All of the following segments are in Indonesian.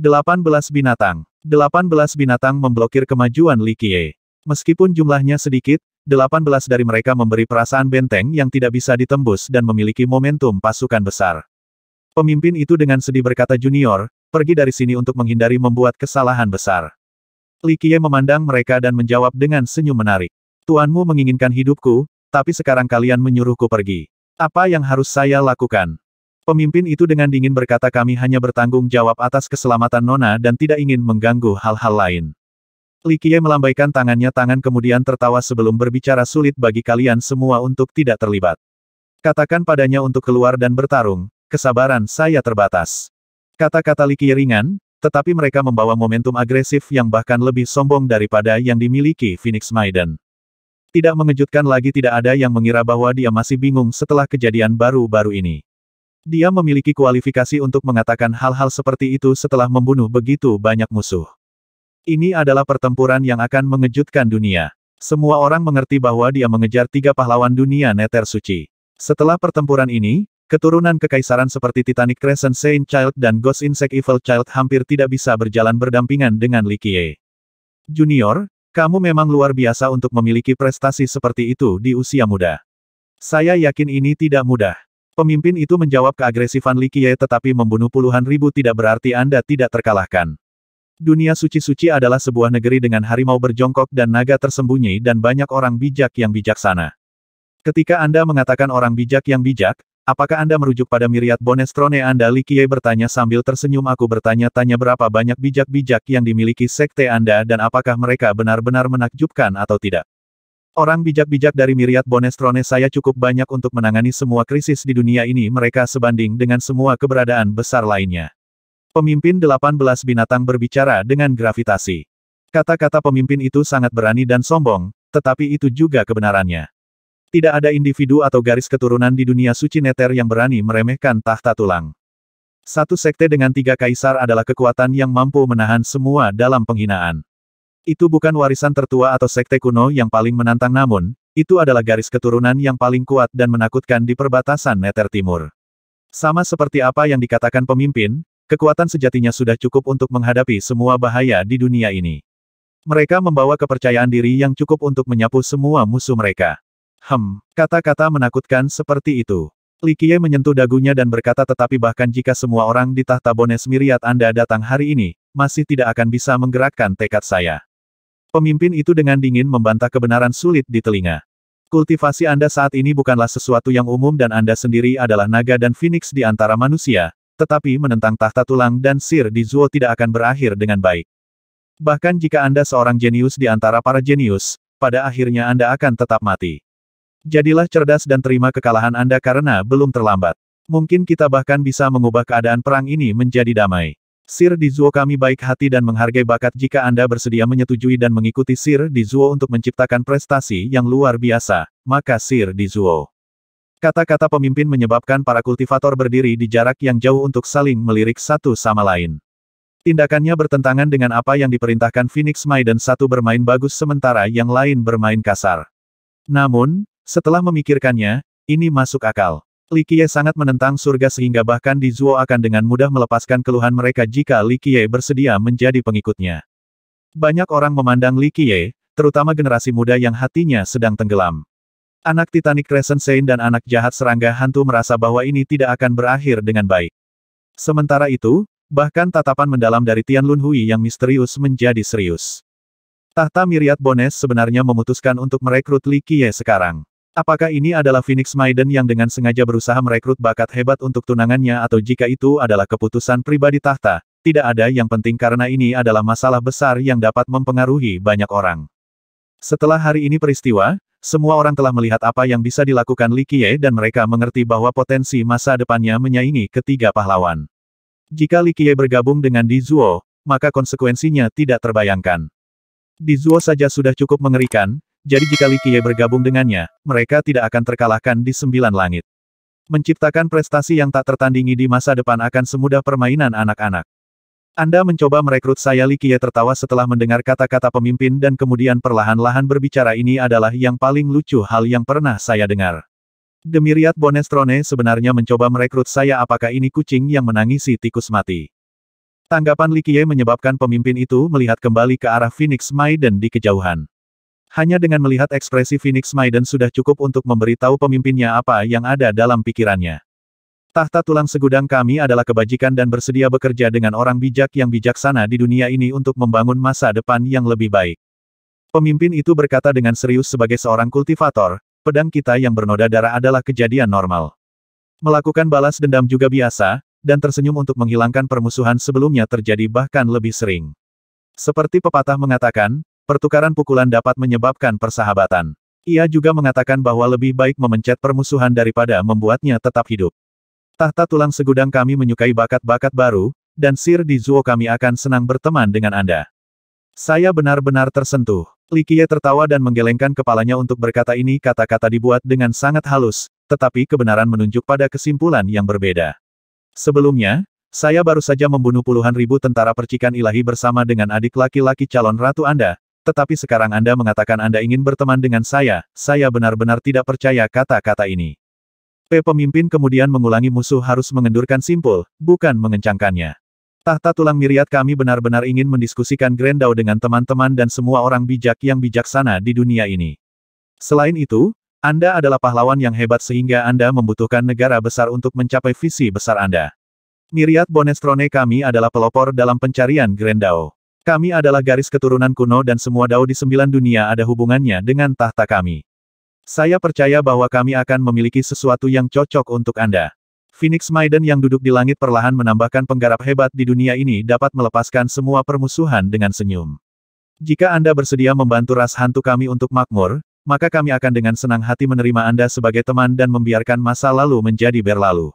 18 binatang. 18 binatang memblokir kemajuan Li Qiye. Meskipun jumlahnya sedikit, 18 dari mereka memberi perasaan benteng yang tidak bisa ditembus dan memiliki momentum pasukan besar. Pemimpin itu dengan sedih berkata junior, pergi dari sini untuk menghindari membuat kesalahan besar. Li Qiye memandang mereka dan menjawab dengan senyum menarik. Tuanmu menginginkan hidupku, tapi sekarang kalian menyuruhku pergi. Apa yang harus saya lakukan? Pemimpin itu dengan dingin berkata kami hanya bertanggung jawab atas keselamatan Nona dan tidak ingin mengganggu hal-hal lain. Likie melambaikan tangannya tangan kemudian tertawa sebelum berbicara sulit bagi kalian semua untuk tidak terlibat. Katakan padanya untuk keluar dan bertarung, kesabaran saya terbatas. Kata-kata Likie ringan, tetapi mereka membawa momentum agresif yang bahkan lebih sombong daripada yang dimiliki Phoenix Maiden. Tidak mengejutkan lagi tidak ada yang mengira bahwa dia masih bingung setelah kejadian baru-baru ini. Dia memiliki kualifikasi untuk mengatakan hal-hal seperti itu setelah membunuh begitu banyak musuh. Ini adalah pertempuran yang akan mengejutkan dunia. Semua orang mengerti bahwa dia mengejar tiga pahlawan dunia neter suci. Setelah pertempuran ini, keturunan kekaisaran seperti Titanic Crescent Saint Child dan Ghost Insect Evil Child hampir tidak bisa berjalan berdampingan dengan Likie. Junior, kamu memang luar biasa untuk memiliki prestasi seperti itu di usia muda. Saya yakin ini tidak mudah. Pemimpin itu menjawab keagresifan Li Qiye tetapi membunuh puluhan ribu tidak berarti Anda tidak terkalahkan. Dunia suci-suci adalah sebuah negeri dengan harimau berjongkok dan naga tersembunyi dan banyak orang bijak yang bijaksana. Ketika Anda mengatakan orang bijak yang bijak, apakah Anda merujuk pada miriat Bonestrone Anda Li Qiye bertanya sambil tersenyum aku bertanya-tanya berapa banyak bijak-bijak yang dimiliki sekte Anda dan apakah mereka benar-benar menakjubkan atau tidak. Orang bijak-bijak dari Miriat Bonestrone saya cukup banyak untuk menangani semua krisis di dunia ini mereka sebanding dengan semua keberadaan besar lainnya. Pemimpin 18 binatang berbicara dengan gravitasi. Kata-kata pemimpin itu sangat berani dan sombong, tetapi itu juga kebenarannya. Tidak ada individu atau garis keturunan di dunia suci Neter yang berani meremehkan tahta tulang. Satu sekte dengan tiga kaisar adalah kekuatan yang mampu menahan semua dalam penghinaan. Itu bukan warisan tertua atau sekte kuno yang paling menantang namun, itu adalah garis keturunan yang paling kuat dan menakutkan di perbatasan Nether Timur. Sama seperti apa yang dikatakan pemimpin, kekuatan sejatinya sudah cukup untuk menghadapi semua bahaya di dunia ini. Mereka membawa kepercayaan diri yang cukup untuk menyapu semua musuh mereka. Hem, kata-kata menakutkan seperti itu. Likie menyentuh dagunya dan berkata tetapi bahkan jika semua orang di tahta Bones Miriat Anda datang hari ini, masih tidak akan bisa menggerakkan tekad saya. Pemimpin itu dengan dingin membantah kebenaran sulit di telinga. Kultivasi Anda saat ini bukanlah sesuatu yang umum dan Anda sendiri adalah naga dan phoenix di antara manusia, tetapi menentang tahta tulang dan sir di Zuo tidak akan berakhir dengan baik. Bahkan jika Anda seorang jenius di antara para jenius, pada akhirnya Anda akan tetap mati. Jadilah cerdas dan terima kekalahan Anda karena belum terlambat. Mungkin kita bahkan bisa mengubah keadaan perang ini menjadi damai. Sir di Zuo kami baik hati dan menghargai bakat jika Anda bersedia menyetujui dan mengikuti Sir di Zuo untuk menciptakan prestasi yang luar biasa, maka Sir di Zuo. Kata-kata pemimpin menyebabkan para kultivator berdiri di jarak yang jauh untuk saling melirik satu sama lain. Tindakannya bertentangan dengan apa yang diperintahkan Phoenix Maiden satu bermain bagus sementara yang lain bermain kasar. Namun, setelah memikirkannya, ini masuk akal. Li Qiye sangat menentang surga sehingga bahkan di Zuo akan dengan mudah melepaskan keluhan mereka jika Li Qiye bersedia menjadi pengikutnya. Banyak orang memandang Li Qiye, terutama generasi muda yang hatinya sedang tenggelam. Anak Titanic Crescent Saint dan anak jahat serangga hantu merasa bahwa ini tidak akan berakhir dengan baik. Sementara itu, bahkan tatapan mendalam dari Tian Lunhui yang misterius menjadi serius. Tahta Miriat Bones sebenarnya memutuskan untuk merekrut Li Qiye sekarang. Apakah ini adalah Phoenix Maiden yang dengan sengaja berusaha merekrut bakat hebat untuk tunangannya atau jika itu adalah keputusan pribadi tahta? Tidak ada yang penting karena ini adalah masalah besar yang dapat mempengaruhi banyak orang. Setelah hari ini peristiwa, semua orang telah melihat apa yang bisa dilakukan Li Qiye dan mereka mengerti bahwa potensi masa depannya menyaingi ketiga pahlawan. Jika Li Qiye bergabung dengan Di Zuo, maka konsekuensinya tidak terbayangkan. Di Zuo saja sudah cukup mengerikan, jadi jika Li Qiye bergabung dengannya, mereka tidak akan terkalahkan di sembilan langit. Menciptakan prestasi yang tak tertandingi di masa depan akan semudah permainan anak-anak. Anda mencoba merekrut saya Li Qiye tertawa setelah mendengar kata-kata pemimpin dan kemudian perlahan-lahan berbicara ini adalah yang paling lucu hal yang pernah saya dengar. Demiriat Bonestrone sebenarnya mencoba merekrut saya apakah ini kucing yang menangisi tikus mati. Tanggapan Li Qiye menyebabkan pemimpin itu melihat kembali ke arah Phoenix Maiden di kejauhan. Hanya dengan melihat ekspresi Phoenix Maiden sudah cukup untuk memberitahu pemimpinnya apa yang ada dalam pikirannya. Tahta tulang segudang kami adalah kebajikan dan bersedia bekerja dengan orang bijak yang bijaksana di dunia ini untuk membangun masa depan yang lebih baik. Pemimpin itu berkata dengan serius sebagai seorang kultivator, pedang kita yang bernoda darah adalah kejadian normal. Melakukan balas dendam juga biasa, dan tersenyum untuk menghilangkan permusuhan sebelumnya terjadi bahkan lebih sering. Seperti pepatah mengatakan, Pertukaran pukulan dapat menyebabkan persahabatan. Ia juga mengatakan bahwa lebih baik memencet permusuhan daripada membuatnya tetap hidup. Tahta tulang segudang kami menyukai bakat-bakat baru, dan Sir di Zuo kami akan senang berteman dengan Anda. Saya benar-benar tersentuh. Li Likie tertawa dan menggelengkan kepalanya untuk berkata ini kata-kata dibuat dengan sangat halus, tetapi kebenaran menunjuk pada kesimpulan yang berbeda. Sebelumnya, saya baru saja membunuh puluhan ribu tentara percikan ilahi bersama dengan adik laki-laki calon ratu Anda, tetapi sekarang Anda mengatakan Anda ingin berteman dengan saya, saya benar-benar tidak percaya kata-kata ini. P. Pemimpin kemudian mengulangi musuh harus mengendurkan simpul, bukan mengencangkannya. Tahta tulang miriat kami benar-benar ingin mendiskusikan Grendau dengan teman-teman dan semua orang bijak yang bijaksana di dunia ini. Selain itu, Anda adalah pahlawan yang hebat sehingga Anda membutuhkan negara besar untuk mencapai visi besar Anda. Miriat Bonestrone kami adalah pelopor dalam pencarian Grendau. Kami adalah garis keturunan kuno dan semua dao di sembilan dunia ada hubungannya dengan tahta kami. Saya percaya bahwa kami akan memiliki sesuatu yang cocok untuk Anda. Phoenix Maiden yang duduk di langit perlahan menambahkan penggarap hebat di dunia ini dapat melepaskan semua permusuhan dengan senyum. Jika Anda bersedia membantu ras hantu kami untuk makmur, maka kami akan dengan senang hati menerima Anda sebagai teman dan membiarkan masa lalu menjadi berlalu.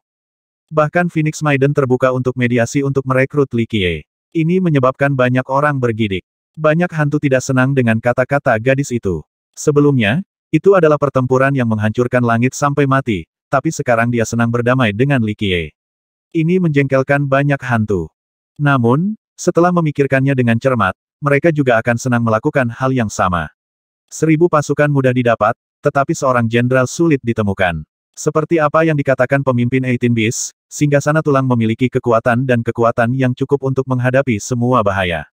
Bahkan Phoenix Maiden terbuka untuk mediasi untuk merekrut Li Qie. Ini menyebabkan banyak orang bergidik. Banyak hantu tidak senang dengan kata-kata gadis itu. Sebelumnya, itu adalah pertempuran yang menghancurkan langit sampai mati, tapi sekarang dia senang berdamai dengan Likie. Ini menjengkelkan banyak hantu. Namun, setelah memikirkannya dengan cermat, mereka juga akan senang melakukan hal yang sama. Seribu pasukan mudah didapat, tetapi seorang jenderal sulit ditemukan. Seperti apa yang dikatakan pemimpin 18 bis, Singgasana Tulang memiliki kekuatan dan kekuatan yang cukup untuk menghadapi semua bahaya.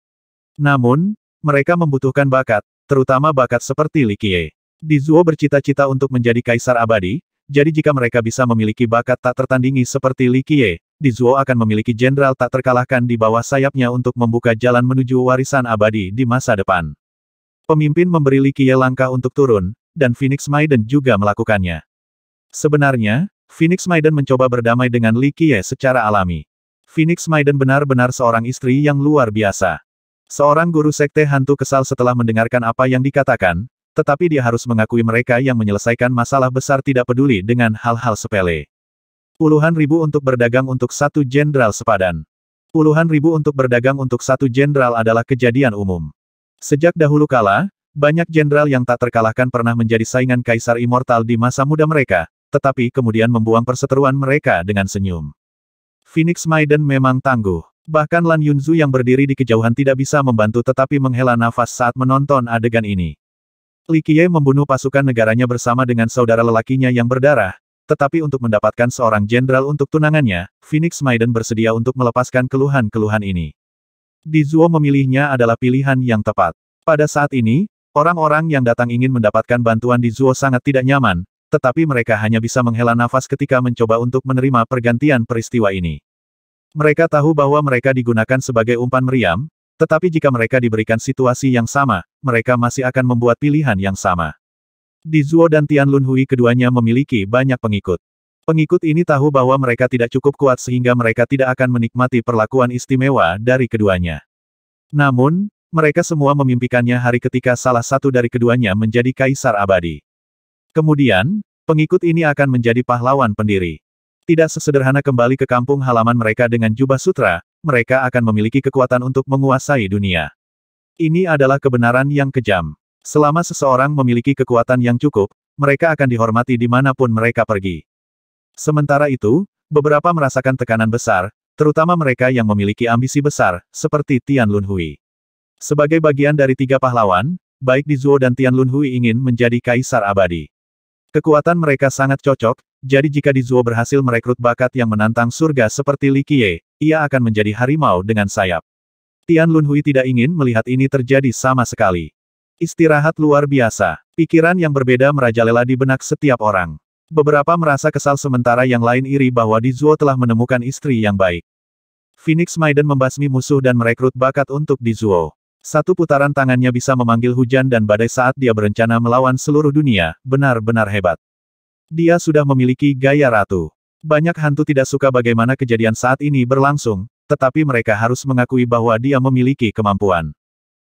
Namun, mereka membutuhkan bakat, terutama bakat seperti Likie. Zuo bercita-cita untuk menjadi kaisar abadi, jadi jika mereka bisa memiliki bakat tak tertandingi seperti Likie, Zuo akan memiliki jenderal tak terkalahkan di bawah sayapnya untuk membuka jalan menuju warisan abadi di masa depan. Pemimpin memberi Likie langkah untuk turun, dan Phoenix Maiden juga melakukannya. Sebenarnya, Phoenix Maiden mencoba berdamai dengan Li Qiye secara alami. Phoenix Maiden benar-benar seorang istri yang luar biasa. Seorang guru sekte hantu kesal setelah mendengarkan apa yang dikatakan, tetapi dia harus mengakui mereka yang menyelesaikan masalah besar tidak peduli dengan hal-hal sepele. Puluhan ribu untuk berdagang untuk satu jenderal sepadan. Puluhan ribu untuk berdagang untuk satu jenderal adalah kejadian umum. Sejak dahulu kala, banyak jenderal yang tak terkalahkan pernah menjadi saingan kaisar immortal di masa muda mereka, tetapi kemudian membuang perseteruan mereka dengan senyum. Phoenix Maiden memang tangguh. Bahkan Lan Yunzu yang berdiri di kejauhan tidak bisa membantu tetapi menghela nafas saat menonton adegan ini. Li Qiye membunuh pasukan negaranya bersama dengan saudara lelakinya yang berdarah, tetapi untuk mendapatkan seorang jenderal untuk tunangannya, Phoenix Maiden bersedia untuk melepaskan keluhan-keluhan ini. Di Zuo memilihnya adalah pilihan yang tepat. Pada saat ini, orang-orang yang datang ingin mendapatkan bantuan di Zuo sangat tidak nyaman, tetapi mereka hanya bisa menghela nafas ketika mencoba untuk menerima pergantian peristiwa ini. Mereka tahu bahwa mereka digunakan sebagai umpan meriam, tetapi jika mereka diberikan situasi yang sama, mereka masih akan membuat pilihan yang sama. Di Zuo dan Tianlun Hui keduanya memiliki banyak pengikut. Pengikut ini tahu bahwa mereka tidak cukup kuat sehingga mereka tidak akan menikmati perlakuan istimewa dari keduanya. Namun, mereka semua memimpikannya hari ketika salah satu dari keduanya menjadi kaisar abadi. Kemudian, pengikut ini akan menjadi pahlawan pendiri. Tidak sesederhana kembali ke kampung halaman mereka dengan jubah sutra, mereka akan memiliki kekuatan untuk menguasai dunia. Ini adalah kebenaran yang kejam. Selama seseorang memiliki kekuatan yang cukup, mereka akan dihormati dimanapun mereka pergi. Sementara itu, beberapa merasakan tekanan besar, terutama mereka yang memiliki ambisi besar, seperti Tian Lunhui. Sebagai bagian dari tiga pahlawan, baik di Zuo dan Tian Lunhui ingin menjadi kaisar abadi. Kekuatan mereka sangat cocok, jadi jika Di Zuo berhasil merekrut bakat yang menantang surga seperti Li Qiye, ia akan menjadi harimau dengan sayap. Tian Lunhui tidak ingin melihat ini terjadi sama sekali. Istirahat luar biasa. Pikiran yang berbeda merajalela di benak setiap orang. Beberapa merasa kesal sementara yang lain iri bahwa Di Zuo telah menemukan istri yang baik. Phoenix Maiden membasmi musuh dan merekrut bakat untuk Di Zuo. Satu putaran tangannya bisa memanggil hujan dan badai saat dia berencana melawan seluruh dunia, benar-benar hebat. Dia sudah memiliki gaya ratu. Banyak hantu tidak suka bagaimana kejadian saat ini berlangsung, tetapi mereka harus mengakui bahwa dia memiliki kemampuan.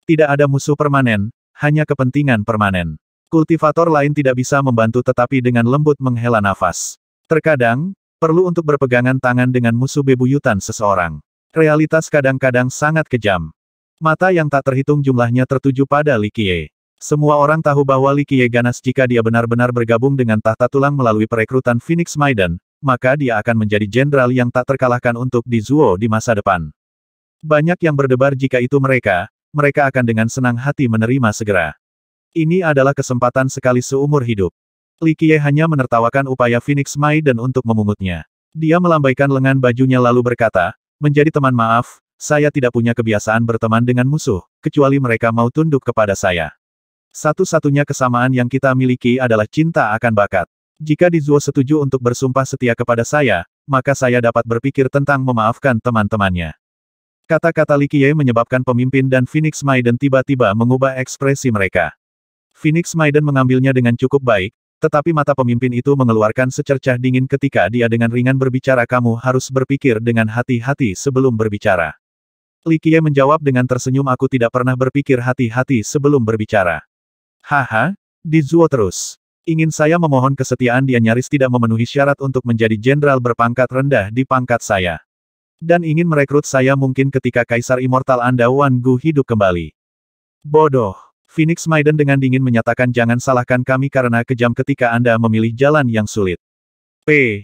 Tidak ada musuh permanen, hanya kepentingan permanen. Kultivator lain tidak bisa membantu tetapi dengan lembut menghela nafas. Terkadang, perlu untuk berpegangan tangan dengan musuh bebuyutan seseorang. Realitas kadang-kadang sangat kejam. Mata yang tak terhitung jumlahnya tertuju pada Li Qiye. Semua orang tahu bahwa Li Qiye ganas jika dia benar-benar bergabung dengan tahta tulang melalui perekrutan Phoenix Maiden, maka dia akan menjadi jenderal yang tak terkalahkan untuk di Zuo di masa depan. Banyak yang berdebar jika itu mereka, mereka akan dengan senang hati menerima segera. Ini adalah kesempatan sekali seumur hidup. Li Qiye hanya menertawakan upaya Phoenix Maiden untuk memungutnya. Dia melambaikan lengan bajunya lalu berkata, menjadi teman maaf, saya tidak punya kebiasaan berteman dengan musuh, kecuali mereka mau tunduk kepada saya. Satu-satunya kesamaan yang kita miliki adalah cinta akan bakat. Jika Dizuo setuju untuk bersumpah setia kepada saya, maka saya dapat berpikir tentang memaafkan teman-temannya. Kata-kata Li Qiye menyebabkan pemimpin dan Phoenix Maiden tiba-tiba mengubah ekspresi mereka. Phoenix Maiden mengambilnya dengan cukup baik, tetapi mata pemimpin itu mengeluarkan secercah dingin ketika dia dengan ringan berbicara kamu harus berpikir dengan hati-hati sebelum berbicara. Li Qiye menjawab dengan tersenyum aku tidak pernah berpikir hati-hati sebelum berbicara. Haha, Di Zuo terus. Ingin saya memohon kesetiaan dia nyaris tidak memenuhi syarat untuk menjadi jenderal berpangkat rendah di pangkat saya. Dan ingin merekrut saya mungkin ketika Kaisar Immortal Anda Wan Gu hidup kembali. Bodoh. Phoenix Maiden dengan dingin menyatakan jangan salahkan kami karena kejam ketika Anda memilih jalan yang sulit. P.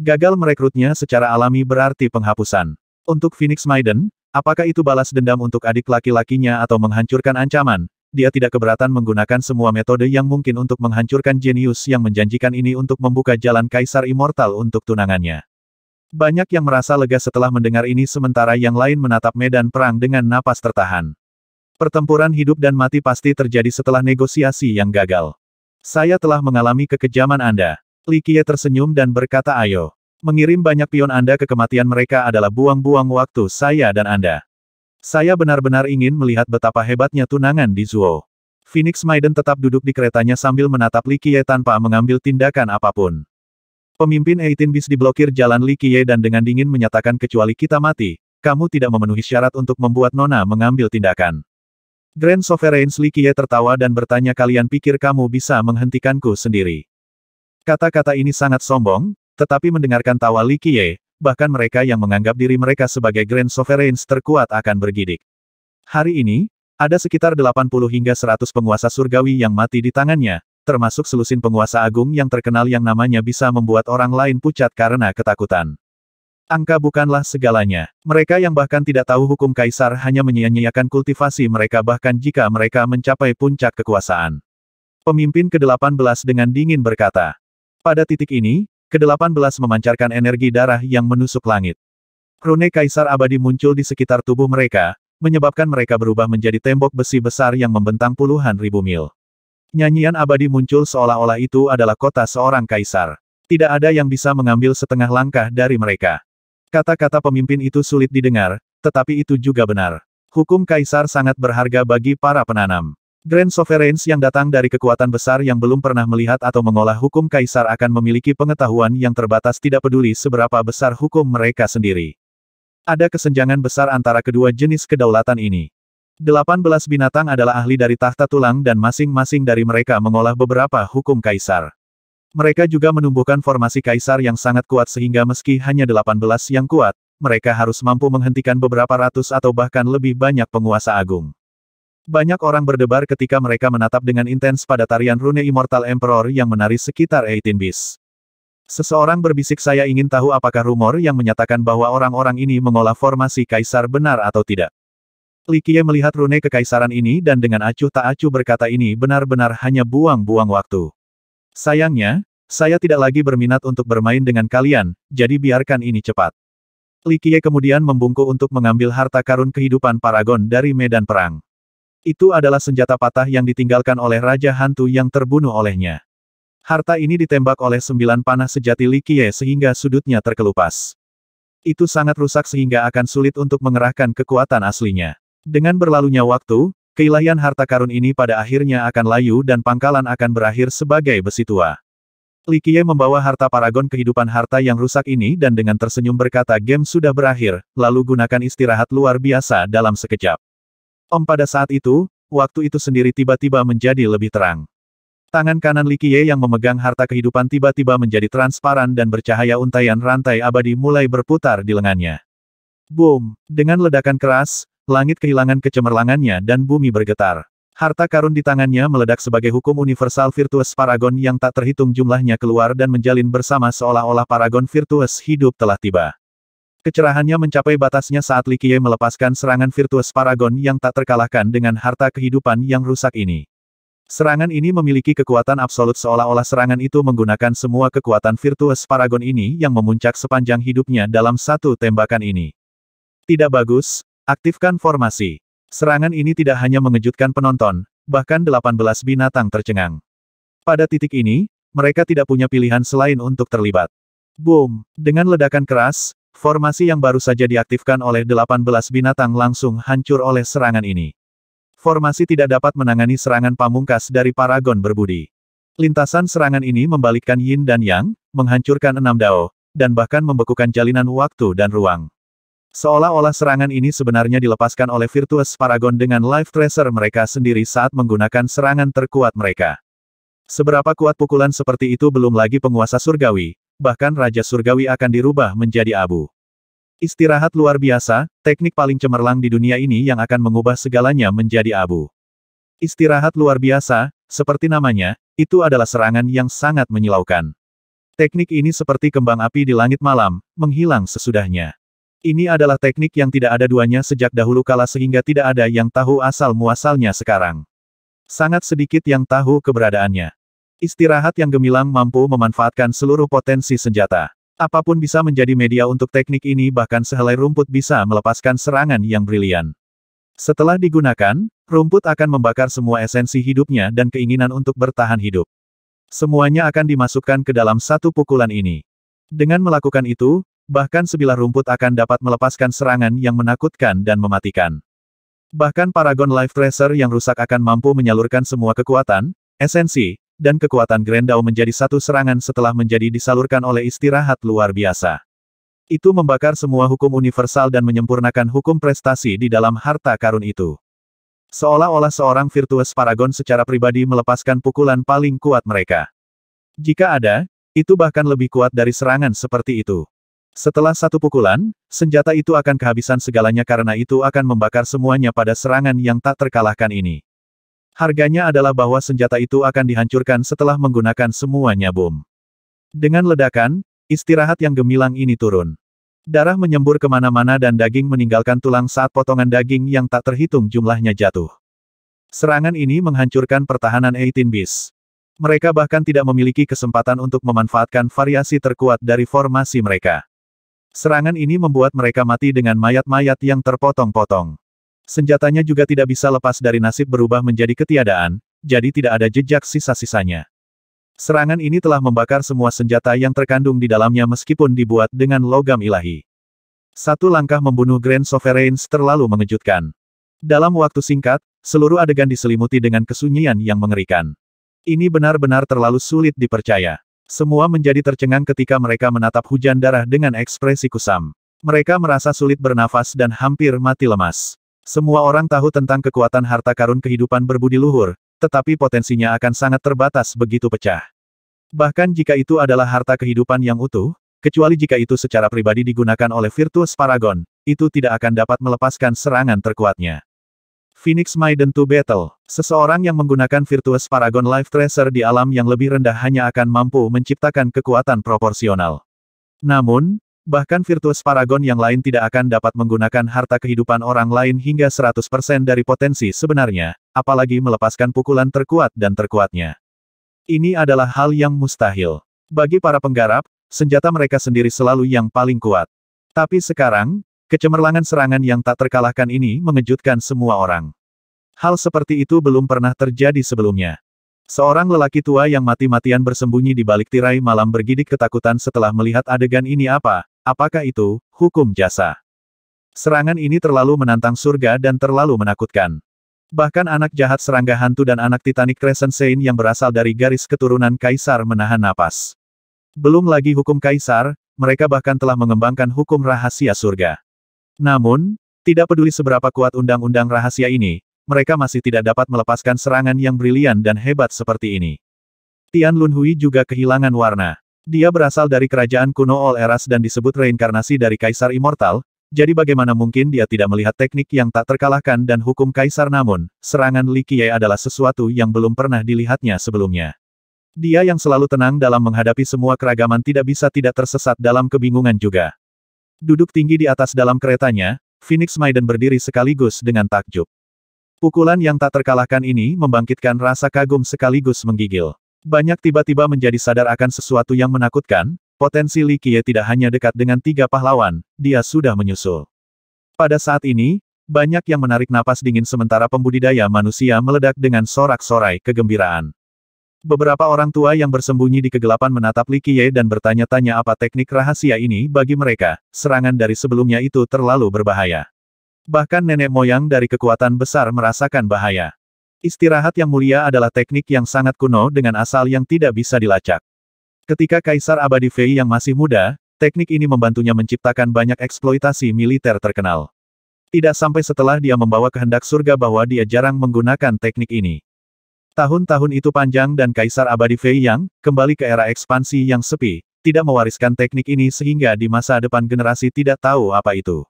Gagal merekrutnya secara alami berarti penghapusan. Untuk Phoenix Maiden, Apakah itu balas dendam untuk adik laki-lakinya atau menghancurkan ancaman? Dia tidak keberatan menggunakan semua metode yang mungkin untuk menghancurkan jenius yang menjanjikan ini untuk membuka jalan kaisar immortal untuk tunangannya. Banyak yang merasa lega setelah mendengar ini sementara yang lain menatap medan perang dengan napas tertahan. Pertempuran hidup dan mati pasti terjadi setelah negosiasi yang gagal. Saya telah mengalami kekejaman Anda. Likie tersenyum dan berkata ayo. Mengirim banyak pion Anda ke kematian mereka adalah buang-buang waktu saya dan Anda. Saya benar-benar ingin melihat betapa hebatnya tunangan di Zuo. Phoenix Maiden tetap duduk di keretanya sambil menatap Li Qiye tanpa mengambil tindakan apapun. Pemimpin 18 bis diblokir jalan Li Qiye dan dengan dingin menyatakan kecuali kita mati, kamu tidak memenuhi syarat untuk membuat Nona mengambil tindakan. Grand Sovereign Li Qiye tertawa dan bertanya kalian pikir kamu bisa menghentikanku sendiri. Kata-kata ini sangat sombong, tetapi mendengarkan tawa Li Qiye, bahkan mereka yang menganggap diri mereka sebagai Grand Sovereigns terkuat akan bergidik. Hari ini, ada sekitar 80 hingga 100 penguasa surgawi yang mati di tangannya, termasuk selusin penguasa agung yang terkenal yang namanya bisa membuat orang lain pucat karena ketakutan. Angka bukanlah segalanya. Mereka yang bahkan tidak tahu hukum kaisar hanya menyia-nyiakan kultivasi mereka bahkan jika mereka mencapai puncak kekuasaan. Pemimpin ke-18 dengan dingin berkata, Pada titik ini, Kedelapan belas memancarkan energi darah yang menusuk langit. Rune Kaisar Abadi muncul di sekitar tubuh mereka, menyebabkan mereka berubah menjadi tembok besi besar yang membentang puluhan ribu mil. Nyanyian abadi muncul seolah-olah itu adalah kota seorang kaisar. Tidak ada yang bisa mengambil setengah langkah dari mereka. Kata-kata pemimpin itu sulit didengar, tetapi itu juga benar. Hukum kaisar sangat berharga bagi para penanam. Grand Sovereigns yang datang dari kekuatan besar yang belum pernah melihat atau mengolah hukum kaisar akan memiliki pengetahuan yang terbatas tidak peduli seberapa besar hukum mereka sendiri. Ada kesenjangan besar antara kedua jenis kedaulatan ini. 18 binatang adalah ahli dari tahta tulang dan masing-masing dari mereka mengolah beberapa hukum kaisar. Mereka juga menumbuhkan formasi kaisar yang sangat kuat sehingga meski hanya 18 yang kuat, mereka harus mampu menghentikan beberapa ratus atau bahkan lebih banyak penguasa agung. Banyak orang berdebar ketika mereka menatap dengan intens pada tarian rune Immortal Emperor yang menari sekitar 18 bis. Seseorang berbisik saya ingin tahu apakah rumor yang menyatakan bahwa orang-orang ini mengolah formasi kaisar benar atau tidak. Likie melihat rune kekaisaran ini dan dengan acuh tak acuh berkata ini benar-benar hanya buang-buang waktu. Sayangnya, saya tidak lagi berminat untuk bermain dengan kalian, jadi biarkan ini cepat. Likie kemudian membungkuk untuk mengambil harta karun kehidupan Paragon dari medan perang. Itu adalah senjata patah yang ditinggalkan oleh Raja Hantu yang terbunuh olehnya. Harta ini ditembak oleh sembilan panah sejati Likie sehingga sudutnya terkelupas. Itu sangat rusak sehingga akan sulit untuk mengerahkan kekuatan aslinya. Dengan berlalunya waktu, keilahian harta karun ini pada akhirnya akan layu dan pangkalan akan berakhir sebagai besi tua. Likie membawa harta paragon kehidupan harta yang rusak ini dan dengan tersenyum berkata game sudah berakhir, lalu gunakan istirahat luar biasa dalam sekejap. Om pada saat itu, waktu itu sendiri tiba-tiba menjadi lebih terang. Tangan kanan Li Qiye yang memegang harta kehidupan tiba-tiba menjadi transparan dan bercahaya untayan rantai abadi mulai berputar di lengannya. Boom! Dengan ledakan keras, langit kehilangan kecemerlangannya dan bumi bergetar. Harta karun di tangannya meledak sebagai hukum universal virtuous paragon yang tak terhitung jumlahnya keluar dan menjalin bersama seolah-olah paragon virtuous hidup telah tiba. Kecerahannya mencapai batasnya saat Li Likie melepaskan serangan Virtuous Paragon yang tak terkalahkan dengan harta kehidupan yang rusak ini. Serangan ini memiliki kekuatan absolut seolah-olah serangan itu menggunakan semua kekuatan Virtuous Paragon ini yang memuncak sepanjang hidupnya dalam satu tembakan ini. Tidak bagus, aktifkan formasi. Serangan ini tidak hanya mengejutkan penonton, bahkan 18 binatang tercengang. Pada titik ini, mereka tidak punya pilihan selain untuk terlibat. Boom! Dengan ledakan keras, Formasi yang baru saja diaktifkan oleh 18 binatang langsung hancur oleh serangan ini. Formasi tidak dapat menangani serangan pamungkas dari Paragon berbudi. Lintasan serangan ini membalikkan Yin dan Yang, menghancurkan enam dao, dan bahkan membekukan jalinan waktu dan ruang. Seolah-olah serangan ini sebenarnya dilepaskan oleh Virtuous Paragon dengan Life Tracer mereka sendiri saat menggunakan serangan terkuat mereka. Seberapa kuat pukulan seperti itu belum lagi penguasa surgawi, bahkan Raja Surgawi akan dirubah menjadi abu. Istirahat luar biasa, teknik paling cemerlang di dunia ini yang akan mengubah segalanya menjadi abu. Istirahat luar biasa, seperti namanya, itu adalah serangan yang sangat menyilaukan. Teknik ini seperti kembang api di langit malam, menghilang sesudahnya. Ini adalah teknik yang tidak ada duanya sejak dahulu kala sehingga tidak ada yang tahu asal-muasalnya sekarang. Sangat sedikit yang tahu keberadaannya. Istirahat yang gemilang mampu memanfaatkan seluruh potensi senjata. Apapun bisa menjadi media untuk teknik ini bahkan sehelai rumput bisa melepaskan serangan yang brilian. Setelah digunakan, rumput akan membakar semua esensi hidupnya dan keinginan untuk bertahan hidup. Semuanya akan dimasukkan ke dalam satu pukulan ini. Dengan melakukan itu, bahkan sebilah rumput akan dapat melepaskan serangan yang menakutkan dan mematikan. Bahkan Paragon Life Tracer yang rusak akan mampu menyalurkan semua kekuatan, esensi, dan kekuatan Grendau menjadi satu serangan setelah menjadi disalurkan oleh istirahat luar biasa. Itu membakar semua hukum universal dan menyempurnakan hukum prestasi di dalam harta karun itu. Seolah-olah seorang virtuous paragon secara pribadi melepaskan pukulan paling kuat mereka. Jika ada, itu bahkan lebih kuat dari serangan seperti itu. Setelah satu pukulan, senjata itu akan kehabisan segalanya karena itu akan membakar semuanya pada serangan yang tak terkalahkan ini. Harganya adalah bahwa senjata itu akan dihancurkan setelah menggunakan semuanya bom. Dengan ledakan, istirahat yang gemilang ini turun. Darah menyembur kemana-mana dan daging meninggalkan tulang saat potongan daging yang tak terhitung jumlahnya jatuh. Serangan ini menghancurkan pertahanan 18 bis. Mereka bahkan tidak memiliki kesempatan untuk memanfaatkan variasi terkuat dari formasi mereka. Serangan ini membuat mereka mati dengan mayat-mayat yang terpotong-potong. Senjatanya juga tidak bisa lepas dari nasib berubah menjadi ketiadaan, jadi tidak ada jejak sisa-sisanya. Serangan ini telah membakar semua senjata yang terkandung di dalamnya meskipun dibuat dengan logam ilahi. Satu langkah membunuh Grand Sovereigns terlalu mengejutkan. Dalam waktu singkat, seluruh adegan diselimuti dengan kesunyian yang mengerikan. Ini benar-benar terlalu sulit dipercaya. Semua menjadi tercengang ketika mereka menatap hujan darah dengan ekspresi kusam. Mereka merasa sulit bernafas dan hampir mati lemas. Semua orang tahu tentang kekuatan harta karun kehidupan berbudi luhur, tetapi potensinya akan sangat terbatas begitu pecah. Bahkan jika itu adalah harta kehidupan yang utuh, kecuali jika itu secara pribadi digunakan oleh Virtuous Paragon, itu tidak akan dapat melepaskan serangan terkuatnya. Phoenix Maiden to Battle. Seseorang yang menggunakan Virtuous Paragon Life Tracer di alam yang lebih rendah hanya akan mampu menciptakan kekuatan proporsional. Namun, Bahkan Virtus Paragon yang lain tidak akan dapat menggunakan harta kehidupan orang lain hingga 100% dari potensi sebenarnya, apalagi melepaskan pukulan terkuat dan terkuatnya. Ini adalah hal yang mustahil. Bagi para penggarap, senjata mereka sendiri selalu yang paling kuat. Tapi sekarang, kecemerlangan serangan yang tak terkalahkan ini mengejutkan semua orang. Hal seperti itu belum pernah terjadi sebelumnya. Seorang lelaki tua yang mati-matian bersembunyi di balik tirai malam bergidik ketakutan setelah melihat adegan ini apa, Apakah itu, hukum jasa? Serangan ini terlalu menantang surga dan terlalu menakutkan. Bahkan anak jahat serangga hantu dan anak Titanic Crescent Saint yang berasal dari garis keturunan Kaisar menahan napas. Belum lagi hukum Kaisar, mereka bahkan telah mengembangkan hukum rahasia surga. Namun, tidak peduli seberapa kuat undang-undang rahasia ini, mereka masih tidak dapat melepaskan serangan yang brilian dan hebat seperti ini. Tian Lunhui juga kehilangan warna. Dia berasal dari kerajaan kuno All Eras dan disebut reinkarnasi dari Kaisar Immortal, jadi bagaimana mungkin dia tidak melihat teknik yang tak terkalahkan dan hukum Kaisar namun, serangan Li Qiye adalah sesuatu yang belum pernah dilihatnya sebelumnya. Dia yang selalu tenang dalam menghadapi semua keragaman tidak bisa tidak tersesat dalam kebingungan juga. Duduk tinggi di atas dalam keretanya, Phoenix Maiden berdiri sekaligus dengan takjub. Pukulan yang tak terkalahkan ini membangkitkan rasa kagum sekaligus menggigil. Banyak tiba-tiba menjadi sadar akan sesuatu yang menakutkan, potensi Li Qiye tidak hanya dekat dengan tiga pahlawan, dia sudah menyusul. Pada saat ini, banyak yang menarik napas dingin sementara pembudidaya manusia meledak dengan sorak-sorai kegembiraan. Beberapa orang tua yang bersembunyi di kegelapan menatap Li Qiye dan bertanya-tanya apa teknik rahasia ini bagi mereka, serangan dari sebelumnya itu terlalu berbahaya. Bahkan nenek moyang dari kekuatan besar merasakan bahaya. Istirahat yang mulia adalah teknik yang sangat kuno dengan asal yang tidak bisa dilacak. Ketika Kaisar Abadi Fei yang masih muda, teknik ini membantunya menciptakan banyak eksploitasi militer terkenal. Tidak sampai setelah dia membawa kehendak surga bahwa dia jarang menggunakan teknik ini. Tahun-tahun itu panjang dan Kaisar Abadi Fei Yang, kembali ke era ekspansi yang sepi, tidak mewariskan teknik ini sehingga di masa depan generasi tidak tahu apa itu.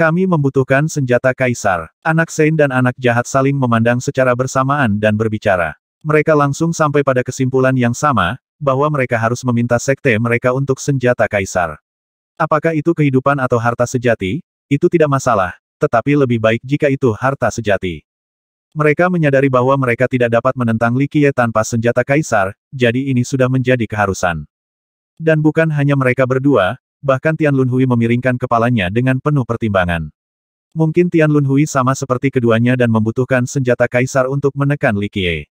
Kami membutuhkan senjata kaisar. Anak Sein dan anak jahat saling memandang secara bersamaan dan berbicara. Mereka langsung sampai pada kesimpulan yang sama, bahwa mereka harus meminta sekte mereka untuk senjata kaisar. Apakah itu kehidupan atau harta sejati? Itu tidak masalah, tetapi lebih baik jika itu harta sejati. Mereka menyadari bahwa mereka tidak dapat menentang Likie tanpa senjata kaisar, jadi ini sudah menjadi keharusan. Dan bukan hanya mereka berdua, Bahkan Tian Lunhui memiringkan kepalanya dengan penuh pertimbangan. Mungkin Tian Lunhui sama seperti keduanya dan membutuhkan senjata kaisar untuk menekan Li Qie.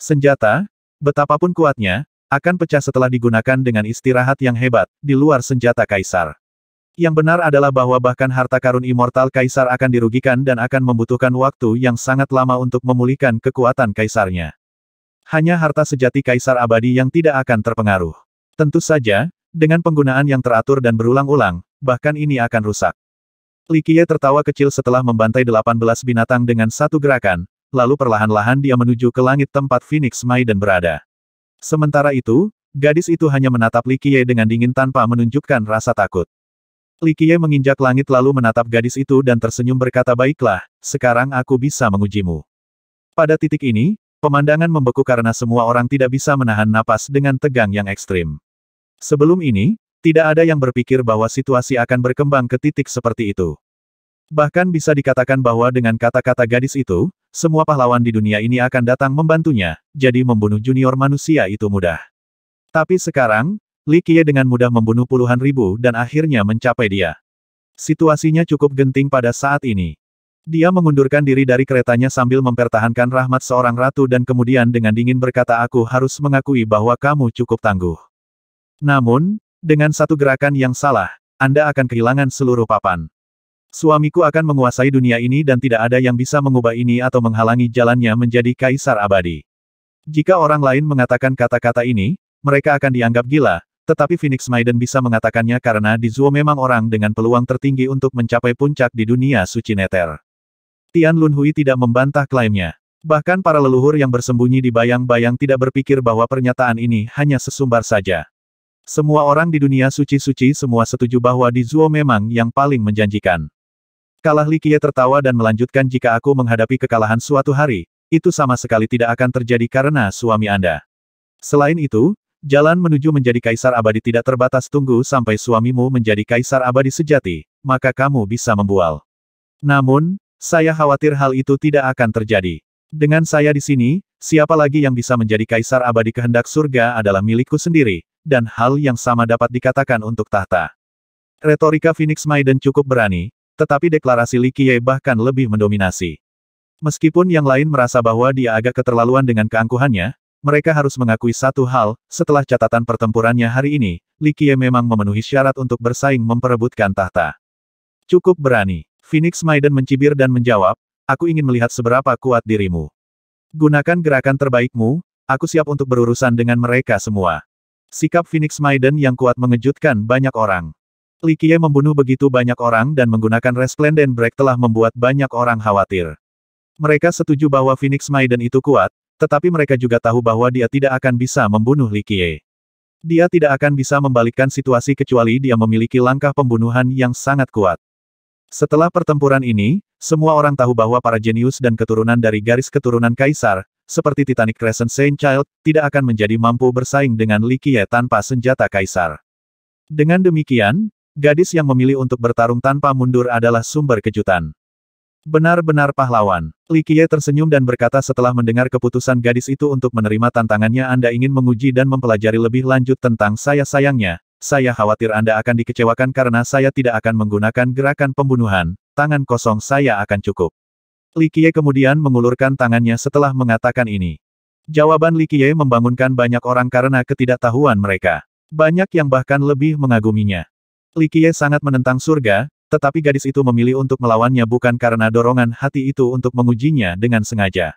Senjata, betapapun kuatnya, akan pecah setelah digunakan dengan istirahat yang hebat, di luar senjata kaisar. Yang benar adalah bahwa bahkan harta karun immortal kaisar akan dirugikan dan akan membutuhkan waktu yang sangat lama untuk memulihkan kekuatan kaisarnya. Hanya harta sejati kaisar abadi yang tidak akan terpengaruh. Tentu saja, dengan penggunaan yang teratur dan berulang-ulang, bahkan ini akan rusak. Likie tertawa kecil setelah membantai 18 binatang dengan satu gerakan, lalu perlahan-lahan dia menuju ke langit tempat Phoenix Maiden berada. Sementara itu, gadis itu hanya menatap Likie dengan dingin tanpa menunjukkan rasa takut. Likie menginjak langit lalu menatap gadis itu dan tersenyum berkata baiklah, sekarang aku bisa mengujimu. Pada titik ini, pemandangan membeku karena semua orang tidak bisa menahan napas dengan tegang yang ekstrim. Sebelum ini, tidak ada yang berpikir bahwa situasi akan berkembang ke titik seperti itu. Bahkan bisa dikatakan bahwa dengan kata-kata gadis itu, semua pahlawan di dunia ini akan datang membantunya, jadi membunuh junior manusia itu mudah. Tapi sekarang, Li Qiye dengan mudah membunuh puluhan ribu dan akhirnya mencapai dia. Situasinya cukup genting pada saat ini. Dia mengundurkan diri dari keretanya sambil mempertahankan rahmat seorang ratu dan kemudian dengan dingin berkata aku harus mengakui bahwa kamu cukup tangguh. Namun, dengan satu gerakan yang salah, Anda akan kehilangan seluruh papan. Suamiku akan menguasai dunia ini dan tidak ada yang bisa mengubah ini atau menghalangi jalannya menjadi kaisar abadi. Jika orang lain mengatakan kata-kata ini, mereka akan dianggap gila, tetapi Phoenix Maiden bisa mengatakannya karena di Zuo memang orang dengan peluang tertinggi untuk mencapai puncak di dunia suci neter. Tian Lunhui tidak membantah klaimnya. Bahkan para leluhur yang bersembunyi di bayang-bayang tidak berpikir bahwa pernyataan ini hanya sesumbar saja. Semua orang di dunia suci-suci semua setuju bahwa di Zuo memang yang paling menjanjikan. Kalah Likie tertawa dan melanjutkan jika aku menghadapi kekalahan suatu hari, itu sama sekali tidak akan terjadi karena suami Anda. Selain itu, jalan menuju menjadi kaisar abadi tidak terbatas tunggu sampai suamimu menjadi kaisar abadi sejati, maka kamu bisa membual. Namun, saya khawatir hal itu tidak akan terjadi. Dengan saya di sini, siapa lagi yang bisa menjadi kaisar abadi kehendak surga adalah milikku sendiri, dan hal yang sama dapat dikatakan untuk tahta. Retorika Phoenix Maiden cukup berani, tetapi deklarasi Li bahkan lebih mendominasi. Meskipun yang lain merasa bahwa dia agak keterlaluan dengan keangkuhannya, mereka harus mengakui satu hal, setelah catatan pertempurannya hari ini, Li memang memenuhi syarat untuk bersaing memperebutkan tahta. Cukup berani. Phoenix Maiden mencibir dan menjawab, aku ingin melihat seberapa kuat dirimu. Gunakan gerakan terbaikmu, aku siap untuk berurusan dengan mereka semua. Sikap Phoenix Maiden yang kuat mengejutkan banyak orang. Likie membunuh begitu banyak orang dan menggunakan Resplendent Break telah membuat banyak orang khawatir. Mereka setuju bahwa Phoenix Maiden itu kuat, tetapi mereka juga tahu bahwa dia tidak akan bisa membunuh Likie. Dia tidak akan bisa membalikkan situasi kecuali dia memiliki langkah pembunuhan yang sangat kuat. Setelah pertempuran ini, semua orang tahu bahwa para jenius dan keturunan dari garis keturunan kaisar, seperti Titanic Crescent Saint Child, tidak akan menjadi mampu bersaing dengan Li tanpa senjata kaisar. Dengan demikian, gadis yang memilih untuk bertarung tanpa mundur adalah sumber kejutan. Benar-benar pahlawan. Li tersenyum dan berkata setelah mendengar keputusan gadis itu untuk menerima tantangannya Anda ingin menguji dan mempelajari lebih lanjut tentang saya sayangnya, saya khawatir Anda akan dikecewakan karena saya tidak akan menggunakan gerakan pembunuhan, tangan kosong saya akan cukup. Li Qiye kemudian mengulurkan tangannya setelah mengatakan ini. Jawaban Li Qiye membangunkan banyak orang karena ketidaktahuan mereka. Banyak yang bahkan lebih mengaguminya. Li Qiye sangat menentang surga, tetapi gadis itu memilih untuk melawannya bukan karena dorongan hati itu untuk mengujinya dengan sengaja.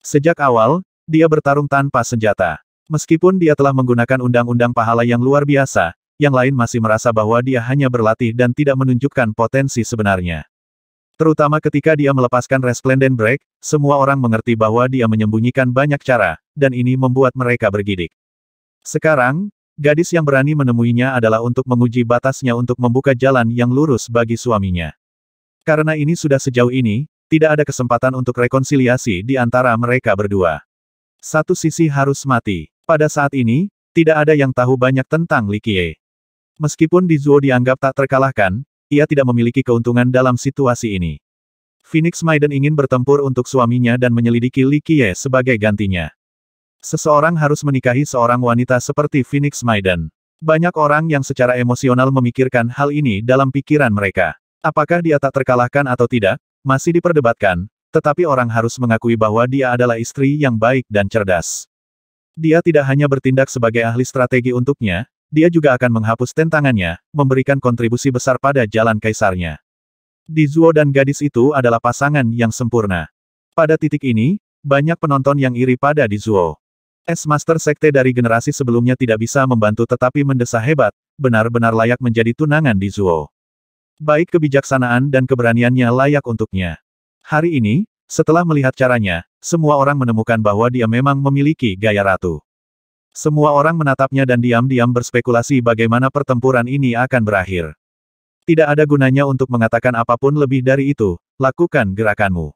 Sejak awal, dia bertarung tanpa senjata. Meskipun dia telah menggunakan undang-undang pahala yang luar biasa, yang lain masih merasa bahwa dia hanya berlatih dan tidak menunjukkan potensi sebenarnya. Terutama ketika dia melepaskan Resplendent Break, semua orang mengerti bahwa dia menyembunyikan banyak cara, dan ini membuat mereka bergidik. Sekarang, gadis yang berani menemuinya adalah untuk menguji batasnya untuk membuka jalan yang lurus bagi suaminya. Karena ini sudah sejauh ini, tidak ada kesempatan untuk rekonsiliasi di antara mereka berdua. Satu sisi harus mati. Pada saat ini, tidak ada yang tahu banyak tentang Li Qiye. Meskipun Di Dizuo dianggap tak terkalahkan, ia tidak memiliki keuntungan dalam situasi ini. Phoenix Maiden ingin bertempur untuk suaminya dan menyelidiki Li Qiye sebagai gantinya. Seseorang harus menikahi seorang wanita seperti Phoenix Maiden. Banyak orang yang secara emosional memikirkan hal ini dalam pikiran mereka. Apakah dia tak terkalahkan atau tidak, masih diperdebatkan, tetapi orang harus mengakui bahwa dia adalah istri yang baik dan cerdas. Dia tidak hanya bertindak sebagai ahli strategi untuknya, dia juga akan menghapus tentangannya, memberikan kontribusi besar pada jalan kaisarnya. Di Zuo dan gadis itu adalah pasangan yang sempurna. Pada titik ini, banyak penonton yang iri pada Di Zuo. Es Master Sekte dari generasi sebelumnya tidak bisa membantu tetapi mendesah hebat, benar-benar layak menjadi tunangan Di Zuo. Baik kebijaksanaan dan keberaniannya layak untuknya. Hari ini, setelah melihat caranya, semua orang menemukan bahwa dia memang memiliki gaya ratu. Semua orang menatapnya dan diam-diam berspekulasi bagaimana pertempuran ini akan berakhir. Tidak ada gunanya untuk mengatakan apapun lebih dari itu, lakukan gerakanmu.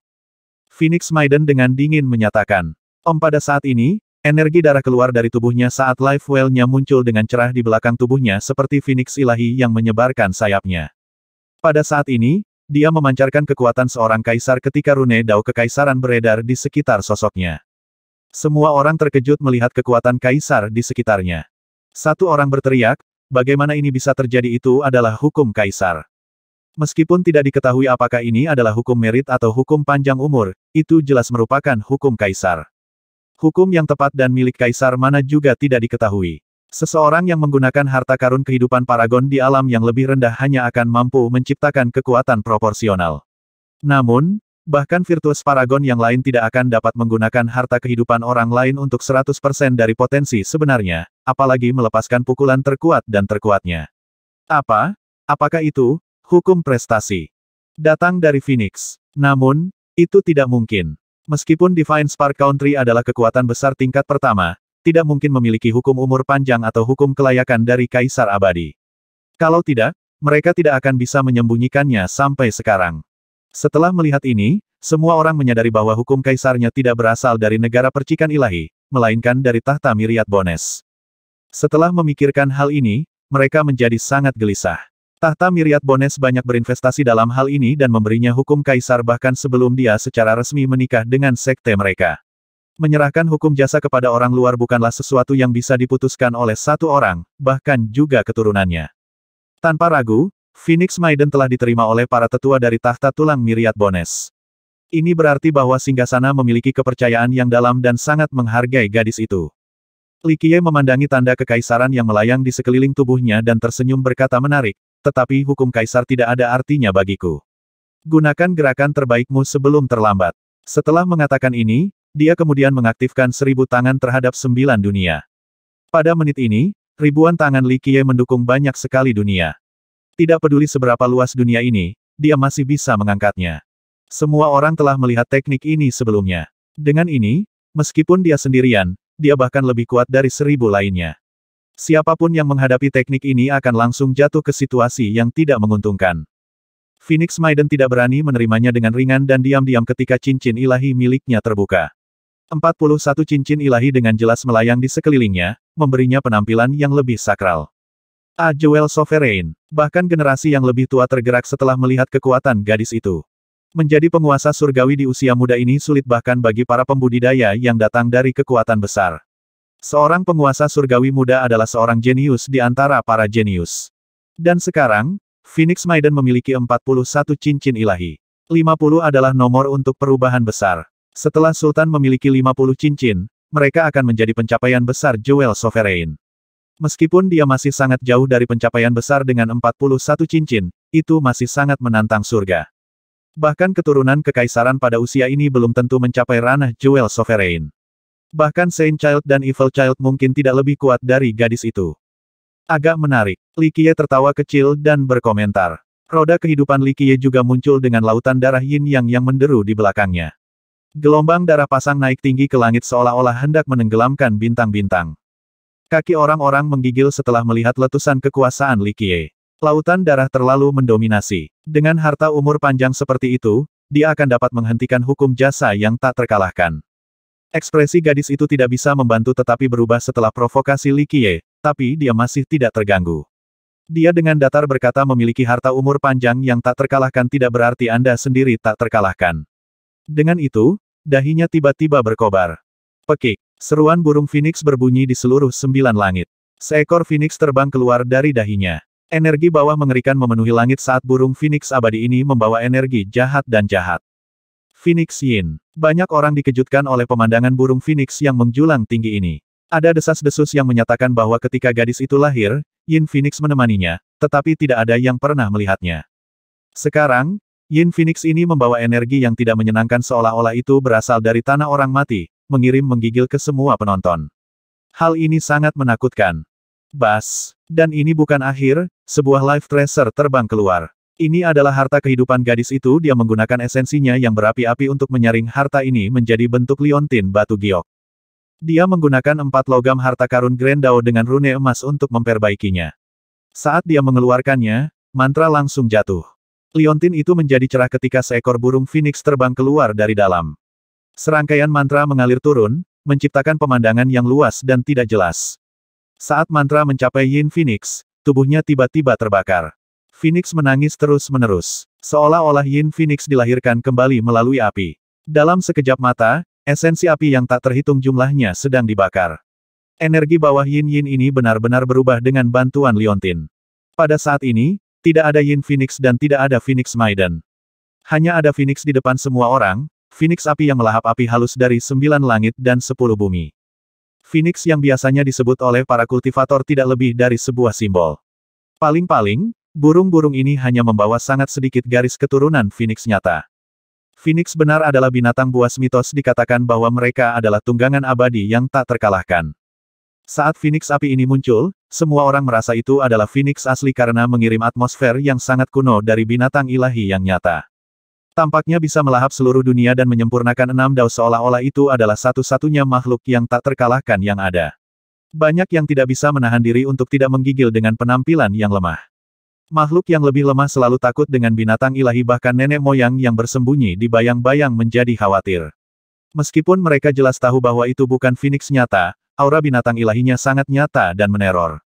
Phoenix Maiden dengan dingin menyatakan. Om pada saat ini, Energi darah keluar dari tubuhnya saat life well-nya muncul dengan cerah di belakang tubuhnya seperti Phoenix ilahi yang menyebarkan sayapnya. Pada saat ini, dia memancarkan kekuatan seorang kaisar ketika rune dao kekaisaran beredar di sekitar sosoknya. Semua orang terkejut melihat kekuatan kaisar di sekitarnya. Satu orang berteriak, bagaimana ini bisa terjadi itu adalah hukum kaisar. Meskipun tidak diketahui apakah ini adalah hukum merit atau hukum panjang umur, itu jelas merupakan hukum kaisar. Hukum yang tepat dan milik kaisar mana juga tidak diketahui. Seseorang yang menggunakan harta karun kehidupan paragon di alam yang lebih rendah hanya akan mampu menciptakan kekuatan proporsional. Namun, bahkan virtus paragon yang lain tidak akan dapat menggunakan harta kehidupan orang lain untuk 100% dari potensi sebenarnya, apalagi melepaskan pukulan terkuat dan terkuatnya. Apa? Apakah itu? Hukum prestasi. Datang dari Phoenix. Namun, itu tidak mungkin. Meskipun Divine Spark Country adalah kekuatan besar tingkat pertama, tidak mungkin memiliki hukum umur panjang atau hukum kelayakan dari Kaisar Abadi. Kalau tidak, mereka tidak akan bisa menyembunyikannya sampai sekarang. Setelah melihat ini, semua orang menyadari bahwa hukum kaisarnya tidak berasal dari negara percikan ilahi, melainkan dari tahta Miriat Bones. Setelah memikirkan hal ini, mereka menjadi sangat gelisah. Tahta Miriat Bones banyak berinvestasi dalam hal ini dan memberinya hukum kaisar bahkan sebelum dia secara resmi menikah dengan sekte mereka. Menyerahkan hukum jasa kepada orang luar bukanlah sesuatu yang bisa diputuskan oleh satu orang, bahkan juga keturunannya. Tanpa ragu, Phoenix Maiden telah diterima oleh para tetua dari tahta tulang Miriat Bones. Ini berarti bahwa Singgasana memiliki kepercayaan yang dalam dan sangat menghargai gadis itu. Likie memandangi tanda kekaisaran yang melayang di sekeliling tubuhnya dan tersenyum berkata menarik, tetapi hukum kaisar tidak ada artinya bagiku. Gunakan gerakan terbaikmu sebelum terlambat. Setelah mengatakan ini, dia kemudian mengaktifkan seribu tangan terhadap sembilan dunia. Pada menit ini, ribuan tangan Li Qiye mendukung banyak sekali dunia. Tidak peduli seberapa luas dunia ini, dia masih bisa mengangkatnya. Semua orang telah melihat teknik ini sebelumnya. Dengan ini, meskipun dia sendirian, dia bahkan lebih kuat dari seribu lainnya. Siapapun yang menghadapi teknik ini akan langsung jatuh ke situasi yang tidak menguntungkan. Phoenix Maiden tidak berani menerimanya dengan ringan dan diam-diam ketika cincin ilahi miliknya terbuka. 41 cincin ilahi dengan jelas melayang di sekelilingnya, memberinya penampilan yang lebih sakral. A Jewel Sovereign, bahkan generasi yang lebih tua tergerak setelah melihat kekuatan gadis itu. Menjadi penguasa surgawi di usia muda ini sulit bahkan bagi para pembudidaya yang datang dari kekuatan besar. Seorang penguasa surgawi muda adalah seorang jenius di antara para jenius. Dan sekarang, Phoenix Maiden memiliki 41 cincin ilahi. 50 adalah nomor untuk perubahan besar. Setelah Sultan memiliki 50 cincin, mereka akan menjadi pencapaian besar Jewel Sovereign. Meskipun dia masih sangat jauh dari pencapaian besar dengan 41 cincin, itu masih sangat menantang surga. Bahkan keturunan kekaisaran pada usia ini belum tentu mencapai ranah Jewel Sovereign. Bahkan Saint Child dan Evil Child mungkin tidak lebih kuat dari gadis itu. Agak menarik, Likie tertawa kecil dan berkomentar. Roda kehidupan Likie juga muncul dengan lautan darah yin yang yang menderu di belakangnya. Gelombang darah pasang naik tinggi ke langit seolah-olah hendak menenggelamkan bintang-bintang. Kaki orang-orang menggigil setelah melihat letusan kekuasaan Likie. Lautan darah terlalu mendominasi. Dengan harta umur panjang seperti itu, dia akan dapat menghentikan hukum jasa yang tak terkalahkan. Ekspresi gadis itu tidak bisa membantu tetapi berubah setelah provokasi Likie, tapi dia masih tidak terganggu. Dia dengan datar berkata memiliki harta umur panjang yang tak terkalahkan tidak berarti Anda sendiri tak terkalahkan. Dengan itu, Dahinya tiba-tiba berkobar. Pekik. Seruan burung Phoenix berbunyi di seluruh sembilan langit. Seekor Phoenix terbang keluar dari dahinya. Energi bawah mengerikan memenuhi langit saat burung Phoenix abadi ini membawa energi jahat dan jahat. Phoenix Yin. Banyak orang dikejutkan oleh pemandangan burung Phoenix yang menjulang tinggi ini. Ada desas-desus yang menyatakan bahwa ketika gadis itu lahir, Yin Phoenix menemaninya, tetapi tidak ada yang pernah melihatnya. Sekarang, Yin Phoenix ini membawa energi yang tidak menyenangkan seolah-olah itu berasal dari tanah orang mati, mengirim menggigil ke semua penonton. Hal ini sangat menakutkan. Bas. Dan ini bukan akhir, sebuah life tracer terbang keluar. Ini adalah harta kehidupan gadis itu dia menggunakan esensinya yang berapi-api untuk menyaring harta ini menjadi bentuk liontin batu giok. Dia menggunakan empat logam harta karun Grendao dengan rune emas untuk memperbaikinya. Saat dia mengeluarkannya, mantra langsung jatuh. Liontin itu menjadi cerah ketika seekor burung phoenix terbang keluar dari dalam. Serangkaian mantra mengalir turun, menciptakan pemandangan yang luas dan tidak jelas. Saat mantra mencapai Yin Phoenix, tubuhnya tiba-tiba terbakar. Phoenix menangis terus-menerus, seolah-olah Yin Phoenix dilahirkan kembali melalui api. Dalam sekejap mata, esensi api yang tak terhitung jumlahnya sedang dibakar. Energi bawah Yin Yin ini benar-benar berubah dengan bantuan Liontin. Pada saat ini, tidak ada Yin Phoenix dan tidak ada Phoenix Maiden. Hanya ada Phoenix di depan semua orang, Phoenix api yang melahap api halus dari sembilan langit dan sepuluh bumi. Phoenix yang biasanya disebut oleh para kultivator tidak lebih dari sebuah simbol. Paling-paling, burung-burung ini hanya membawa sangat sedikit garis keturunan Phoenix nyata. Phoenix benar adalah binatang buas mitos dikatakan bahwa mereka adalah tunggangan abadi yang tak terkalahkan. Saat Phoenix api ini muncul, semua orang merasa itu adalah Phoenix asli karena mengirim atmosfer yang sangat kuno dari binatang ilahi yang nyata. Tampaknya bisa melahap seluruh dunia dan menyempurnakan enam dao seolah-olah itu adalah satu-satunya makhluk yang tak terkalahkan yang ada. Banyak yang tidak bisa menahan diri untuk tidak menggigil dengan penampilan yang lemah. Makhluk yang lebih lemah selalu takut dengan binatang ilahi bahkan nenek moyang yang bersembunyi di bayang-bayang menjadi khawatir. Meskipun mereka jelas tahu bahwa itu bukan Phoenix nyata, aura binatang ilahinya sangat nyata dan meneror.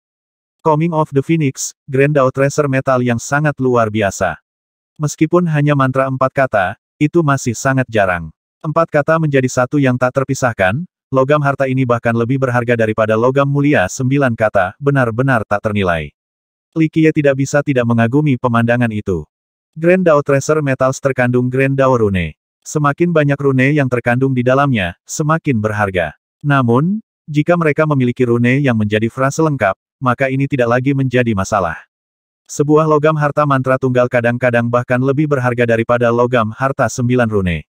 Coming of the Phoenix, Grand Dao Tracer Metal yang sangat luar biasa. Meskipun hanya mantra empat kata, itu masih sangat jarang. Empat kata menjadi satu yang tak terpisahkan, logam harta ini bahkan lebih berharga daripada logam mulia sembilan kata, benar-benar tak ternilai. Likie tidak bisa tidak mengagumi pemandangan itu. Grand Dao Tracer Metals terkandung Grand Dao Rune. Semakin banyak rune yang terkandung di dalamnya, semakin berharga. Namun, jika mereka memiliki rune yang menjadi frase lengkap, maka ini tidak lagi menjadi masalah. Sebuah logam harta mantra tunggal kadang-kadang bahkan lebih berharga daripada logam harta sembilan rune.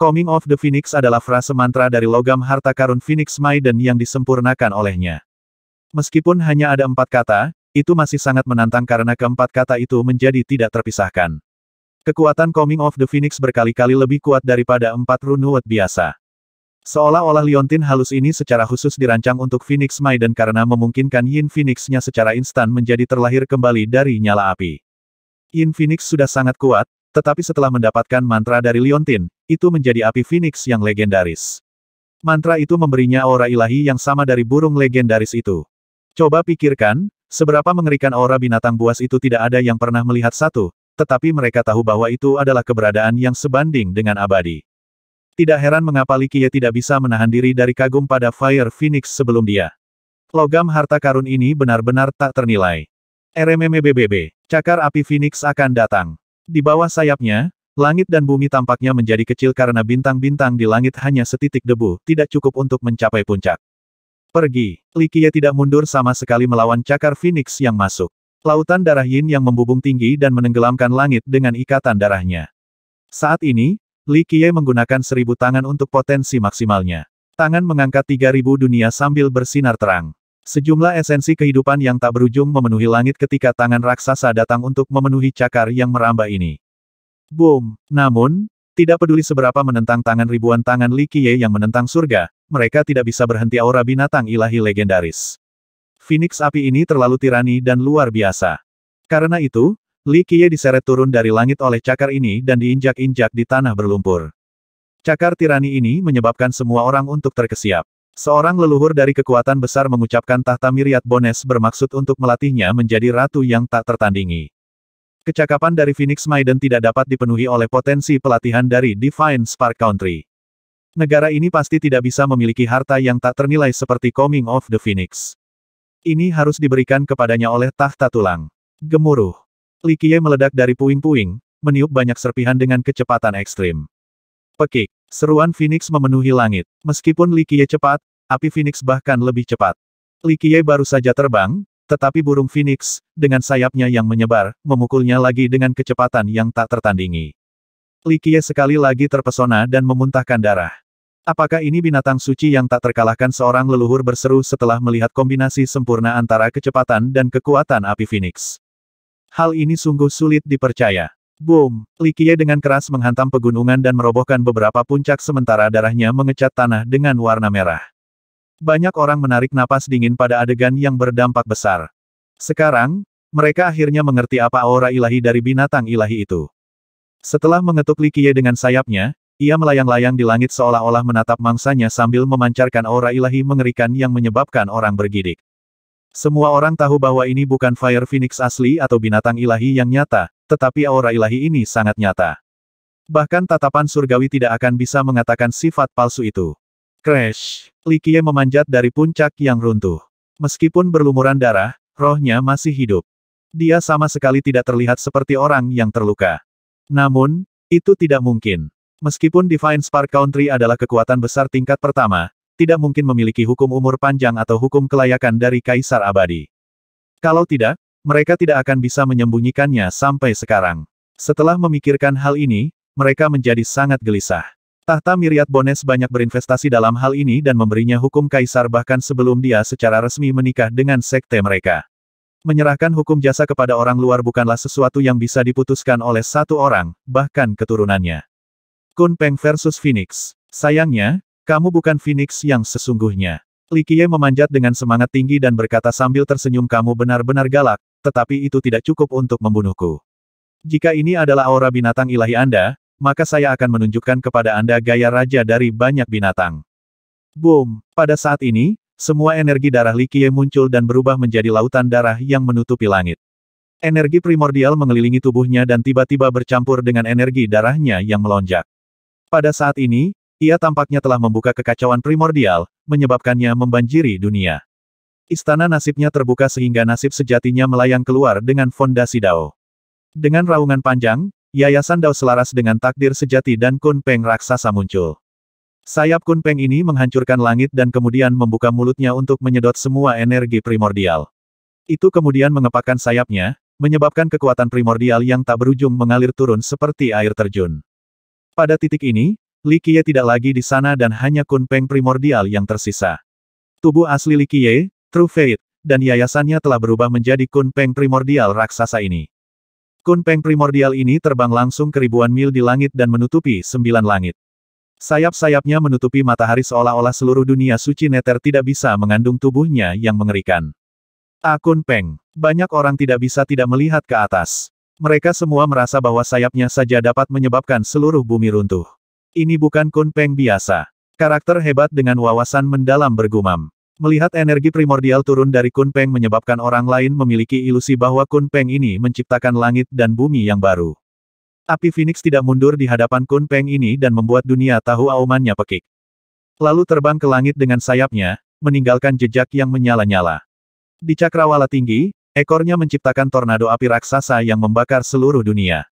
Coming of the Phoenix adalah frase mantra dari logam harta karun Phoenix Maiden yang disempurnakan olehnya. Meskipun hanya ada empat kata, itu masih sangat menantang karena keempat kata itu menjadi tidak terpisahkan. Kekuatan Coming of the Phoenix berkali-kali lebih kuat daripada empat runuwet biasa. Seolah-olah liontin halus ini secara khusus dirancang untuk Phoenix Maiden karena memungkinkan Yin Phoenix-nya secara instan menjadi terlahir kembali dari nyala api. Yin Phoenix sudah sangat kuat, tetapi setelah mendapatkan mantra dari liontin, itu menjadi api Phoenix yang legendaris. Mantra itu memberinya aura ilahi yang sama dari burung legendaris itu. Coba pikirkan, seberapa mengerikan aura binatang buas itu tidak ada yang pernah melihat satu, tetapi mereka tahu bahwa itu adalah keberadaan yang sebanding dengan abadi. Tidak heran mengapa Likie tidak bisa menahan diri dari kagum pada Fire Phoenix sebelum dia. Logam harta karun ini benar-benar tak ternilai. RMMBBB, cakar api Phoenix akan datang. Di bawah sayapnya, langit dan bumi tampaknya menjadi kecil karena bintang-bintang di langit hanya setitik debu, tidak cukup untuk mencapai puncak. Pergi, Likie tidak mundur sama sekali melawan cakar Phoenix yang masuk. Lautan darah Yin yang membubung tinggi dan menenggelamkan langit dengan ikatan darahnya. Saat ini, Li Qiye menggunakan seribu tangan untuk potensi maksimalnya. Tangan mengangkat tiga ribu dunia sambil bersinar terang. Sejumlah esensi kehidupan yang tak berujung memenuhi langit ketika tangan raksasa datang untuk memenuhi cakar yang merambah ini. Boom! Namun, tidak peduli seberapa menentang tangan ribuan tangan Li Qiye yang menentang surga, mereka tidak bisa berhenti aura binatang ilahi legendaris. Phoenix api ini terlalu tirani dan luar biasa. Karena itu, Li Qiye diseret turun dari langit oleh cakar ini dan diinjak-injak di tanah berlumpur. Cakar tirani ini menyebabkan semua orang untuk terkesiap. Seorang leluhur dari kekuatan besar mengucapkan tahta Miriat Bones bermaksud untuk melatihnya menjadi ratu yang tak tertandingi. Kecakapan dari Phoenix Maiden tidak dapat dipenuhi oleh potensi pelatihan dari Divine Spark Country. Negara ini pasti tidak bisa memiliki harta yang tak ternilai seperti Coming of the Phoenix. Ini harus diberikan kepadanya oleh tahta tulang. Gemuruh. Li Qiye meledak dari puing-puing, meniup banyak serpihan dengan kecepatan ekstrim. Pekik, seruan Phoenix memenuhi langit. Meskipun Li Qiye cepat, api Phoenix bahkan lebih cepat. Li Qiye baru saja terbang, tetapi burung Phoenix, dengan sayapnya yang menyebar, memukulnya lagi dengan kecepatan yang tak tertandingi. Li Qiye sekali lagi terpesona dan memuntahkan darah. Apakah ini binatang suci yang tak terkalahkan seorang leluhur berseru setelah melihat kombinasi sempurna antara kecepatan dan kekuatan api Phoenix? Hal ini sungguh sulit dipercaya. Boom! Likie dengan keras menghantam pegunungan dan merobohkan beberapa puncak sementara darahnya mengecat tanah dengan warna merah. Banyak orang menarik napas dingin pada adegan yang berdampak besar. Sekarang, mereka akhirnya mengerti apa aura ilahi dari binatang ilahi itu. Setelah mengetuk Likie dengan sayapnya, ia melayang-layang di langit seolah-olah menatap mangsanya sambil memancarkan aura ilahi mengerikan yang menyebabkan orang bergidik. Semua orang tahu bahwa ini bukan Fire Phoenix asli atau binatang ilahi yang nyata, tetapi aura ilahi ini sangat nyata. Bahkan tatapan surgawi tidak akan bisa mengatakan sifat palsu itu. Crash! Likie memanjat dari puncak yang runtuh. Meskipun berlumuran darah, rohnya masih hidup. Dia sama sekali tidak terlihat seperti orang yang terluka. Namun, itu tidak mungkin. Meskipun Divine Spark Country adalah kekuatan besar tingkat pertama, tidak mungkin memiliki hukum umur panjang atau hukum kelayakan dari Kaisar Abadi. Kalau tidak, mereka tidak akan bisa menyembunyikannya sampai sekarang. Setelah memikirkan hal ini, mereka menjadi sangat gelisah. Tahta Miriat Bones banyak berinvestasi dalam hal ini dan memberinya hukum kaisar bahkan sebelum dia secara resmi menikah dengan sekte mereka. Menyerahkan hukum jasa kepada orang luar bukanlah sesuatu yang bisa diputuskan oleh satu orang, bahkan keturunannya. Kun Peng versus Phoenix. Sayangnya, kamu bukan Phoenix yang sesungguhnya. Li Likie memanjat dengan semangat tinggi dan berkata sambil tersenyum kamu benar-benar galak, tetapi itu tidak cukup untuk membunuhku. Jika ini adalah aura binatang ilahi Anda, maka saya akan menunjukkan kepada Anda gaya raja dari banyak binatang. Boom! Pada saat ini, semua energi darah Li Likie muncul dan berubah menjadi lautan darah yang menutupi langit. Energi primordial mengelilingi tubuhnya dan tiba-tiba bercampur dengan energi darahnya yang melonjak. Pada saat ini, ia tampaknya telah membuka kekacauan primordial, menyebabkannya membanjiri dunia. Istana nasibnya terbuka sehingga nasib sejatinya melayang keluar dengan fondasi Dao. Dengan raungan panjang, yayasan Dao selaras dengan takdir sejati dan Kunpeng raksasa muncul. Sayap Kunpeng ini menghancurkan langit dan kemudian membuka mulutnya untuk menyedot semua energi primordial. Itu kemudian mengepakkan sayapnya, menyebabkan kekuatan primordial yang tak berujung mengalir turun seperti air terjun. Pada titik ini, Li tidak lagi di sana dan hanya Kunpeng primordial yang tersisa. Tubuh asli Li True Fate, dan yayasannya telah berubah menjadi Kunpeng primordial raksasa ini. Kunpeng primordial ini terbang langsung ke ribuan mil di langit dan menutupi sembilan langit. Sayap-sayapnya menutupi matahari seolah-olah seluruh dunia suci Neter tidak bisa mengandung tubuhnya yang mengerikan. Akun ah, Peng, banyak orang tidak bisa tidak melihat ke atas. Mereka semua merasa bahwa sayapnya saja dapat menyebabkan seluruh bumi runtuh. Ini bukan Kun Peng biasa. Karakter hebat dengan wawasan mendalam bergumam. Melihat energi primordial turun dari Kun Peng menyebabkan orang lain memiliki ilusi bahwa Kun Peng ini menciptakan langit dan bumi yang baru. Api Phoenix tidak mundur di hadapan Kun Peng ini dan membuat dunia tahu aumannya pekik. Lalu terbang ke langit dengan sayapnya, meninggalkan jejak yang menyala-nyala. Di cakrawala tinggi, ekornya menciptakan tornado api raksasa yang membakar seluruh dunia.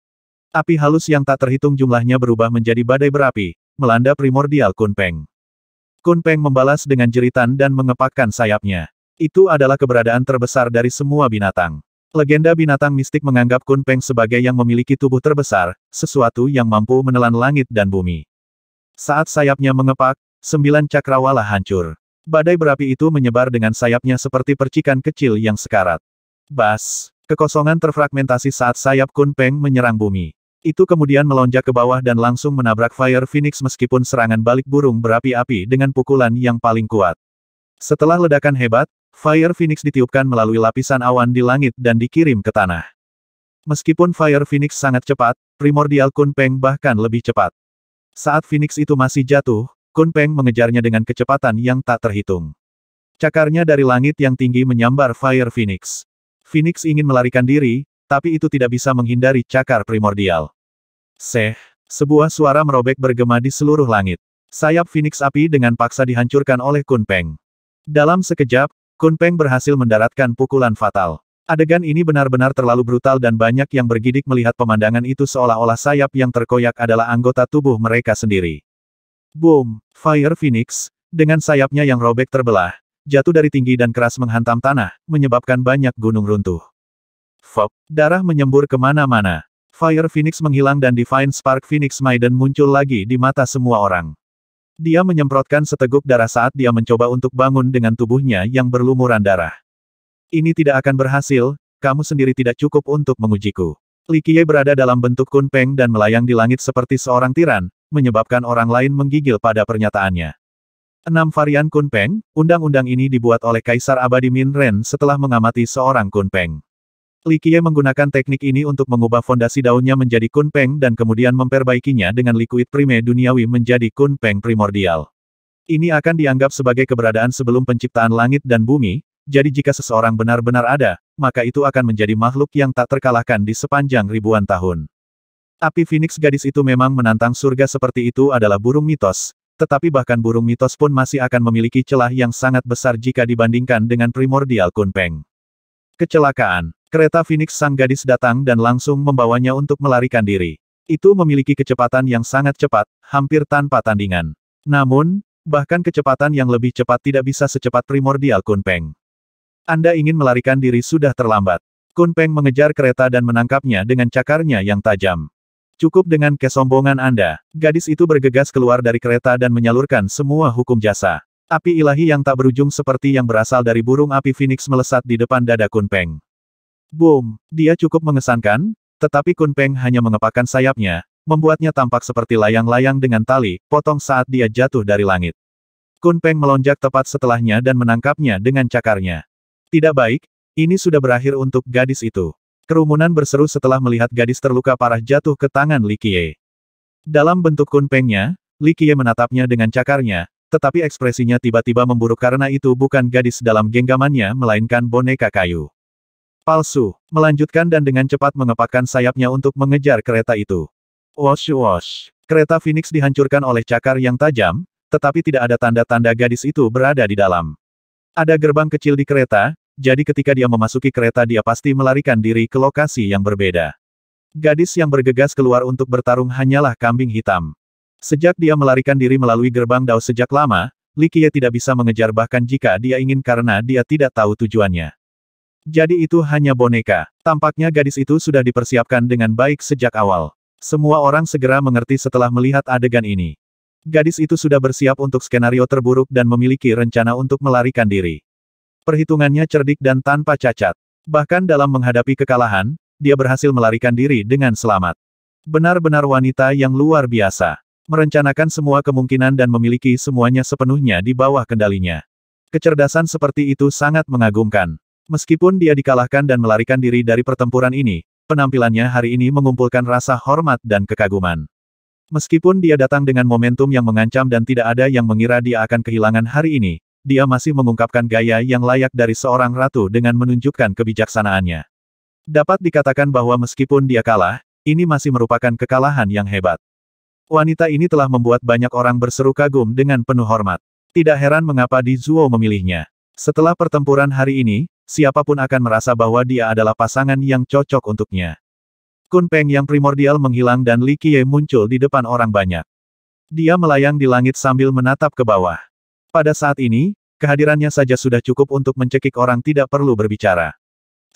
Api halus yang tak terhitung jumlahnya berubah menjadi badai berapi, melanda primordial Kunpeng. Kunpeng membalas dengan jeritan dan mengepakkan sayapnya. Itu adalah keberadaan terbesar dari semua binatang. Legenda binatang mistik menganggap Kunpeng sebagai yang memiliki tubuh terbesar, sesuatu yang mampu menelan langit dan bumi. Saat sayapnya mengepak, sembilan cakrawala hancur. Badai berapi itu menyebar dengan sayapnya seperti percikan kecil yang sekarat. Bas! Kekosongan terfragmentasi saat sayap Kun Peng menyerang bumi. Itu kemudian melonjak ke bawah dan langsung menabrak Fire Phoenix meskipun serangan balik burung berapi-api dengan pukulan yang paling kuat. Setelah ledakan hebat, Fire Phoenix ditiupkan melalui lapisan awan di langit dan dikirim ke tanah. Meskipun Fire Phoenix sangat cepat, primordial Kun Peng bahkan lebih cepat. Saat Phoenix itu masih jatuh, Kun Peng mengejarnya dengan kecepatan yang tak terhitung. Cakarnya dari langit yang tinggi menyambar Fire Phoenix. Phoenix ingin melarikan diri, tapi itu tidak bisa menghindari cakar primordial. Seh, sebuah suara merobek bergema di seluruh langit. Sayap Phoenix api dengan paksa dihancurkan oleh Kun Peng. Dalam sekejap, Kun Peng berhasil mendaratkan pukulan fatal. Adegan ini benar-benar terlalu brutal dan banyak yang bergidik melihat pemandangan itu seolah-olah sayap yang terkoyak adalah anggota tubuh mereka sendiri. Boom! Fire Phoenix, dengan sayapnya yang robek terbelah, jatuh dari tinggi dan keras menghantam tanah, menyebabkan banyak gunung runtuh. Fok, darah menyembur kemana-mana. Fire Phoenix menghilang dan Divine Spark Phoenix Maiden muncul lagi di mata semua orang. Dia menyemprotkan seteguk darah saat dia mencoba untuk bangun dengan tubuhnya yang berlumuran darah. Ini tidak akan berhasil, kamu sendiri tidak cukup untuk mengujiku. Li Qiye berada dalam bentuk kunpeng dan melayang di langit seperti seorang tiran, menyebabkan orang lain menggigil pada pernyataannya. 6 varian Kunpeng, undang-undang ini dibuat oleh Kaisar Abadi Min Ren setelah mengamati seorang Kunpeng. Li Qiye menggunakan teknik ini untuk mengubah fondasi daunnya menjadi Kunpeng dan kemudian memperbaikinya dengan likuid prime duniawi menjadi Kunpeng primordial. Ini akan dianggap sebagai keberadaan sebelum penciptaan langit dan bumi, jadi jika seseorang benar-benar ada, maka itu akan menjadi makhluk yang tak terkalahkan di sepanjang ribuan tahun. Api Phoenix gadis itu memang menantang surga seperti itu adalah burung mitos, tetapi bahkan burung mitos pun masih akan memiliki celah yang sangat besar jika dibandingkan dengan primordial Kunpeng. Kecelakaan. Kereta Phoenix sang gadis datang dan langsung membawanya untuk melarikan diri. Itu memiliki kecepatan yang sangat cepat, hampir tanpa tandingan. Namun, bahkan kecepatan yang lebih cepat tidak bisa secepat primordial Kunpeng. Anda ingin melarikan diri sudah terlambat. Kunpeng mengejar kereta dan menangkapnya dengan cakarnya yang tajam. Cukup dengan kesombongan Anda. Gadis itu bergegas keluar dari kereta dan menyalurkan semua hukum jasa. Api ilahi yang tak berujung seperti yang berasal dari burung api Phoenix melesat di depan dada Kunpeng. Boom! Dia cukup mengesankan, tetapi Kunpeng hanya mengepakkan sayapnya, membuatnya tampak seperti layang-layang dengan tali, potong saat dia jatuh dari langit. Kunpeng melonjak tepat setelahnya dan menangkapnya dengan cakarnya. Tidak baik, ini sudah berakhir untuk gadis itu. Kerumunan berseru setelah melihat gadis terluka parah jatuh ke tangan Li Qiye. Dalam bentuk kunpengnya, Li Qiye menatapnya dengan cakarnya, tetapi ekspresinya tiba-tiba memburuk karena itu bukan gadis dalam genggamannya melainkan boneka kayu. Palsu, melanjutkan dan dengan cepat mengepakkan sayapnya untuk mengejar kereta itu. Wash wash, kereta Phoenix dihancurkan oleh cakar yang tajam, tetapi tidak ada tanda-tanda gadis itu berada di dalam. Ada gerbang kecil di kereta, jadi ketika dia memasuki kereta dia pasti melarikan diri ke lokasi yang berbeda. Gadis yang bergegas keluar untuk bertarung hanyalah kambing hitam. Sejak dia melarikan diri melalui gerbang Dao sejak lama, Likie tidak bisa mengejar bahkan jika dia ingin karena dia tidak tahu tujuannya. Jadi itu hanya boneka. Tampaknya gadis itu sudah dipersiapkan dengan baik sejak awal. Semua orang segera mengerti setelah melihat adegan ini. Gadis itu sudah bersiap untuk skenario terburuk dan memiliki rencana untuk melarikan diri. Perhitungannya cerdik dan tanpa cacat. Bahkan dalam menghadapi kekalahan, dia berhasil melarikan diri dengan selamat. Benar-benar wanita yang luar biasa. Merencanakan semua kemungkinan dan memiliki semuanya sepenuhnya di bawah kendalinya. Kecerdasan seperti itu sangat mengagumkan. Meskipun dia dikalahkan dan melarikan diri dari pertempuran ini, penampilannya hari ini mengumpulkan rasa hormat dan kekaguman. Meskipun dia datang dengan momentum yang mengancam dan tidak ada yang mengira dia akan kehilangan hari ini, dia masih mengungkapkan gaya yang layak dari seorang ratu dengan menunjukkan kebijaksanaannya. Dapat dikatakan bahwa meskipun dia kalah, ini masih merupakan kekalahan yang hebat. Wanita ini telah membuat banyak orang berseru kagum dengan penuh hormat. Tidak heran mengapa Di Zuo memilihnya. Setelah pertempuran hari ini, siapapun akan merasa bahwa dia adalah pasangan yang cocok untuknya. Kun Peng yang primordial menghilang dan Li Qiye muncul di depan orang banyak. Dia melayang di langit sambil menatap ke bawah. Pada saat ini, kehadirannya saja sudah cukup untuk mencekik orang tidak perlu berbicara.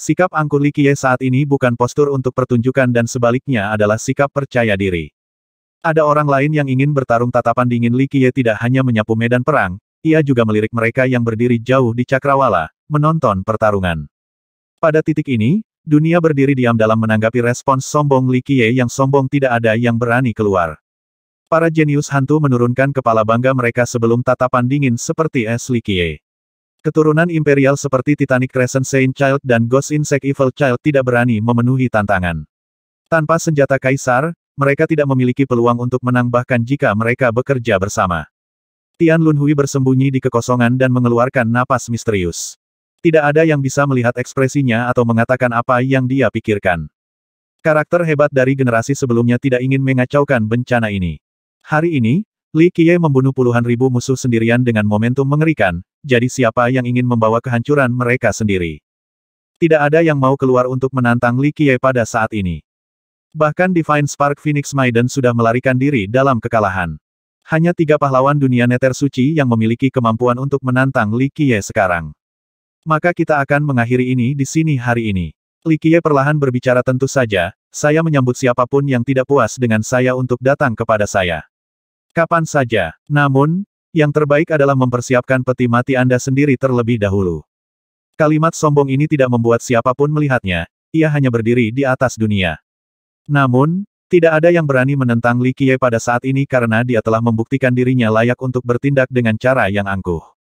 Sikap angkuh Likie saat ini bukan postur untuk pertunjukan dan sebaliknya adalah sikap percaya diri. Ada orang lain yang ingin bertarung tatapan dingin Likie tidak hanya menyapu medan perang, ia juga melirik mereka yang berdiri jauh di Cakrawala, menonton pertarungan. Pada titik ini, dunia berdiri diam dalam menanggapi respons sombong Likie yang sombong tidak ada yang berani keluar. Para jenius hantu menurunkan kepala bangga mereka sebelum tatapan dingin seperti es likie. Keturunan imperial seperti Titanic Crescent Saint Child dan Ghost Insect Evil Child tidak berani memenuhi tantangan. Tanpa senjata kaisar, mereka tidak memiliki peluang untuk menang bahkan jika mereka bekerja bersama. Tian Lunhui bersembunyi di kekosongan dan mengeluarkan napas misterius. Tidak ada yang bisa melihat ekspresinya atau mengatakan apa yang dia pikirkan. Karakter hebat dari generasi sebelumnya tidak ingin mengacaukan bencana ini. Hari ini, Li Qiye membunuh puluhan ribu musuh sendirian dengan momentum mengerikan, jadi siapa yang ingin membawa kehancuran mereka sendiri? Tidak ada yang mau keluar untuk menantang Li Qiye pada saat ini. Bahkan Divine Spark Phoenix Maiden sudah melarikan diri dalam kekalahan. Hanya tiga pahlawan dunia neter suci yang memiliki kemampuan untuk menantang Li Qiye sekarang. Maka kita akan mengakhiri ini di sini hari ini. Li Qiye perlahan berbicara tentu saja, saya menyambut siapapun yang tidak puas dengan saya untuk datang kepada saya. Kapan saja. Namun, yang terbaik adalah mempersiapkan peti mati Anda sendiri terlebih dahulu. Kalimat sombong ini tidak membuat siapapun melihatnya, ia hanya berdiri di atas dunia. Namun, tidak ada yang berani menentang Li Qiye pada saat ini karena dia telah membuktikan dirinya layak untuk bertindak dengan cara yang angkuh.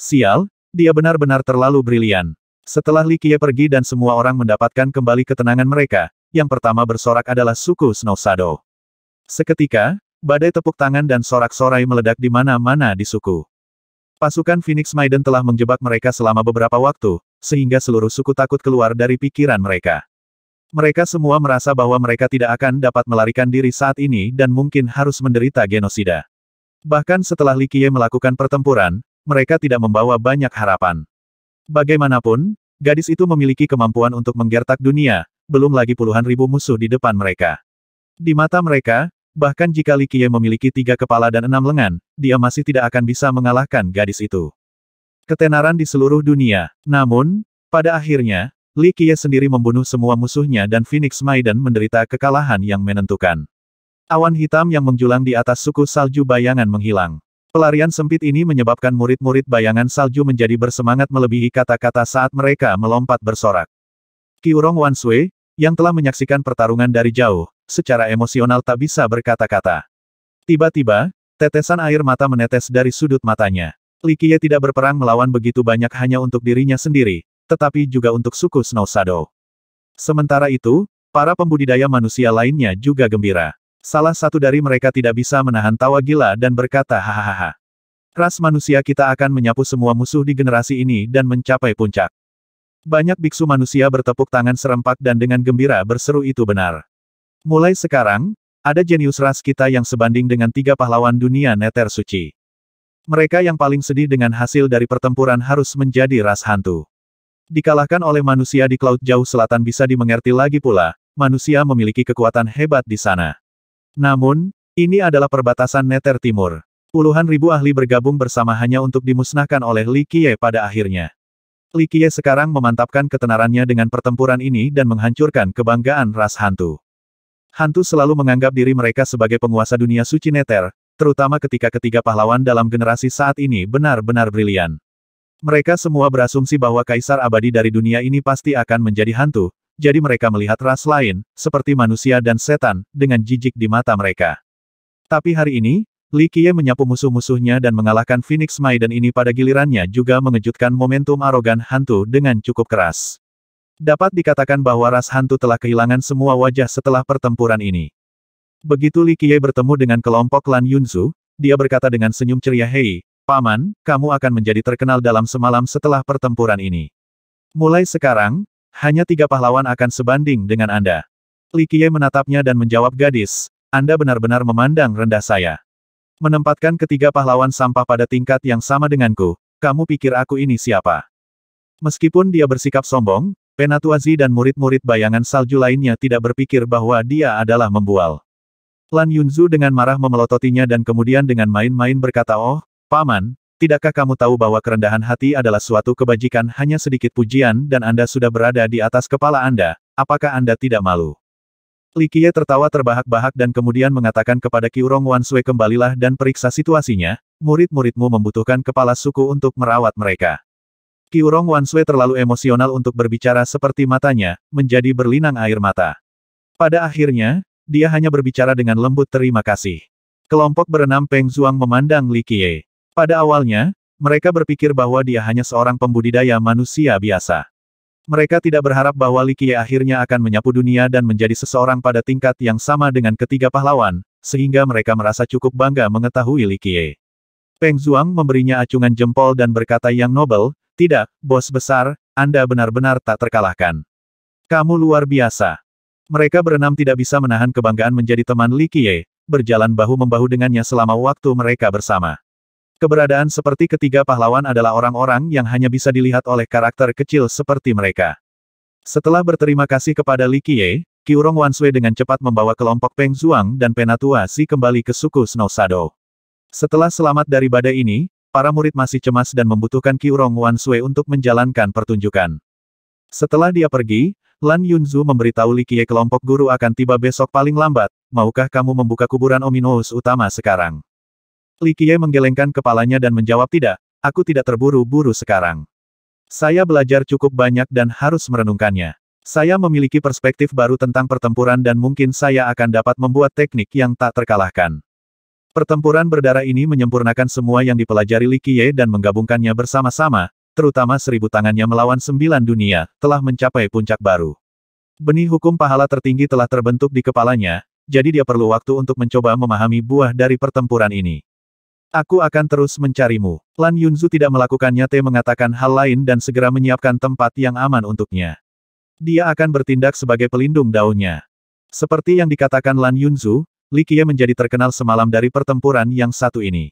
Sial, dia benar-benar terlalu brilian. Setelah Li Qiye pergi dan semua orang mendapatkan kembali ketenangan mereka, yang pertama bersorak adalah suku Snow Shadow. Seketika, Badai tepuk tangan dan sorak-sorai meledak di mana-mana di suku. Pasukan Phoenix Maiden telah menjebak mereka selama beberapa waktu, sehingga seluruh suku takut keluar dari pikiran mereka. Mereka semua merasa bahwa mereka tidak akan dapat melarikan diri saat ini dan mungkin harus menderita genosida. Bahkan setelah Likie melakukan pertempuran, mereka tidak membawa banyak harapan. Bagaimanapun, gadis itu memiliki kemampuan untuk menggertak dunia, belum lagi puluhan ribu musuh di depan mereka. Di mata mereka, Bahkan jika Li Qiye memiliki tiga kepala dan enam lengan, dia masih tidak akan bisa mengalahkan gadis itu. Ketenaran di seluruh dunia. Namun, pada akhirnya, Li Qiye sendiri membunuh semua musuhnya dan Phoenix Maiden menderita kekalahan yang menentukan. Awan hitam yang menjulang di atas suku salju bayangan menghilang. Pelarian sempit ini menyebabkan murid-murid bayangan salju menjadi bersemangat melebihi kata-kata saat mereka melompat bersorak. Kiurong Wansui, yang telah menyaksikan pertarungan dari jauh, secara emosional tak bisa berkata-kata. Tiba-tiba, tetesan air mata menetes dari sudut matanya. Likie tidak berperang melawan begitu banyak hanya untuk dirinya sendiri, tetapi juga untuk suku Snow Shadow. Sementara itu, para pembudidaya manusia lainnya juga gembira. Salah satu dari mereka tidak bisa menahan tawa gila dan berkata hahaha. Ras manusia kita akan menyapu semua musuh di generasi ini dan mencapai puncak. Banyak biksu manusia bertepuk tangan serempak dan dengan gembira berseru itu benar. Mulai sekarang, ada jenius ras kita yang sebanding dengan tiga pahlawan dunia neter suci. Mereka yang paling sedih dengan hasil dari pertempuran harus menjadi ras hantu. Dikalahkan oleh manusia di Cloud Jauh Selatan bisa dimengerti lagi pula, manusia memiliki kekuatan hebat di sana. Namun, ini adalah perbatasan neter timur. Puluhan ribu ahli bergabung bersama hanya untuk dimusnahkan oleh Li Qiye pada akhirnya. Li Qiye sekarang memantapkan ketenarannya dengan pertempuran ini dan menghancurkan kebanggaan ras hantu. Hantu selalu menganggap diri mereka sebagai penguasa dunia suci Neter, terutama ketika ketiga pahlawan dalam generasi saat ini benar-benar brilian. Mereka semua berasumsi bahwa kaisar abadi dari dunia ini pasti akan menjadi hantu, jadi mereka melihat ras lain, seperti manusia dan setan, dengan jijik di mata mereka. Tapi hari ini, Li Qiye menyapu musuh-musuhnya dan mengalahkan Phoenix Maiden ini pada gilirannya juga mengejutkan momentum arogan hantu dengan cukup keras. Dapat dikatakan bahwa ras hantu telah kehilangan semua wajah setelah pertempuran ini. Begitu Li Qiye bertemu dengan kelompok Lan Yunzu, dia berkata dengan senyum ceria Hei, Paman, kamu akan menjadi terkenal dalam semalam setelah pertempuran ini. Mulai sekarang, hanya tiga pahlawan akan sebanding dengan Anda. Li Qiye menatapnya dan menjawab gadis, Anda benar-benar memandang rendah saya. Menempatkan ketiga pahlawan sampah pada tingkat yang sama denganku, kamu pikir aku ini siapa? Meskipun dia bersikap sombong, Penatuazi dan murid-murid bayangan salju lainnya tidak berpikir bahwa dia adalah membual. Lan Yunzu dengan marah memelototinya dan kemudian dengan main-main berkata Oh, Paman, tidakkah kamu tahu bahwa kerendahan hati adalah suatu kebajikan hanya sedikit pujian dan Anda sudah berada di atas kepala Anda, apakah Anda tidak malu? Li Qiye tertawa terbahak-bahak dan kemudian mengatakan kepada Wan Wansue kembalilah dan periksa situasinya, murid-muridmu membutuhkan kepala suku untuk merawat mereka. Qiurong Wansue terlalu emosional untuk berbicara seperti matanya, menjadi berlinang air mata. Pada akhirnya, dia hanya berbicara dengan lembut terima kasih. Kelompok berenam Peng Zhuang memandang Li Qiye. Pada awalnya, mereka berpikir bahwa dia hanya seorang pembudidaya manusia biasa. Mereka tidak berharap bahwa Li Qiye akhirnya akan menyapu dunia dan menjadi seseorang pada tingkat yang sama dengan ketiga pahlawan, sehingga mereka merasa cukup bangga mengetahui Li Qiye. Peng Zhuang memberinya acungan jempol dan berkata yang nobel, tidak, bos besar, Anda benar-benar tak terkalahkan. Kamu luar biasa. Mereka berenam tidak bisa menahan kebanggaan menjadi teman Li Qiye, berjalan bahu-membahu dengannya selama waktu mereka bersama. Keberadaan seperti ketiga pahlawan adalah orang-orang yang hanya bisa dilihat oleh karakter kecil seperti mereka. Setelah berterima kasih kepada Li Qiye, Kiurong Wansui dengan cepat membawa kelompok Peng Zhuang dan Penatua Si kembali ke suku Snow Shadow. Setelah selamat dari badai ini, para murid masih cemas dan membutuhkan Qiurong Wan Sui untuk menjalankan pertunjukan. Setelah dia pergi, Lan Yunzu memberitahu Li Qiye kelompok guru akan tiba besok paling lambat, maukah kamu membuka kuburan Ominous utama sekarang? Li Qiye menggelengkan kepalanya dan menjawab tidak, aku tidak terburu-buru sekarang. Saya belajar cukup banyak dan harus merenungkannya. Saya memiliki perspektif baru tentang pertempuran dan mungkin saya akan dapat membuat teknik yang tak terkalahkan. Pertempuran berdarah ini menyempurnakan semua yang dipelajari Li Qiye dan menggabungkannya bersama-sama, terutama seribu tangannya melawan sembilan dunia, telah mencapai puncak baru. Benih hukum pahala tertinggi telah terbentuk di kepalanya, jadi dia perlu waktu untuk mencoba memahami buah dari pertempuran ini. Aku akan terus mencarimu. Lan Yunzu tidak melakukannya T mengatakan hal lain dan segera menyiapkan tempat yang aman untuknya. Dia akan bertindak sebagai pelindung daunnya. Seperti yang dikatakan Lan Yunzu, Li menjadi terkenal semalam dari pertempuran yang satu ini.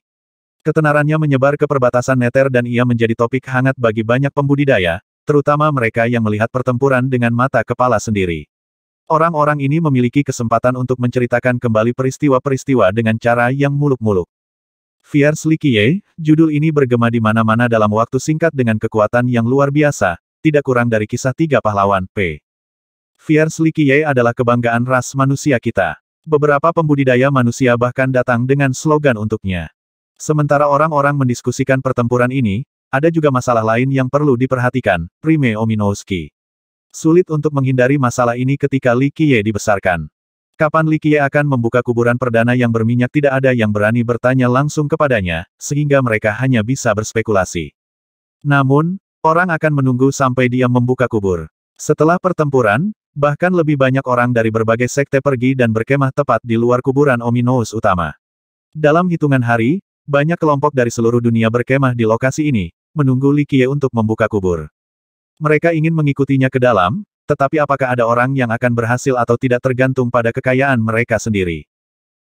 Ketenarannya menyebar ke perbatasan Neter dan ia menjadi topik hangat bagi banyak pembudidaya, terutama mereka yang melihat pertempuran dengan mata kepala sendiri. Orang-orang ini memiliki kesempatan untuk menceritakan kembali peristiwa-peristiwa dengan cara yang muluk-muluk. Fierce Li judul ini bergema di mana-mana dalam waktu singkat dengan kekuatan yang luar biasa, tidak kurang dari kisah tiga pahlawan, P. Fierce Li adalah kebanggaan ras manusia kita. Beberapa pembudidaya manusia bahkan datang dengan slogan untuknya. Sementara orang-orang mendiskusikan pertempuran ini, ada juga masalah lain yang perlu diperhatikan, Prime Ominowski. Sulit untuk menghindari masalah ini ketika Li Qiye dibesarkan. Kapan Li Qiye akan membuka kuburan perdana yang berminyak tidak ada yang berani bertanya langsung kepadanya, sehingga mereka hanya bisa berspekulasi. Namun, orang akan menunggu sampai dia membuka kubur. Setelah pertempuran, Bahkan lebih banyak orang dari berbagai sekte pergi dan berkemah tepat di luar kuburan Ominous utama. Dalam hitungan hari, banyak kelompok dari seluruh dunia berkemah di lokasi ini, menunggu Likie untuk membuka kubur. Mereka ingin mengikutinya ke dalam, tetapi apakah ada orang yang akan berhasil atau tidak tergantung pada kekayaan mereka sendiri.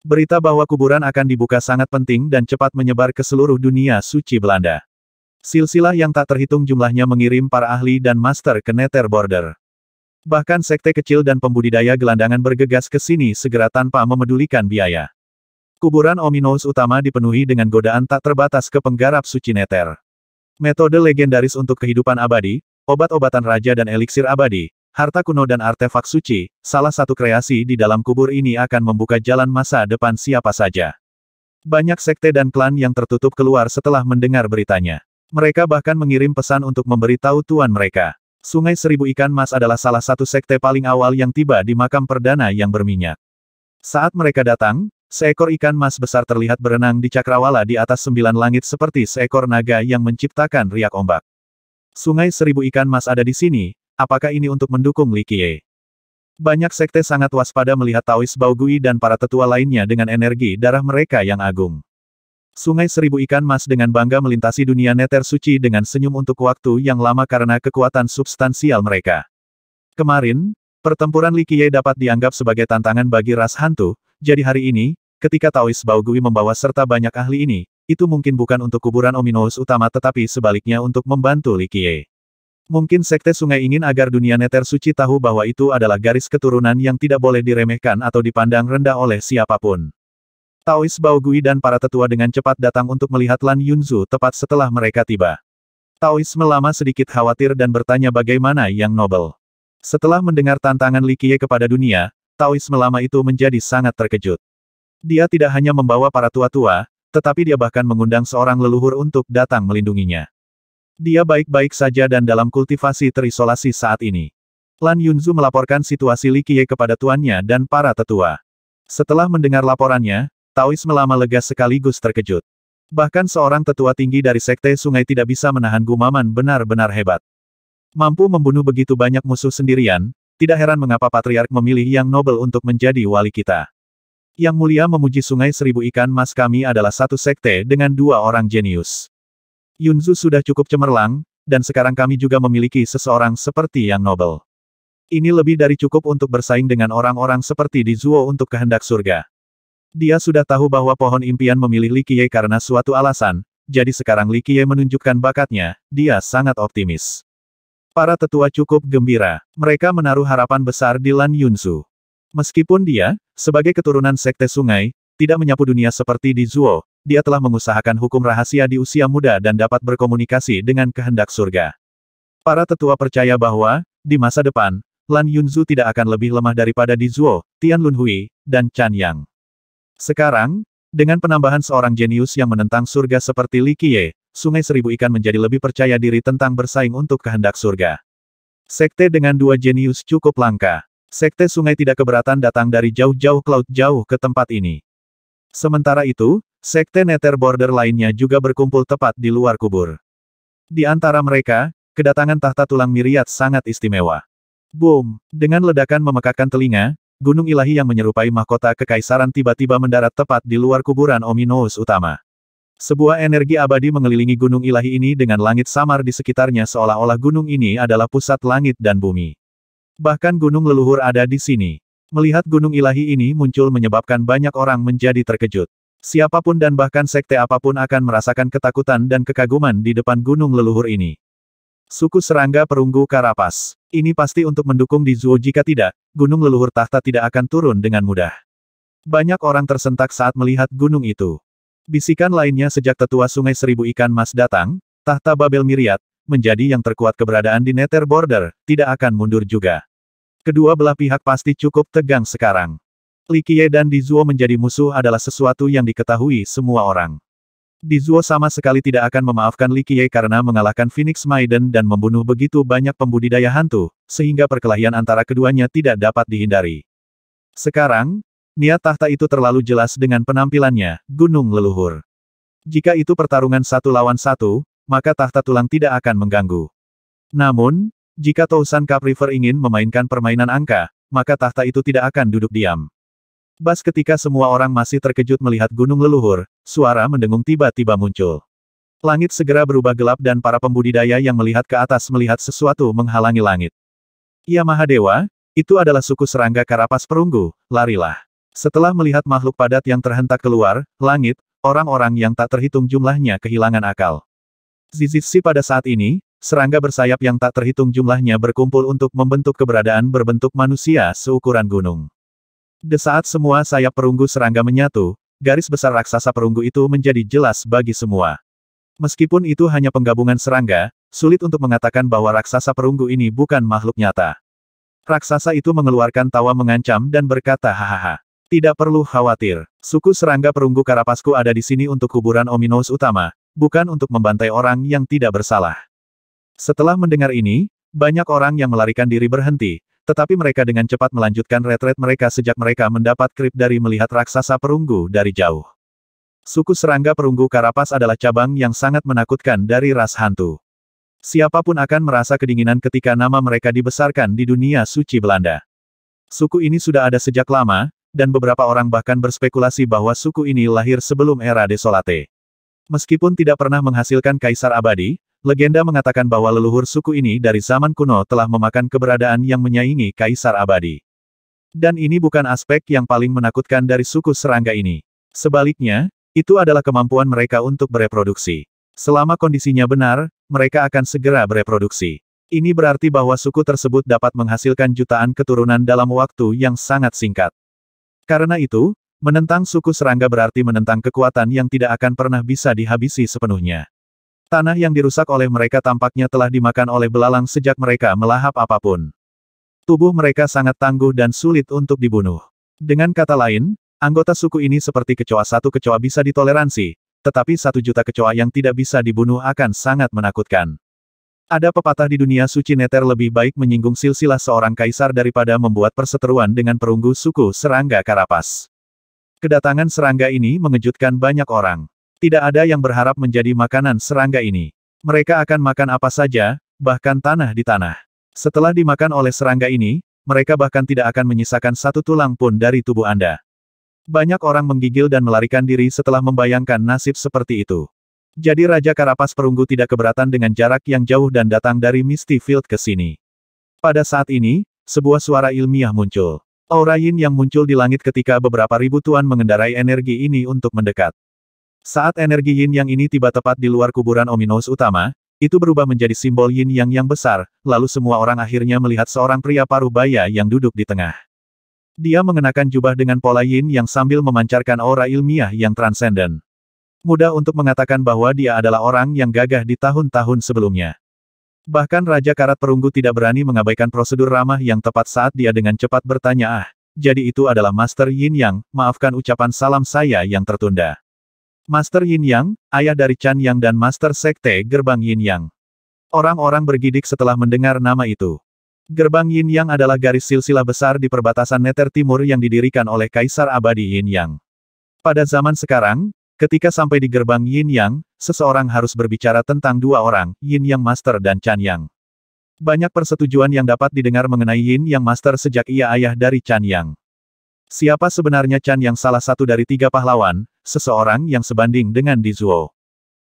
Berita bahwa kuburan akan dibuka sangat penting dan cepat menyebar ke seluruh dunia suci Belanda. Silsilah yang tak terhitung jumlahnya mengirim para ahli dan master ke Nether Border. Bahkan sekte kecil dan pembudidaya gelandangan bergegas ke sini segera tanpa memedulikan biaya. Kuburan Ominous utama dipenuhi dengan godaan tak terbatas ke penggarap suci neter. Metode legendaris untuk kehidupan abadi, obat-obatan raja dan eliksir abadi, harta kuno dan artefak suci, salah satu kreasi di dalam kubur ini akan membuka jalan masa depan siapa saja. Banyak sekte dan klan yang tertutup keluar setelah mendengar beritanya. Mereka bahkan mengirim pesan untuk memberi tahu tuan mereka. Sungai Seribu Ikan Mas adalah salah satu sekte paling awal yang tiba di makam perdana yang berminyak. Saat mereka datang, seekor ikan mas besar terlihat berenang di cakrawala di atas sembilan langit seperti seekor naga yang menciptakan riak ombak. Sungai Seribu Ikan Mas ada di sini, apakah ini untuk mendukung Li Qiye? Banyak sekte sangat waspada melihat Taois Baogui dan para tetua lainnya dengan energi darah mereka yang agung. Sungai seribu ikan mas dengan bangga melintasi dunia neter suci dengan senyum untuk waktu yang lama karena kekuatan substansial mereka. Kemarin, pertempuran Likie dapat dianggap sebagai tantangan bagi ras hantu, jadi hari ini, ketika Taois Baugui membawa serta banyak ahli ini, itu mungkin bukan untuk kuburan Ominous utama tetapi sebaliknya untuk membantu Likie. Mungkin Sekte Sungai ingin agar dunia neter suci tahu bahwa itu adalah garis keturunan yang tidak boleh diremehkan atau dipandang rendah oleh siapapun. Taois Bao Gui dan para tetua dengan cepat datang untuk melihat Lan Yunzu tepat setelah mereka tiba. Taois melama sedikit khawatir dan bertanya bagaimana yang nobel. Setelah mendengar tantangan Li Qiye kepada dunia, Taois melama itu menjadi sangat terkejut. Dia tidak hanya membawa para tua-tua, tetapi dia bahkan mengundang seorang leluhur untuk datang melindunginya. Dia baik-baik saja dan dalam kultivasi terisolasi saat ini. Lan Yunzu melaporkan situasi Li Qiye kepada tuannya dan para tetua. Setelah mendengar laporannya, Taois melama lega sekaligus terkejut. Bahkan seorang tetua tinggi dari Sekte Sungai tidak bisa menahan gumaman benar-benar hebat. Mampu membunuh begitu banyak musuh sendirian, tidak heran mengapa Patriark memilih yang nobel untuk menjadi wali kita. Yang Mulia memuji Sungai Seribu Ikan Mas kami adalah satu sekte dengan dua orang jenius. Yunzu sudah cukup cemerlang, dan sekarang kami juga memiliki seseorang seperti yang nobel. Ini lebih dari cukup untuk bersaing dengan orang-orang seperti di Zuo untuk kehendak surga. Dia sudah tahu bahwa pohon impian memilih Li Qiye karena suatu alasan, jadi sekarang Li Qiye menunjukkan bakatnya, dia sangat optimis. Para tetua cukup gembira, mereka menaruh harapan besar di Lan Yunsu. Meskipun dia, sebagai keturunan sekte sungai, tidak menyapu dunia seperti di Zuo, dia telah mengusahakan hukum rahasia di usia muda dan dapat berkomunikasi dengan kehendak surga. Para tetua percaya bahwa, di masa depan, Lan Yunzu tidak akan lebih lemah daripada di Zuo, Tian Lunhui, dan Chan Yang. Sekarang, dengan penambahan seorang jenius yang menentang surga seperti Li Qiye, Sungai Seribu Ikan menjadi lebih percaya diri tentang bersaing untuk kehendak surga. Sekte dengan dua jenius cukup langka. Sekte sungai tidak keberatan datang dari jauh-jauh ke jauh ke tempat ini. Sementara itu, sekte neter border lainnya juga berkumpul tepat di luar kubur. Di antara mereka, kedatangan tahta tulang miriat sangat istimewa. Boom! Dengan ledakan memekakan telinga, gunung ilahi yang menyerupai mahkota kekaisaran tiba-tiba mendarat tepat di luar kuburan Ominous utama. Sebuah energi abadi mengelilingi gunung ilahi ini dengan langit samar di sekitarnya seolah-olah gunung ini adalah pusat langit dan bumi. Bahkan gunung leluhur ada di sini. Melihat gunung ilahi ini muncul menyebabkan banyak orang menjadi terkejut. Siapapun dan bahkan sekte apapun akan merasakan ketakutan dan kekaguman di depan gunung leluhur ini. Suku serangga perunggu karapas. Ini pasti untuk mendukung di Zuo jika tidak, gunung leluhur tahta tidak akan turun dengan mudah. Banyak orang tersentak saat melihat gunung itu. Bisikan lainnya sejak tetua sungai seribu ikan mas datang, tahta Babel Miriat, menjadi yang terkuat keberadaan di Nether Border, tidak akan mundur juga. Kedua belah pihak pasti cukup tegang sekarang. Likie dan Di Dizuo menjadi musuh adalah sesuatu yang diketahui semua orang. Di Dizuo sama sekali tidak akan memaafkan Li Qiye karena mengalahkan Phoenix Maiden dan membunuh begitu banyak pembudidaya hantu, sehingga perkelahian antara keduanya tidak dapat dihindari. Sekarang, niat tahta itu terlalu jelas dengan penampilannya, gunung leluhur. Jika itu pertarungan satu lawan satu, maka tahta tulang tidak akan mengganggu. Namun, jika Tousan Cup River ingin memainkan permainan angka, maka tahta itu tidak akan duduk diam. Bas ketika semua orang masih terkejut melihat gunung leluhur, suara mendengung tiba-tiba muncul. Langit segera berubah gelap dan para pembudidaya yang melihat ke atas melihat sesuatu menghalangi langit. Ya Mahadewa, itu adalah suku serangga karapas perunggu, larilah. Setelah melihat makhluk padat yang terhentak keluar, langit, orang-orang yang tak terhitung jumlahnya kehilangan akal. Zizitsi pada saat ini, serangga bersayap yang tak terhitung jumlahnya berkumpul untuk membentuk keberadaan berbentuk manusia seukuran gunung. Di saat semua sayap perunggu serangga menyatu, garis besar raksasa perunggu itu menjadi jelas bagi semua. Meskipun itu hanya penggabungan serangga, sulit untuk mengatakan bahwa raksasa perunggu ini bukan makhluk nyata. Raksasa itu mengeluarkan tawa mengancam dan berkata hahaha. Tidak perlu khawatir, suku serangga perunggu Karapasku ada di sini untuk kuburan ominous utama, bukan untuk membantai orang yang tidak bersalah. Setelah mendengar ini, banyak orang yang melarikan diri berhenti, tetapi mereka dengan cepat melanjutkan retret mereka sejak mereka mendapat krip dari melihat raksasa perunggu dari jauh. Suku serangga perunggu karapas adalah cabang yang sangat menakutkan dari ras hantu. Siapapun akan merasa kedinginan ketika nama mereka dibesarkan di dunia suci Belanda. Suku ini sudah ada sejak lama, dan beberapa orang bahkan berspekulasi bahwa suku ini lahir sebelum era Desolate. Meskipun tidak pernah menghasilkan kaisar abadi, legenda mengatakan bahwa leluhur suku ini dari zaman kuno telah memakan keberadaan yang menyaingi kaisar abadi. Dan ini bukan aspek yang paling menakutkan dari suku serangga ini. Sebaliknya, itu adalah kemampuan mereka untuk bereproduksi. Selama kondisinya benar, mereka akan segera bereproduksi. Ini berarti bahwa suku tersebut dapat menghasilkan jutaan keturunan dalam waktu yang sangat singkat. Karena itu, menentang suku serangga berarti menentang kekuatan yang tidak akan pernah bisa dihabisi sepenuhnya. Tanah yang dirusak oleh mereka tampaknya telah dimakan oleh belalang sejak mereka melahap apapun. Tubuh mereka sangat tangguh dan sulit untuk dibunuh. Dengan kata lain, anggota suku ini seperti kecoa satu kecoa bisa ditoleransi, tetapi satu juta kecoa yang tidak bisa dibunuh akan sangat menakutkan. Ada pepatah di dunia suci Neter lebih baik menyinggung silsilah seorang kaisar daripada membuat perseteruan dengan perunggu suku serangga karapas. Kedatangan serangga ini mengejutkan banyak orang. Tidak ada yang berharap menjadi makanan serangga ini. Mereka akan makan apa saja, bahkan tanah di tanah. Setelah dimakan oleh serangga ini, mereka bahkan tidak akan menyisakan satu tulang pun dari tubuh Anda. Banyak orang menggigil dan melarikan diri setelah membayangkan nasib seperti itu. Jadi Raja Karapas Perunggu tidak keberatan dengan jarak yang jauh dan datang dari Misty Field ke sini. Pada saat ini, sebuah suara ilmiah muncul. Aura yin yang muncul di langit ketika beberapa ribu tuan mengendarai energi ini untuk mendekat. Saat energi yin yang ini tiba tepat di luar kuburan Ominous utama, itu berubah menjadi simbol yin yang yang besar, lalu semua orang akhirnya melihat seorang pria paruh baya yang duduk di tengah. Dia mengenakan jubah dengan pola yin yang sambil memancarkan aura ilmiah yang transenden. Mudah untuk mengatakan bahwa dia adalah orang yang gagah di tahun-tahun sebelumnya. Bahkan Raja Karat Perunggu tidak berani mengabaikan prosedur ramah yang tepat saat dia dengan cepat bertanya ah, jadi itu adalah Master Yin Yang, maafkan ucapan salam saya yang tertunda. Master Yin Yang, ayah dari Chan Yang dan Master Sekte Gerbang Yin Yang. Orang-orang bergidik setelah mendengar nama itu. Gerbang Yin Yang adalah garis silsilah besar di perbatasan Nether Timur yang didirikan oleh Kaisar Abadi Yin Yang. Pada zaman sekarang, ketika sampai di gerbang Yin Yang, seseorang harus berbicara tentang dua orang, Yin Yang Master dan Chan Yang. Banyak persetujuan yang dapat didengar mengenai Yin Yang Master sejak ia ayah dari Chan Yang. Siapa sebenarnya Chan yang salah satu dari tiga pahlawan, seseorang yang sebanding dengan Dizuo.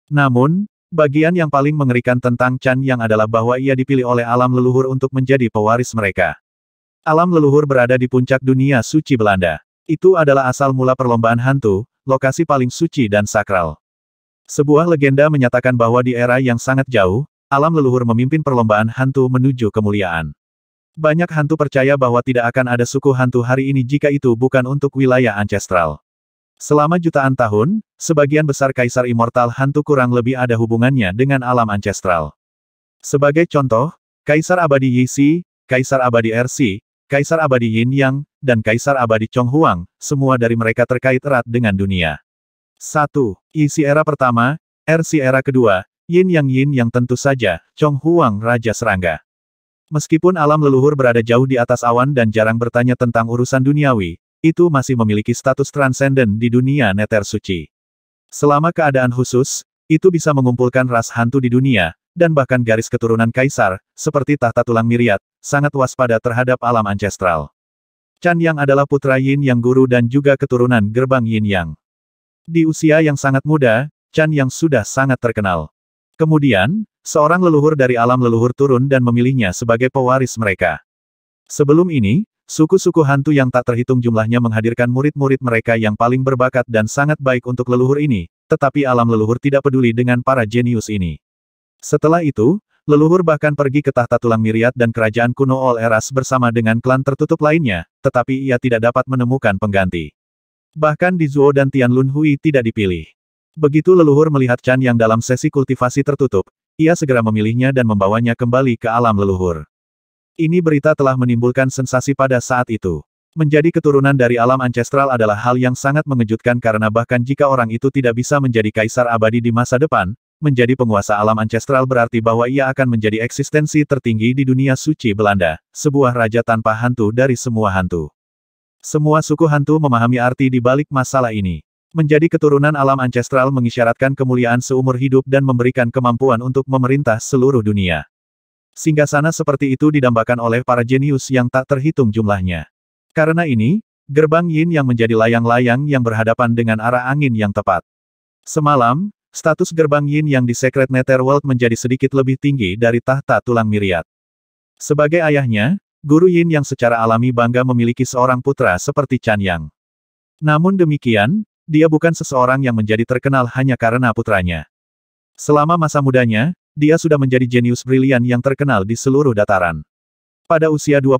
Namun, bagian yang paling mengerikan tentang Chan yang adalah bahwa ia dipilih oleh alam leluhur untuk menjadi pewaris mereka. Alam leluhur berada di puncak dunia suci Belanda. Itu adalah asal mula perlombaan hantu, lokasi paling suci dan sakral. Sebuah legenda menyatakan bahwa di era yang sangat jauh, alam leluhur memimpin perlombaan hantu menuju kemuliaan. Banyak hantu percaya bahwa tidak akan ada suku hantu hari ini jika itu bukan untuk wilayah ancestral. Selama jutaan tahun, sebagian besar kaisar immortal hantu kurang lebih ada hubungannya dengan alam ancestral. Sebagai contoh, Kaisar Abadi Yixi, Kaisar Abadi RC, er Kaisar Abadi Yin Yang, dan Kaisar Abadi Chong Huang, semua dari mereka terkait erat dengan dunia. 1. Yixi era pertama, RC er era kedua, Yin Yang Yin Yang tentu saja, Chong Huang Raja Serangga. Meskipun alam leluhur berada jauh di atas awan dan jarang bertanya tentang urusan duniawi, itu masih memiliki status transenden di dunia neter suci. Selama keadaan khusus, itu bisa mengumpulkan ras hantu di dunia, dan bahkan garis keturunan kaisar, seperti tahta tulang miriat, sangat waspada terhadap alam ancestral. Chan Yang adalah putra Yin Yang guru dan juga keturunan gerbang Yin Yang. Di usia yang sangat muda, Chan Yang sudah sangat terkenal. Kemudian, Seorang leluhur dari alam leluhur turun dan memilihnya sebagai pewaris mereka. Sebelum ini, suku-suku hantu yang tak terhitung jumlahnya menghadirkan murid-murid mereka yang paling berbakat dan sangat baik untuk leluhur ini, tetapi alam leluhur tidak peduli dengan para jenius ini. Setelah itu, leluhur bahkan pergi ke tahta tulang miriat dan kerajaan kuno All Eras bersama dengan klan tertutup lainnya, tetapi ia tidak dapat menemukan pengganti. Bahkan di Zuo dan Tian Lun Hui tidak dipilih. Begitu leluhur melihat Chan yang dalam sesi kultivasi tertutup, ia segera memilihnya dan membawanya kembali ke alam leluhur. Ini berita telah menimbulkan sensasi pada saat itu. Menjadi keturunan dari alam ancestral adalah hal yang sangat mengejutkan karena bahkan jika orang itu tidak bisa menjadi kaisar abadi di masa depan, menjadi penguasa alam ancestral berarti bahwa ia akan menjadi eksistensi tertinggi di dunia suci Belanda, sebuah raja tanpa hantu dari semua hantu. Semua suku hantu memahami arti di balik masalah ini. Menjadi keturunan alam ancestral mengisyaratkan kemuliaan seumur hidup dan memberikan kemampuan untuk memerintah seluruh dunia. Singgasana seperti itu didambakan oleh para jenius yang tak terhitung jumlahnya. Karena ini, gerbang yin yang menjadi layang-layang yang berhadapan dengan arah angin yang tepat. Semalam, status gerbang yin yang di Secret Netherworld menjadi sedikit lebih tinggi dari tahta tulang miriat. Sebagai ayahnya, Guru Yin yang secara alami bangga memiliki seorang putra seperti Chan Yang. Namun demikian, dia bukan seseorang yang menjadi terkenal hanya karena putranya. Selama masa mudanya, dia sudah menjadi jenius brilian yang terkenal di seluruh dataran. Pada usia 20,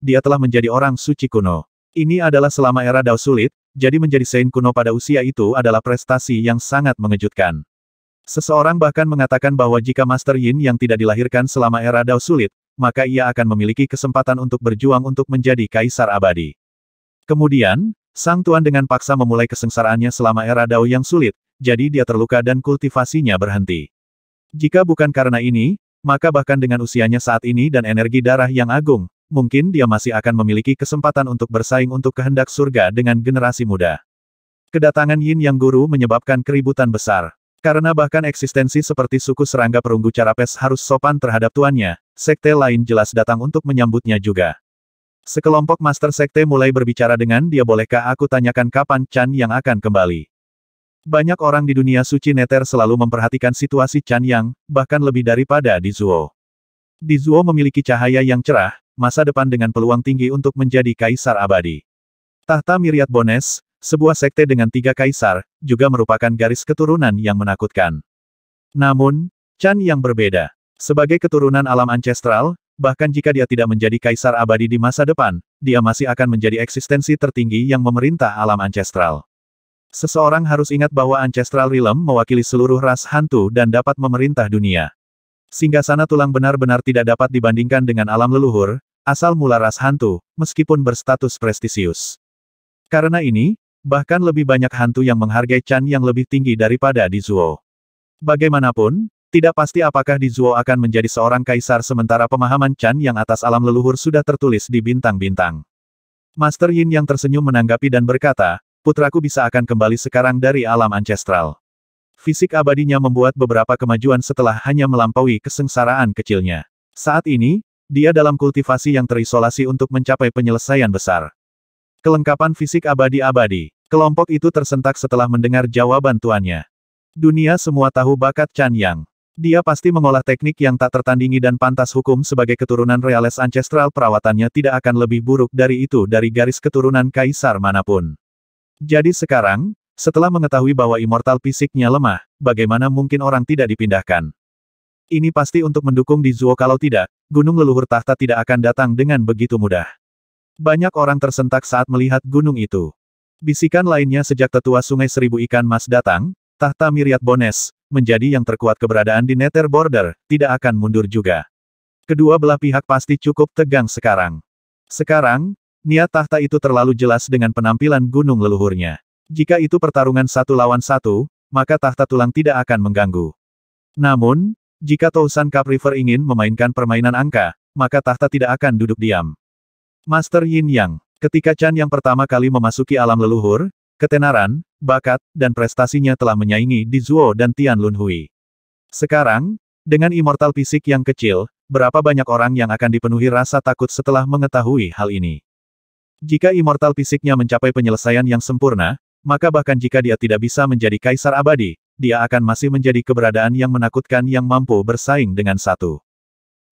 dia telah menjadi orang suci kuno. Ini adalah selama era Dao sulit, jadi menjadi Saint kuno pada usia itu adalah prestasi yang sangat mengejutkan. Seseorang bahkan mengatakan bahwa jika Master Yin yang tidak dilahirkan selama era Dao sulit, maka ia akan memiliki kesempatan untuk berjuang untuk menjadi kaisar abadi. Kemudian, Sang Tuan dengan paksa memulai kesengsaraannya selama era Dao yang sulit, jadi dia terluka dan kultivasinya berhenti. Jika bukan karena ini, maka bahkan dengan usianya saat ini dan energi darah yang agung, mungkin dia masih akan memiliki kesempatan untuk bersaing untuk kehendak surga dengan generasi muda. Kedatangan Yin Yang Guru menyebabkan keributan besar. Karena bahkan eksistensi seperti suku serangga perunggu Carapes harus sopan terhadap tuannya, sekte lain jelas datang untuk menyambutnya juga. Sekelompok Master Sekte mulai berbicara dengan dia bolehkah aku tanyakan kapan Chan yang akan kembali. Banyak orang di dunia suci Neter selalu memperhatikan situasi Chan yang, bahkan lebih daripada di Zuo. Di Zuo memiliki cahaya yang cerah, masa depan dengan peluang tinggi untuk menjadi kaisar abadi. Tahta Miriat Bones, sebuah sekte dengan tiga kaisar, juga merupakan garis keturunan yang menakutkan. Namun, Chan yang berbeda. Sebagai keturunan alam ancestral, bahkan jika dia tidak menjadi kaisar abadi di masa depan, dia masih akan menjadi eksistensi tertinggi yang memerintah alam ancestral. Seseorang harus ingat bahwa ancestral realm mewakili seluruh ras hantu dan dapat memerintah dunia. Singgasana tulang benar-benar tidak dapat dibandingkan dengan alam leluhur, asal mula ras hantu, meskipun berstatus prestisius. Karena ini, bahkan lebih banyak hantu yang menghargai Chan yang lebih tinggi daripada di Zuo. Bagaimanapun, tidak pasti apakah di Zuo akan menjadi seorang kaisar sementara pemahaman Chan yang atas alam leluhur sudah tertulis di bintang-bintang. Master Yin yang tersenyum menanggapi dan berkata, putraku bisa akan kembali sekarang dari alam ancestral. Fisik abadinya membuat beberapa kemajuan setelah hanya melampaui kesengsaraan kecilnya. Saat ini, dia dalam kultivasi yang terisolasi untuk mencapai penyelesaian besar. Kelengkapan fisik abadi-abadi. Kelompok itu tersentak setelah mendengar jawaban tuannya. Dunia semua tahu bakat Chan Yang. Dia pasti mengolah teknik yang tak tertandingi dan pantas hukum sebagai keturunan reales ancestral perawatannya tidak akan lebih buruk dari itu dari garis keturunan kaisar manapun. Jadi sekarang, setelah mengetahui bahwa immortal fisiknya lemah, bagaimana mungkin orang tidak dipindahkan? Ini pasti untuk mendukung di Zuo kalau tidak, gunung leluhur tahta tidak akan datang dengan begitu mudah. Banyak orang tersentak saat melihat gunung itu. Bisikan lainnya sejak tetua sungai seribu ikan mas datang, tahta Miriat Bones, menjadi yang terkuat keberadaan di Nether Border, tidak akan mundur juga. Kedua belah pihak pasti cukup tegang sekarang. Sekarang, niat tahta itu terlalu jelas dengan penampilan gunung leluhurnya. Jika itu pertarungan satu lawan satu, maka tahta tulang tidak akan mengganggu. Namun, jika Tousan Cup River ingin memainkan permainan angka, maka tahta tidak akan duduk diam. Master Yin Yang, ketika Chan yang pertama kali memasuki alam leluhur, ketenaran, bakat, dan prestasinya telah menyaingi di Zuo dan Tian Lunhui. Sekarang, dengan immortal fisik yang kecil, berapa banyak orang yang akan dipenuhi rasa takut setelah mengetahui hal ini? Jika immortal fisiknya mencapai penyelesaian yang sempurna, maka bahkan jika dia tidak bisa menjadi kaisar abadi, dia akan masih menjadi keberadaan yang menakutkan yang mampu bersaing dengan satu.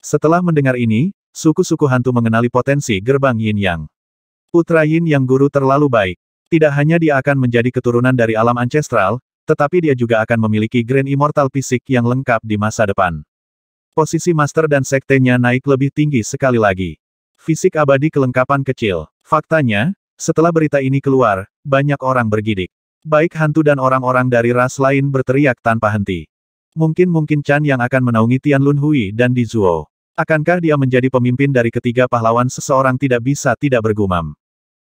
Setelah mendengar ini, suku-suku hantu mengenali potensi gerbang yin yang. Putra yin yang guru terlalu baik. Tidak hanya dia akan menjadi keturunan dari alam ancestral, tetapi dia juga akan memiliki Grand Immortal fisik yang lengkap di masa depan. Posisi master dan sektenya naik lebih tinggi sekali lagi. Fisik abadi kelengkapan kecil. Faktanya, setelah berita ini keluar, banyak orang bergidik. Baik hantu dan orang-orang dari ras lain berteriak tanpa henti. Mungkin-mungkin Chan yang akan menaungi Tian Lun Hui dan Di Zuo. Akankah dia menjadi pemimpin dari ketiga pahlawan seseorang tidak bisa tidak bergumam?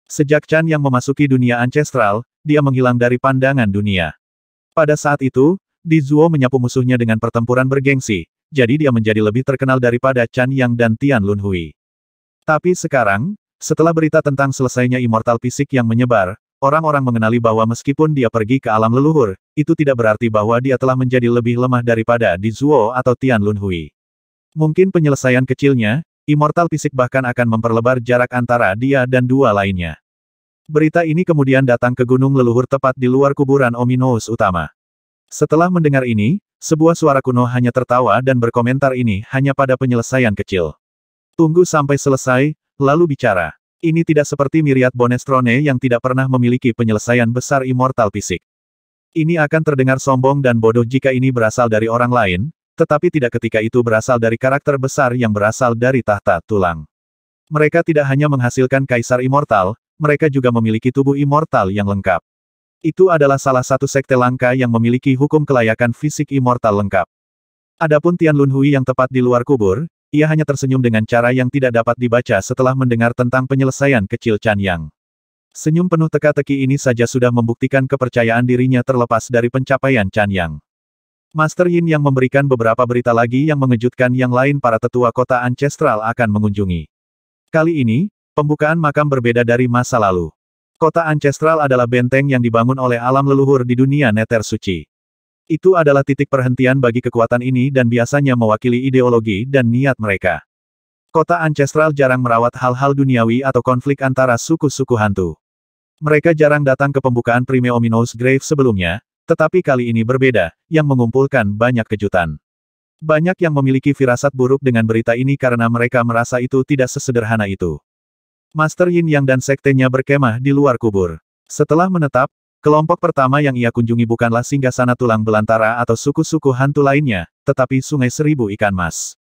Sejak Chan yang memasuki dunia ancestral, dia menghilang dari pandangan dunia. Pada saat itu, Di Zuo menyapu musuhnya dengan pertempuran bergengsi, jadi dia menjadi lebih terkenal daripada Chan Yang dan Tian Lunhui. Tapi sekarang, setelah berita tentang selesainya immortal fisik yang menyebar, orang-orang mengenali bahwa meskipun dia pergi ke alam leluhur, itu tidak berarti bahwa dia telah menjadi lebih lemah daripada Di Zuo atau Tian Lunhui. Mungkin penyelesaian kecilnya, Immortal fisik bahkan akan memperlebar jarak antara dia dan dua lainnya. Berita ini kemudian datang ke gunung leluhur tepat di luar kuburan Ominous utama. Setelah mendengar ini, sebuah suara kuno hanya tertawa dan berkomentar ini hanya pada penyelesaian kecil. Tunggu sampai selesai, lalu bicara. Ini tidak seperti Miriat Bonestrone yang tidak pernah memiliki penyelesaian besar immortal fisik. Ini akan terdengar sombong dan bodoh jika ini berasal dari orang lain, tetapi tidak ketika itu berasal dari karakter besar yang berasal dari tahta tulang. Mereka tidak hanya menghasilkan kaisar immortal, mereka juga memiliki tubuh immortal yang lengkap. Itu adalah salah satu sekte langka yang memiliki hukum kelayakan fisik immortal lengkap. Adapun Tian Lunhui yang tepat di luar kubur, ia hanya tersenyum dengan cara yang tidak dapat dibaca setelah mendengar tentang penyelesaian kecil Chan Yang. Senyum penuh teka-teki ini saja sudah membuktikan kepercayaan dirinya terlepas dari pencapaian Chan Yang. Master Yin yang memberikan beberapa berita lagi yang mengejutkan yang lain para tetua kota ancestral akan mengunjungi. Kali ini, pembukaan makam berbeda dari masa lalu. Kota ancestral adalah benteng yang dibangun oleh alam leluhur di dunia neter suci. Itu adalah titik perhentian bagi kekuatan ini dan biasanya mewakili ideologi dan niat mereka. Kota ancestral jarang merawat hal-hal duniawi atau konflik antara suku-suku hantu. Mereka jarang datang ke pembukaan Prime Ominous Grave sebelumnya, tetapi kali ini berbeda, yang mengumpulkan banyak kejutan. Banyak yang memiliki firasat buruk dengan berita ini karena mereka merasa itu tidak sesederhana itu. Master Yin Yang dan sektenya berkemah di luar kubur. Setelah menetap, kelompok pertama yang ia kunjungi bukanlah singgasana tulang belantara atau suku-suku hantu lainnya, tetapi Sungai Seribu Ikan Mas.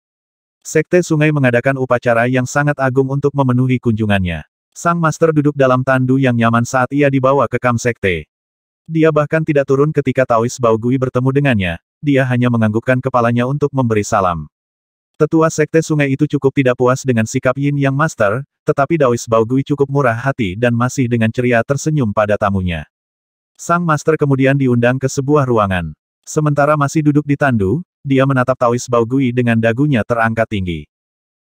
Sekte Sungai mengadakan upacara yang sangat agung untuk memenuhi kunjungannya. Sang Master duduk dalam tandu yang nyaman saat ia dibawa ke kam sekte. Dia bahkan tidak turun ketika Taois Baogui bertemu dengannya, dia hanya menganggukkan kepalanya untuk memberi salam. Tetua Sekte Sungai itu cukup tidak puas dengan sikap Yin Yang Master, tetapi Daois Baogui cukup murah hati dan masih dengan ceria tersenyum pada tamunya. Sang Master kemudian diundang ke sebuah ruangan. Sementara masih duduk di tandu, dia menatap Taois Baogui dengan dagunya terangkat tinggi.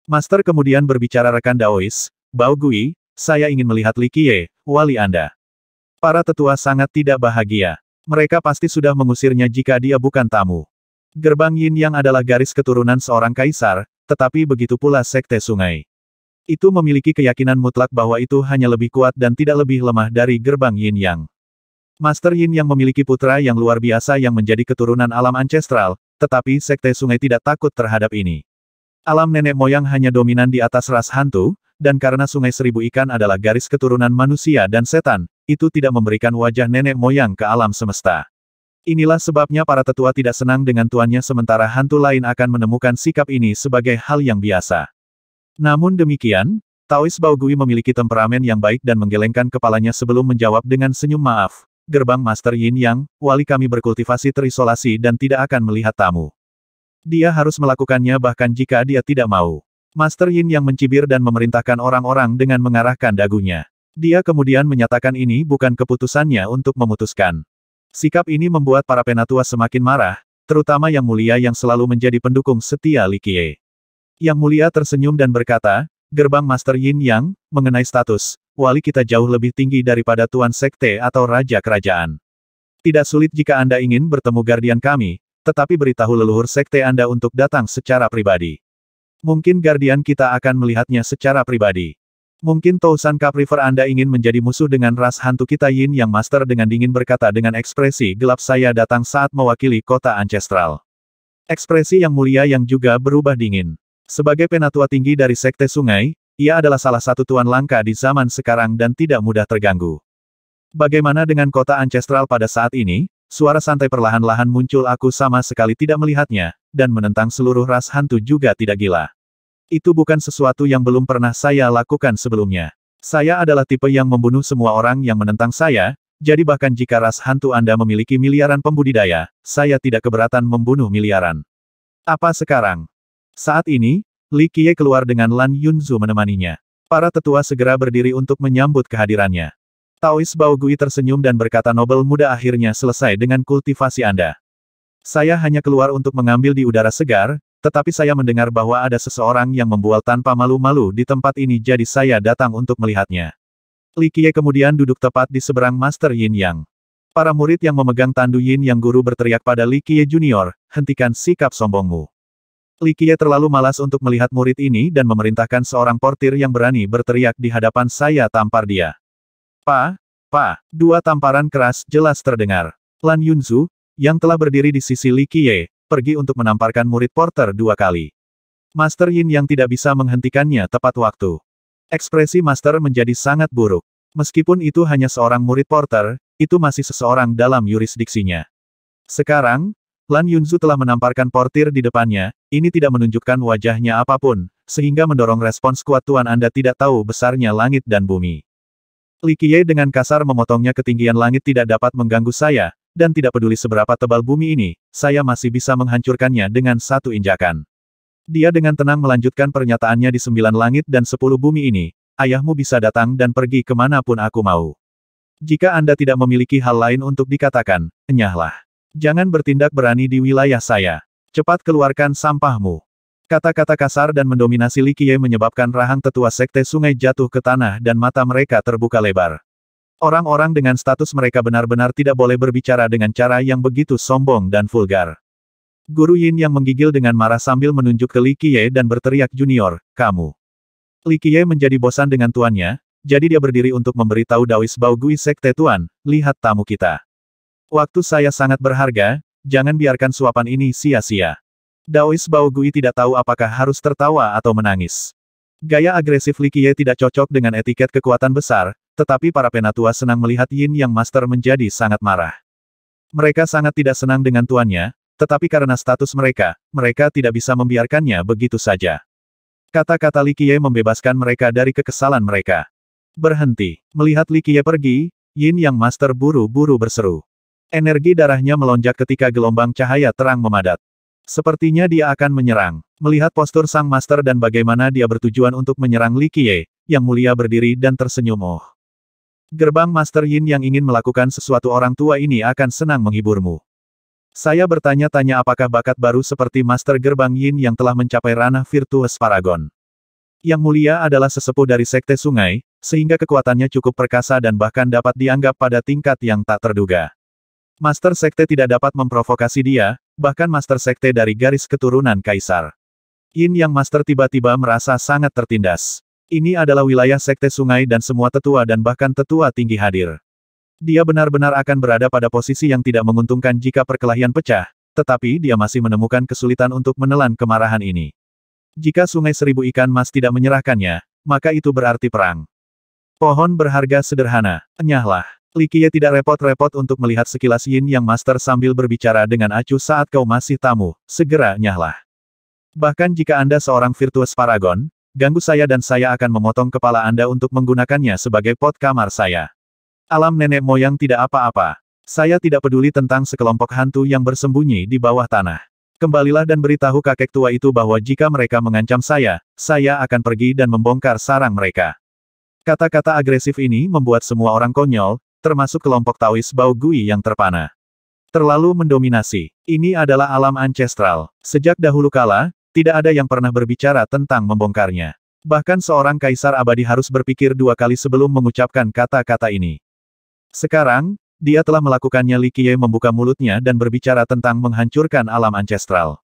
Master kemudian berbicara rekan Daois, Baogui, saya ingin melihat Li Qie, wali Anda. Para tetua sangat tidak bahagia. Mereka pasti sudah mengusirnya jika dia bukan tamu. Gerbang Yin yang adalah garis keturunan seorang kaisar, tetapi begitu pula sekte sungai. Itu memiliki keyakinan mutlak bahwa itu hanya lebih kuat dan tidak lebih lemah dari gerbang Yin Yang. Master Yin yang memiliki putra yang luar biasa yang menjadi keturunan alam ancestral, tetapi sekte sungai tidak takut terhadap ini. Alam nenek moyang hanya dominan di atas ras hantu, dan karena sungai seribu ikan adalah garis keturunan manusia dan setan, itu tidak memberikan wajah nenek moyang ke alam semesta. Inilah sebabnya para tetua tidak senang dengan tuannya sementara hantu lain akan menemukan sikap ini sebagai hal yang biasa. Namun demikian, Taois Baogui memiliki temperamen yang baik dan menggelengkan kepalanya sebelum menjawab dengan senyum maaf. Gerbang Master Yin Yang, wali kami berkultivasi terisolasi dan tidak akan melihat tamu. Dia harus melakukannya bahkan jika dia tidak mau. Master Yin Yang mencibir dan memerintahkan orang-orang dengan mengarahkan dagunya. Dia kemudian menyatakan ini bukan keputusannya untuk memutuskan. Sikap ini membuat para penatua semakin marah, terutama Yang Mulia yang selalu menjadi pendukung setia Likie. Yang Mulia tersenyum dan berkata, Gerbang Master Yin Yang, mengenai status, wali kita jauh lebih tinggi daripada Tuan Sekte atau Raja Kerajaan. Tidak sulit jika Anda ingin bertemu Guardian kami, tetapi beritahu leluhur Sekte Anda untuk datang secara pribadi. Mungkin Guardian kita akan melihatnya secara pribadi. Mungkin Tousan Cup River Anda ingin menjadi musuh dengan ras hantu kita Yin yang master dengan dingin berkata dengan ekspresi gelap saya datang saat mewakili kota ancestral. Ekspresi yang mulia yang juga berubah dingin. Sebagai penatua tinggi dari Sekte Sungai, ia adalah salah satu tuan langka di zaman sekarang dan tidak mudah terganggu. Bagaimana dengan kota ancestral pada saat ini? Suara santai perlahan-lahan muncul aku sama sekali tidak melihatnya, dan menentang seluruh ras hantu juga tidak gila. Itu bukan sesuatu yang belum pernah saya lakukan sebelumnya. Saya adalah tipe yang membunuh semua orang yang menentang saya, jadi bahkan jika ras hantu Anda memiliki miliaran pembudidaya, saya tidak keberatan membunuh miliaran. Apa sekarang? Saat ini, Li Qiye keluar dengan Lan Yunzu menemaninya. Para tetua segera berdiri untuk menyambut kehadirannya. Taois Bao Gui tersenyum dan berkata Nobel muda akhirnya selesai dengan kultivasi Anda. Saya hanya keluar untuk mengambil di udara segar, tetapi saya mendengar bahwa ada seseorang yang membual tanpa malu-malu di tempat ini jadi saya datang untuk melihatnya. Li Qiye kemudian duduk tepat di seberang Master Yin Yang. Para murid yang memegang tandu Yin Yang Guru berteriak pada Li Qiye Junior, hentikan sikap sombongmu. Li Qiye terlalu malas untuk melihat murid ini dan memerintahkan seorang portir yang berani berteriak di hadapan saya tampar dia. Pa, pa, dua tamparan keras jelas terdengar. Lan Yunzu, yang telah berdiri di sisi Li Qiye, pergi untuk menamparkan murid porter dua kali. Master Yin yang tidak bisa menghentikannya tepat waktu. Ekspresi Master menjadi sangat buruk. Meskipun itu hanya seorang murid porter, itu masih seseorang dalam yurisdiksinya. Sekarang, Lan Yunzu telah menamparkan portir di depannya, ini tidak menunjukkan wajahnya apapun, sehingga mendorong respons kuat Tuan Anda tidak tahu besarnya langit dan bumi. Li Qiye dengan kasar memotongnya ketinggian langit tidak dapat mengganggu saya, dan tidak peduli seberapa tebal bumi ini, saya masih bisa menghancurkannya dengan satu injakan. Dia dengan tenang melanjutkan pernyataannya di sembilan langit dan sepuluh bumi ini, ayahmu bisa datang dan pergi kemanapun aku mau. Jika Anda tidak memiliki hal lain untuk dikatakan, enyahlah. Jangan bertindak berani di wilayah saya. Cepat keluarkan sampahmu. Kata-kata kasar dan mendominasi Likie menyebabkan rahang tetua sekte sungai jatuh ke tanah dan mata mereka terbuka lebar. Orang-orang dengan status mereka benar-benar tidak boleh berbicara dengan cara yang begitu sombong dan vulgar. Guru Yin yang menggigil dengan marah sambil menunjuk ke Li Qiye dan berteriak junior, kamu. Li Qiye menjadi bosan dengan tuannya, jadi dia berdiri untuk memberitahu Dawis Bao Gui Sekte Tuan, lihat tamu kita. Waktu saya sangat berharga, jangan biarkan suapan ini sia-sia. Daois Bao Gui tidak tahu apakah harus tertawa atau menangis. Gaya agresif Li Qiye tidak cocok dengan etiket kekuatan besar, tetapi para penatua senang melihat Yin Yang Master menjadi sangat marah. Mereka sangat tidak senang dengan tuannya, tetapi karena status mereka, mereka tidak bisa membiarkannya begitu saja. Kata-kata Li Qiye membebaskan mereka dari kekesalan mereka. Berhenti. Melihat Li Qiye pergi, Yin Yang Master buru-buru berseru. Energi darahnya melonjak ketika gelombang cahaya terang memadat. Sepertinya dia akan menyerang. Melihat postur sang master dan bagaimana dia bertujuan untuk menyerang Li Qiye, yang mulia berdiri dan tersenyum oh. Gerbang Master Yin yang ingin melakukan sesuatu orang tua ini akan senang menghiburmu. Saya bertanya-tanya apakah bakat baru seperti Master Gerbang Yin yang telah mencapai ranah Virtuous Paragon. Yang mulia adalah sesepuh dari Sekte Sungai, sehingga kekuatannya cukup perkasa dan bahkan dapat dianggap pada tingkat yang tak terduga. Master Sekte tidak dapat memprovokasi dia, bahkan Master Sekte dari garis keturunan Kaisar. Yin Yang Master tiba-tiba merasa sangat tertindas. Ini adalah wilayah sekte sungai dan semua tetua dan bahkan tetua tinggi hadir. Dia benar-benar akan berada pada posisi yang tidak menguntungkan jika perkelahian pecah, tetapi dia masih menemukan kesulitan untuk menelan kemarahan ini. Jika sungai seribu ikan mas tidak menyerahkannya, maka itu berarti perang. Pohon berharga sederhana, enyahlah. Likie tidak repot-repot untuk melihat sekilas Yin Yang Master sambil berbicara dengan Acu saat kau masih tamu, segera nyahlah. Bahkan jika Anda seorang virtuos paragon, Ganggu saya dan saya akan memotong kepala Anda untuk menggunakannya sebagai pot kamar saya. Alam nenek moyang tidak apa-apa. Saya tidak peduli tentang sekelompok hantu yang bersembunyi di bawah tanah. Kembalilah dan beritahu kakek tua itu bahwa jika mereka mengancam saya, saya akan pergi dan membongkar sarang mereka. Kata-kata agresif ini membuat semua orang konyol, termasuk kelompok tawis Bau Gui yang terpana. Terlalu mendominasi. Ini adalah alam ancestral. Sejak dahulu kala, tidak ada yang pernah berbicara tentang membongkarnya. Bahkan seorang kaisar abadi harus berpikir dua kali sebelum mengucapkan kata-kata ini. Sekarang, dia telah melakukannya Li Qiye membuka mulutnya dan berbicara tentang menghancurkan alam ancestral.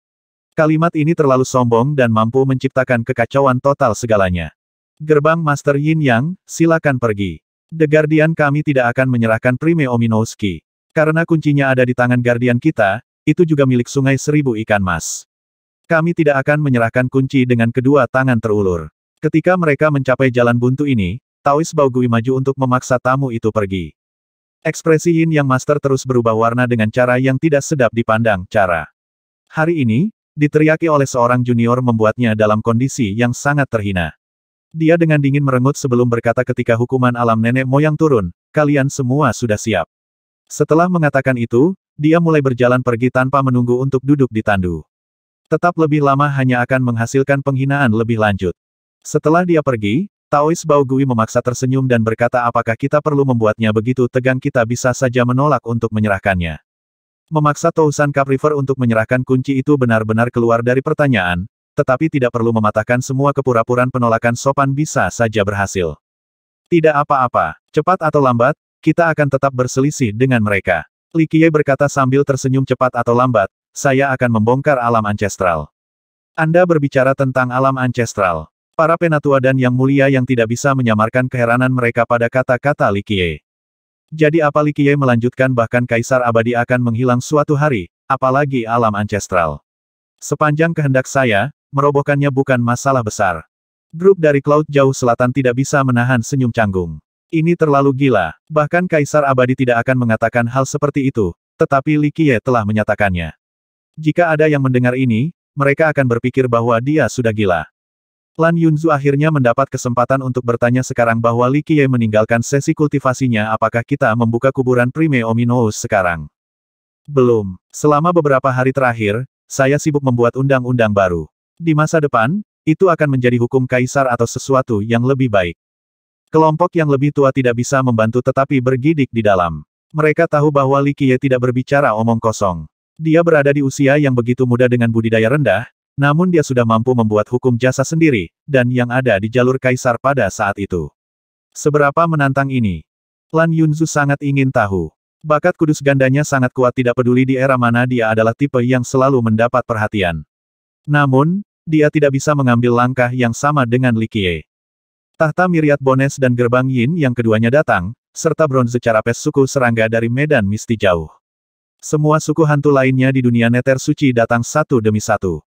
Kalimat ini terlalu sombong dan mampu menciptakan kekacauan total segalanya. Gerbang Master Yin Yang, silakan pergi. The Guardian kami tidak akan menyerahkan Prime Ominowski. Karena kuncinya ada di tangan Guardian kita, itu juga milik sungai seribu ikan mas. Kami tidak akan menyerahkan kunci dengan kedua tangan terulur. Ketika mereka mencapai jalan buntu ini, Taois Baogui maju untuk memaksa tamu itu pergi. Ekspresi Yin Yang Master terus berubah warna dengan cara yang tidak sedap dipandang, cara. Hari ini, diteriaki oleh seorang junior membuatnya dalam kondisi yang sangat terhina. Dia dengan dingin merengut sebelum berkata ketika hukuman alam nenek moyang turun, kalian semua sudah siap. Setelah mengatakan itu, dia mulai berjalan pergi tanpa menunggu untuk duduk di tandu. Tetap lebih lama hanya akan menghasilkan penghinaan lebih lanjut. Setelah dia pergi, Taois Baugui memaksa tersenyum dan berkata apakah kita perlu membuatnya begitu tegang kita bisa saja menolak untuk menyerahkannya. Memaksa Tousan Capriver untuk menyerahkan kunci itu benar-benar keluar dari pertanyaan, tetapi tidak perlu mematahkan semua kepura-puraan penolakan sopan bisa saja berhasil. Tidak apa-apa, cepat atau lambat, kita akan tetap berselisih dengan mereka. Likie berkata sambil tersenyum cepat atau lambat, saya akan membongkar alam ancestral. Anda berbicara tentang alam ancestral. Para penatua dan yang mulia yang tidak bisa menyamarkan keheranan mereka pada kata-kata Likie. Jadi apa Likie melanjutkan bahkan Kaisar Abadi akan menghilang suatu hari, apalagi alam ancestral. Sepanjang kehendak saya, merobohkannya bukan masalah besar. Grup dari Cloud Jauh Selatan tidak bisa menahan senyum canggung. Ini terlalu gila, bahkan Kaisar Abadi tidak akan mengatakan hal seperti itu, tetapi Likie telah menyatakannya. Jika ada yang mendengar ini, mereka akan berpikir bahwa dia sudah gila. Lan Yunzu akhirnya mendapat kesempatan untuk bertanya sekarang bahwa Li Qiye meninggalkan sesi kultivasinya apakah kita membuka kuburan Prime Ominous sekarang. Belum. Selama beberapa hari terakhir, saya sibuk membuat undang-undang baru. Di masa depan, itu akan menjadi hukum kaisar atau sesuatu yang lebih baik. Kelompok yang lebih tua tidak bisa membantu tetapi bergidik di dalam. Mereka tahu bahwa Li Qiye tidak berbicara omong kosong. Dia berada di usia yang begitu muda dengan budidaya rendah, namun dia sudah mampu membuat hukum jasa sendiri, dan yang ada di jalur kaisar pada saat itu. Seberapa menantang ini? Lan Yunzu sangat ingin tahu. Bakat kudus gandanya sangat kuat tidak peduli di era mana dia adalah tipe yang selalu mendapat perhatian. Namun, dia tidak bisa mengambil langkah yang sama dengan Li Qie. Tahta Miriat Bones dan Gerbang Yin yang keduanya datang, serta bronze pes suku serangga dari medan misti jauh. Semua suku hantu lainnya di dunia neter suci datang satu demi satu.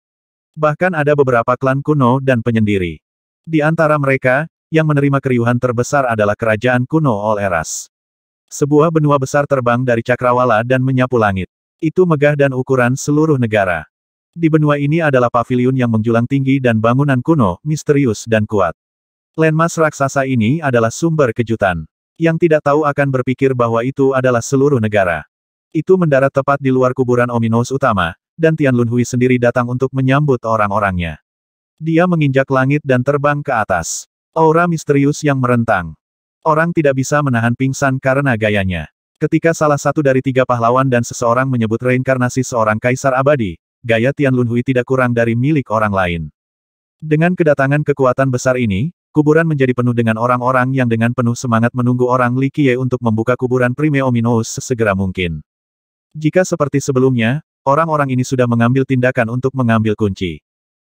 Bahkan ada beberapa klan kuno dan penyendiri. Di antara mereka, yang menerima keriuhan terbesar adalah kerajaan kuno All Eras. Sebuah benua besar terbang dari cakrawala dan menyapu langit. Itu megah dan ukuran seluruh negara. Di benua ini adalah pavilion yang menjulang tinggi dan bangunan kuno, misterius dan kuat. Lenmas raksasa ini adalah sumber kejutan. Yang tidak tahu akan berpikir bahwa itu adalah seluruh negara. Itu mendarat tepat di luar kuburan Ominos utama, dan Tian Lunhui sendiri datang untuk menyambut orang-orangnya. Dia menginjak langit dan terbang ke atas. Aura misterius yang merentang. Orang tidak bisa menahan pingsan karena gayanya. Ketika salah satu dari tiga pahlawan dan seseorang menyebut reinkarnasi seorang kaisar abadi, gaya Tian Lunhui tidak kurang dari milik orang lain. Dengan kedatangan kekuatan besar ini, kuburan menjadi penuh dengan orang-orang yang dengan penuh semangat menunggu orang Li Qiye untuk membuka kuburan Prime Ominous sesegera mungkin. Jika seperti sebelumnya, orang-orang ini sudah mengambil tindakan untuk mengambil kunci.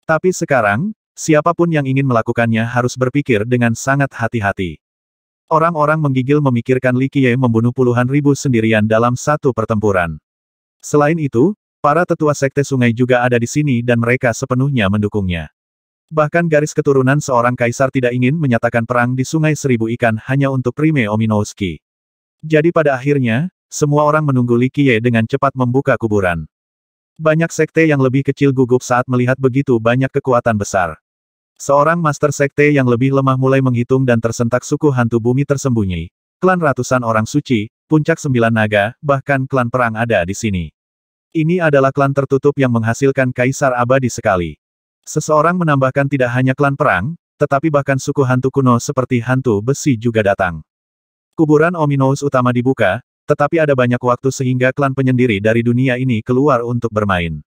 Tapi sekarang, siapapun yang ingin melakukannya harus berpikir dengan sangat hati-hati. Orang-orang menggigil memikirkan Li Qiye membunuh puluhan ribu sendirian dalam satu pertempuran. Selain itu, para tetua sekte sungai juga ada di sini dan mereka sepenuhnya mendukungnya. Bahkan garis keturunan seorang kaisar tidak ingin menyatakan perang di Sungai Seribu Ikan hanya untuk Prime Ominowski. Jadi pada akhirnya, semua orang menunggu Li Qiye dengan cepat membuka kuburan. Banyak sekte yang lebih kecil gugup saat melihat begitu banyak kekuatan besar. Seorang master sekte yang lebih lemah mulai menghitung dan tersentak suku hantu bumi tersembunyi. Klan ratusan orang suci, puncak sembilan naga, bahkan klan perang ada di sini. Ini adalah klan tertutup yang menghasilkan kaisar abadi sekali. Seseorang menambahkan tidak hanya klan perang, tetapi bahkan suku hantu kuno seperti hantu besi juga datang. Kuburan Ominous utama dibuka, tetapi ada banyak waktu sehingga klan penyendiri dari dunia ini keluar untuk bermain.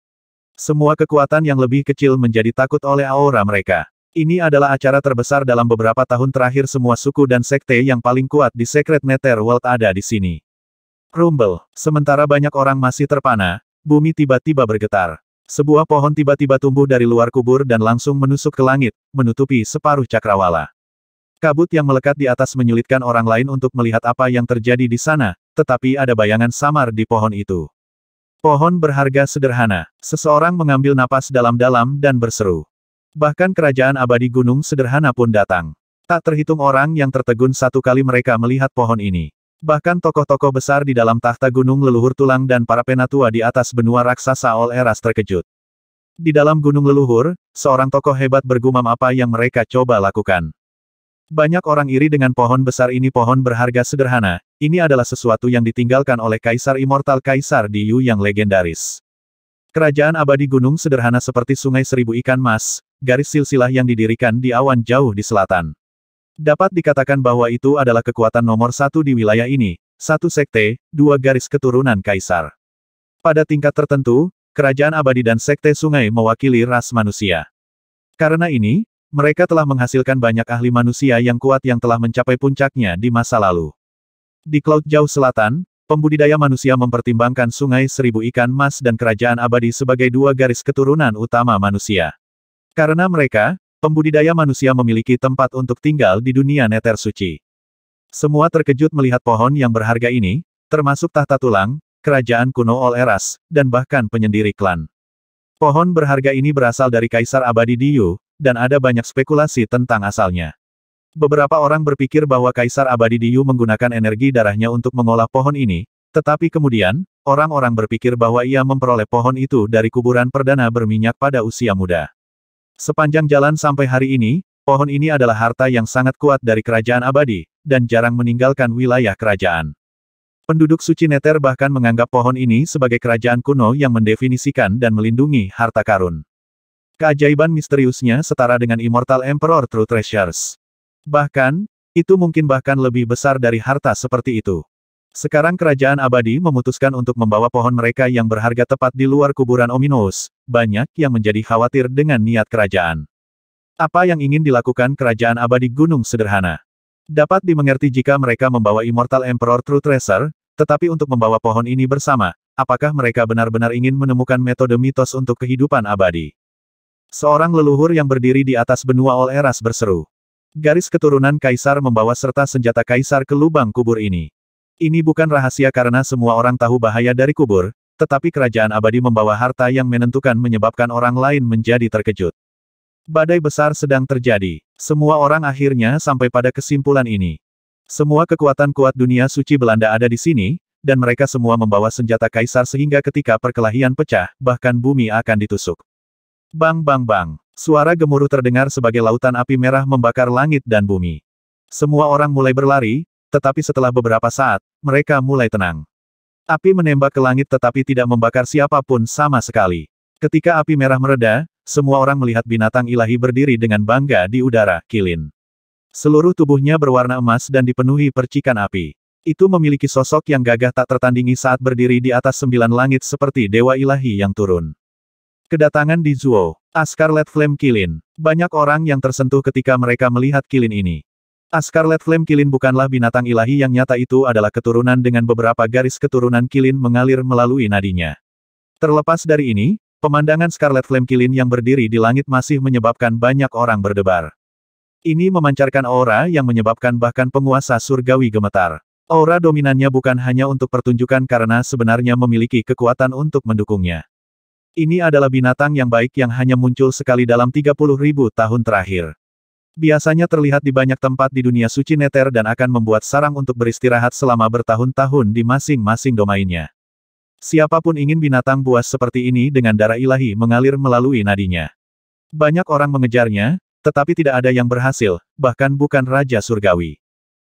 Semua kekuatan yang lebih kecil menjadi takut oleh aura mereka. Ini adalah acara terbesar dalam beberapa tahun terakhir semua suku dan sekte yang paling kuat di Secret Nether World ada di sini. Rumble. Sementara banyak orang masih terpana, bumi tiba-tiba bergetar. Sebuah pohon tiba-tiba tumbuh dari luar kubur dan langsung menusuk ke langit, menutupi separuh cakrawala. Kabut yang melekat di atas menyulitkan orang lain untuk melihat apa yang terjadi di sana, tetapi ada bayangan samar di pohon itu. Pohon berharga sederhana. Seseorang mengambil napas dalam-dalam dan berseru. Bahkan kerajaan abadi gunung sederhana pun datang. Tak terhitung orang yang tertegun satu kali mereka melihat pohon ini. Bahkan tokoh-tokoh besar di dalam tahta gunung leluhur tulang dan para penatua di atas benua raksasa All Eras terkejut. Di dalam gunung leluhur, seorang tokoh hebat bergumam apa yang mereka coba lakukan. Banyak orang iri dengan pohon besar ini pohon berharga sederhana, ini adalah sesuatu yang ditinggalkan oleh Kaisar Immortal Kaisar di Yu yang legendaris. Kerajaan abadi gunung sederhana seperti sungai seribu ikan mas, garis silsilah yang didirikan di awan jauh di selatan. Dapat dikatakan bahwa itu adalah kekuatan nomor satu di wilayah ini, satu sekte, dua garis keturunan kaisar. Pada tingkat tertentu, kerajaan abadi dan sekte sungai mewakili ras manusia. Karena ini, mereka telah menghasilkan banyak ahli manusia yang kuat yang telah mencapai puncaknya di masa lalu. Di Cloud Jauh Selatan, pembudidaya manusia mempertimbangkan sungai seribu ikan mas dan kerajaan abadi sebagai dua garis keturunan utama manusia. Karena mereka, pembudidaya manusia memiliki tempat untuk tinggal di dunia neter suci. Semua terkejut melihat pohon yang berharga ini, termasuk tahta tulang, kerajaan kuno All Eras, dan bahkan penyendiri klan. Pohon berharga ini berasal dari Kaisar Abadi Diyu, dan ada banyak spekulasi tentang asalnya. Beberapa orang berpikir bahwa Kaisar Abadi Diyu menggunakan energi darahnya untuk mengolah pohon ini, tetapi kemudian, orang-orang berpikir bahwa ia memperoleh pohon itu dari kuburan perdana berminyak pada usia muda. Sepanjang jalan sampai hari ini, pohon ini adalah harta yang sangat kuat dari kerajaan abadi, dan jarang meninggalkan wilayah kerajaan. Penduduk suci Neter bahkan menganggap pohon ini sebagai kerajaan kuno yang mendefinisikan dan melindungi harta karun. Keajaiban misteriusnya setara dengan Immortal Emperor True Treasures. Bahkan, itu mungkin bahkan lebih besar dari harta seperti itu. Sekarang kerajaan abadi memutuskan untuk membawa pohon mereka yang berharga tepat di luar kuburan Ominous, banyak yang menjadi khawatir dengan niat kerajaan. Apa yang ingin dilakukan kerajaan abadi gunung sederhana? Dapat dimengerti jika mereka membawa Immortal Emperor True Treasure, tetapi untuk membawa pohon ini bersama, apakah mereka benar-benar ingin menemukan metode mitos untuk kehidupan abadi? Seorang leluhur yang berdiri di atas benua Ol Eras berseru. Garis keturunan kaisar membawa serta senjata kaisar ke lubang kubur ini. Ini bukan rahasia karena semua orang tahu bahaya dari kubur, tetapi kerajaan abadi membawa harta yang menentukan menyebabkan orang lain menjadi terkejut. Badai besar sedang terjadi. Semua orang akhirnya sampai pada kesimpulan ini. Semua kekuatan kuat dunia suci Belanda ada di sini, dan mereka semua membawa senjata kaisar sehingga ketika perkelahian pecah, bahkan bumi akan ditusuk. Bang bang bang. Suara gemuruh terdengar sebagai lautan api merah membakar langit dan bumi. Semua orang mulai berlari, tetapi setelah beberapa saat, mereka mulai tenang. Api menembak ke langit tetapi tidak membakar siapapun sama sekali. Ketika api merah mereda, semua orang melihat binatang ilahi berdiri dengan bangga di udara, kilin. Seluruh tubuhnya berwarna emas dan dipenuhi percikan api. Itu memiliki sosok yang gagah tak tertandingi saat berdiri di atas sembilan langit seperti dewa ilahi yang turun. Kedatangan di Zuo, Ascarlet Flame Kilin. Banyak orang yang tersentuh ketika mereka melihat kilin ini. Ascarlet Flame Kilin bukanlah binatang ilahi yang nyata itu adalah keturunan dengan beberapa garis keturunan kilin mengalir melalui nadinya. Terlepas dari ini, pemandangan Scarlet Flame Kilin yang berdiri di langit masih menyebabkan banyak orang berdebar. Ini memancarkan aura yang menyebabkan bahkan penguasa surgawi gemetar. Aura dominannya bukan hanya untuk pertunjukan karena sebenarnya memiliki kekuatan untuk mendukungnya. Ini adalah binatang yang baik yang hanya muncul sekali dalam 30 ribu tahun terakhir. Biasanya terlihat di banyak tempat di dunia suci Neter dan akan membuat sarang untuk beristirahat selama bertahun-tahun di masing-masing domainnya. Siapapun ingin binatang buas seperti ini dengan darah ilahi mengalir melalui nadinya. Banyak orang mengejarnya, tetapi tidak ada yang berhasil, bahkan bukan Raja Surgawi.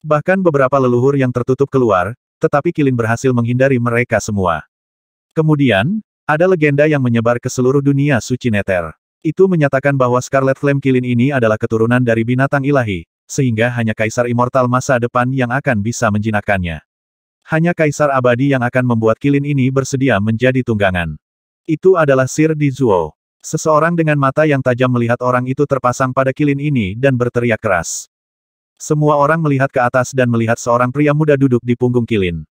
Bahkan beberapa leluhur yang tertutup keluar, tetapi Kilin berhasil menghindari mereka semua. Kemudian, ada legenda yang menyebar ke seluruh dunia suci Nether. Itu menyatakan bahwa Scarlet Flame Kilin ini adalah keturunan dari binatang ilahi, sehingga hanya Kaisar Immortal masa depan yang akan bisa menjinakkannya. Hanya Kaisar Abadi yang akan membuat Kilin ini bersedia menjadi tunggangan. Itu adalah Sir Dizuo. Seseorang dengan mata yang tajam melihat orang itu terpasang pada Kilin ini dan berteriak keras. Semua orang melihat ke atas dan melihat seorang pria muda duduk di punggung Kilin.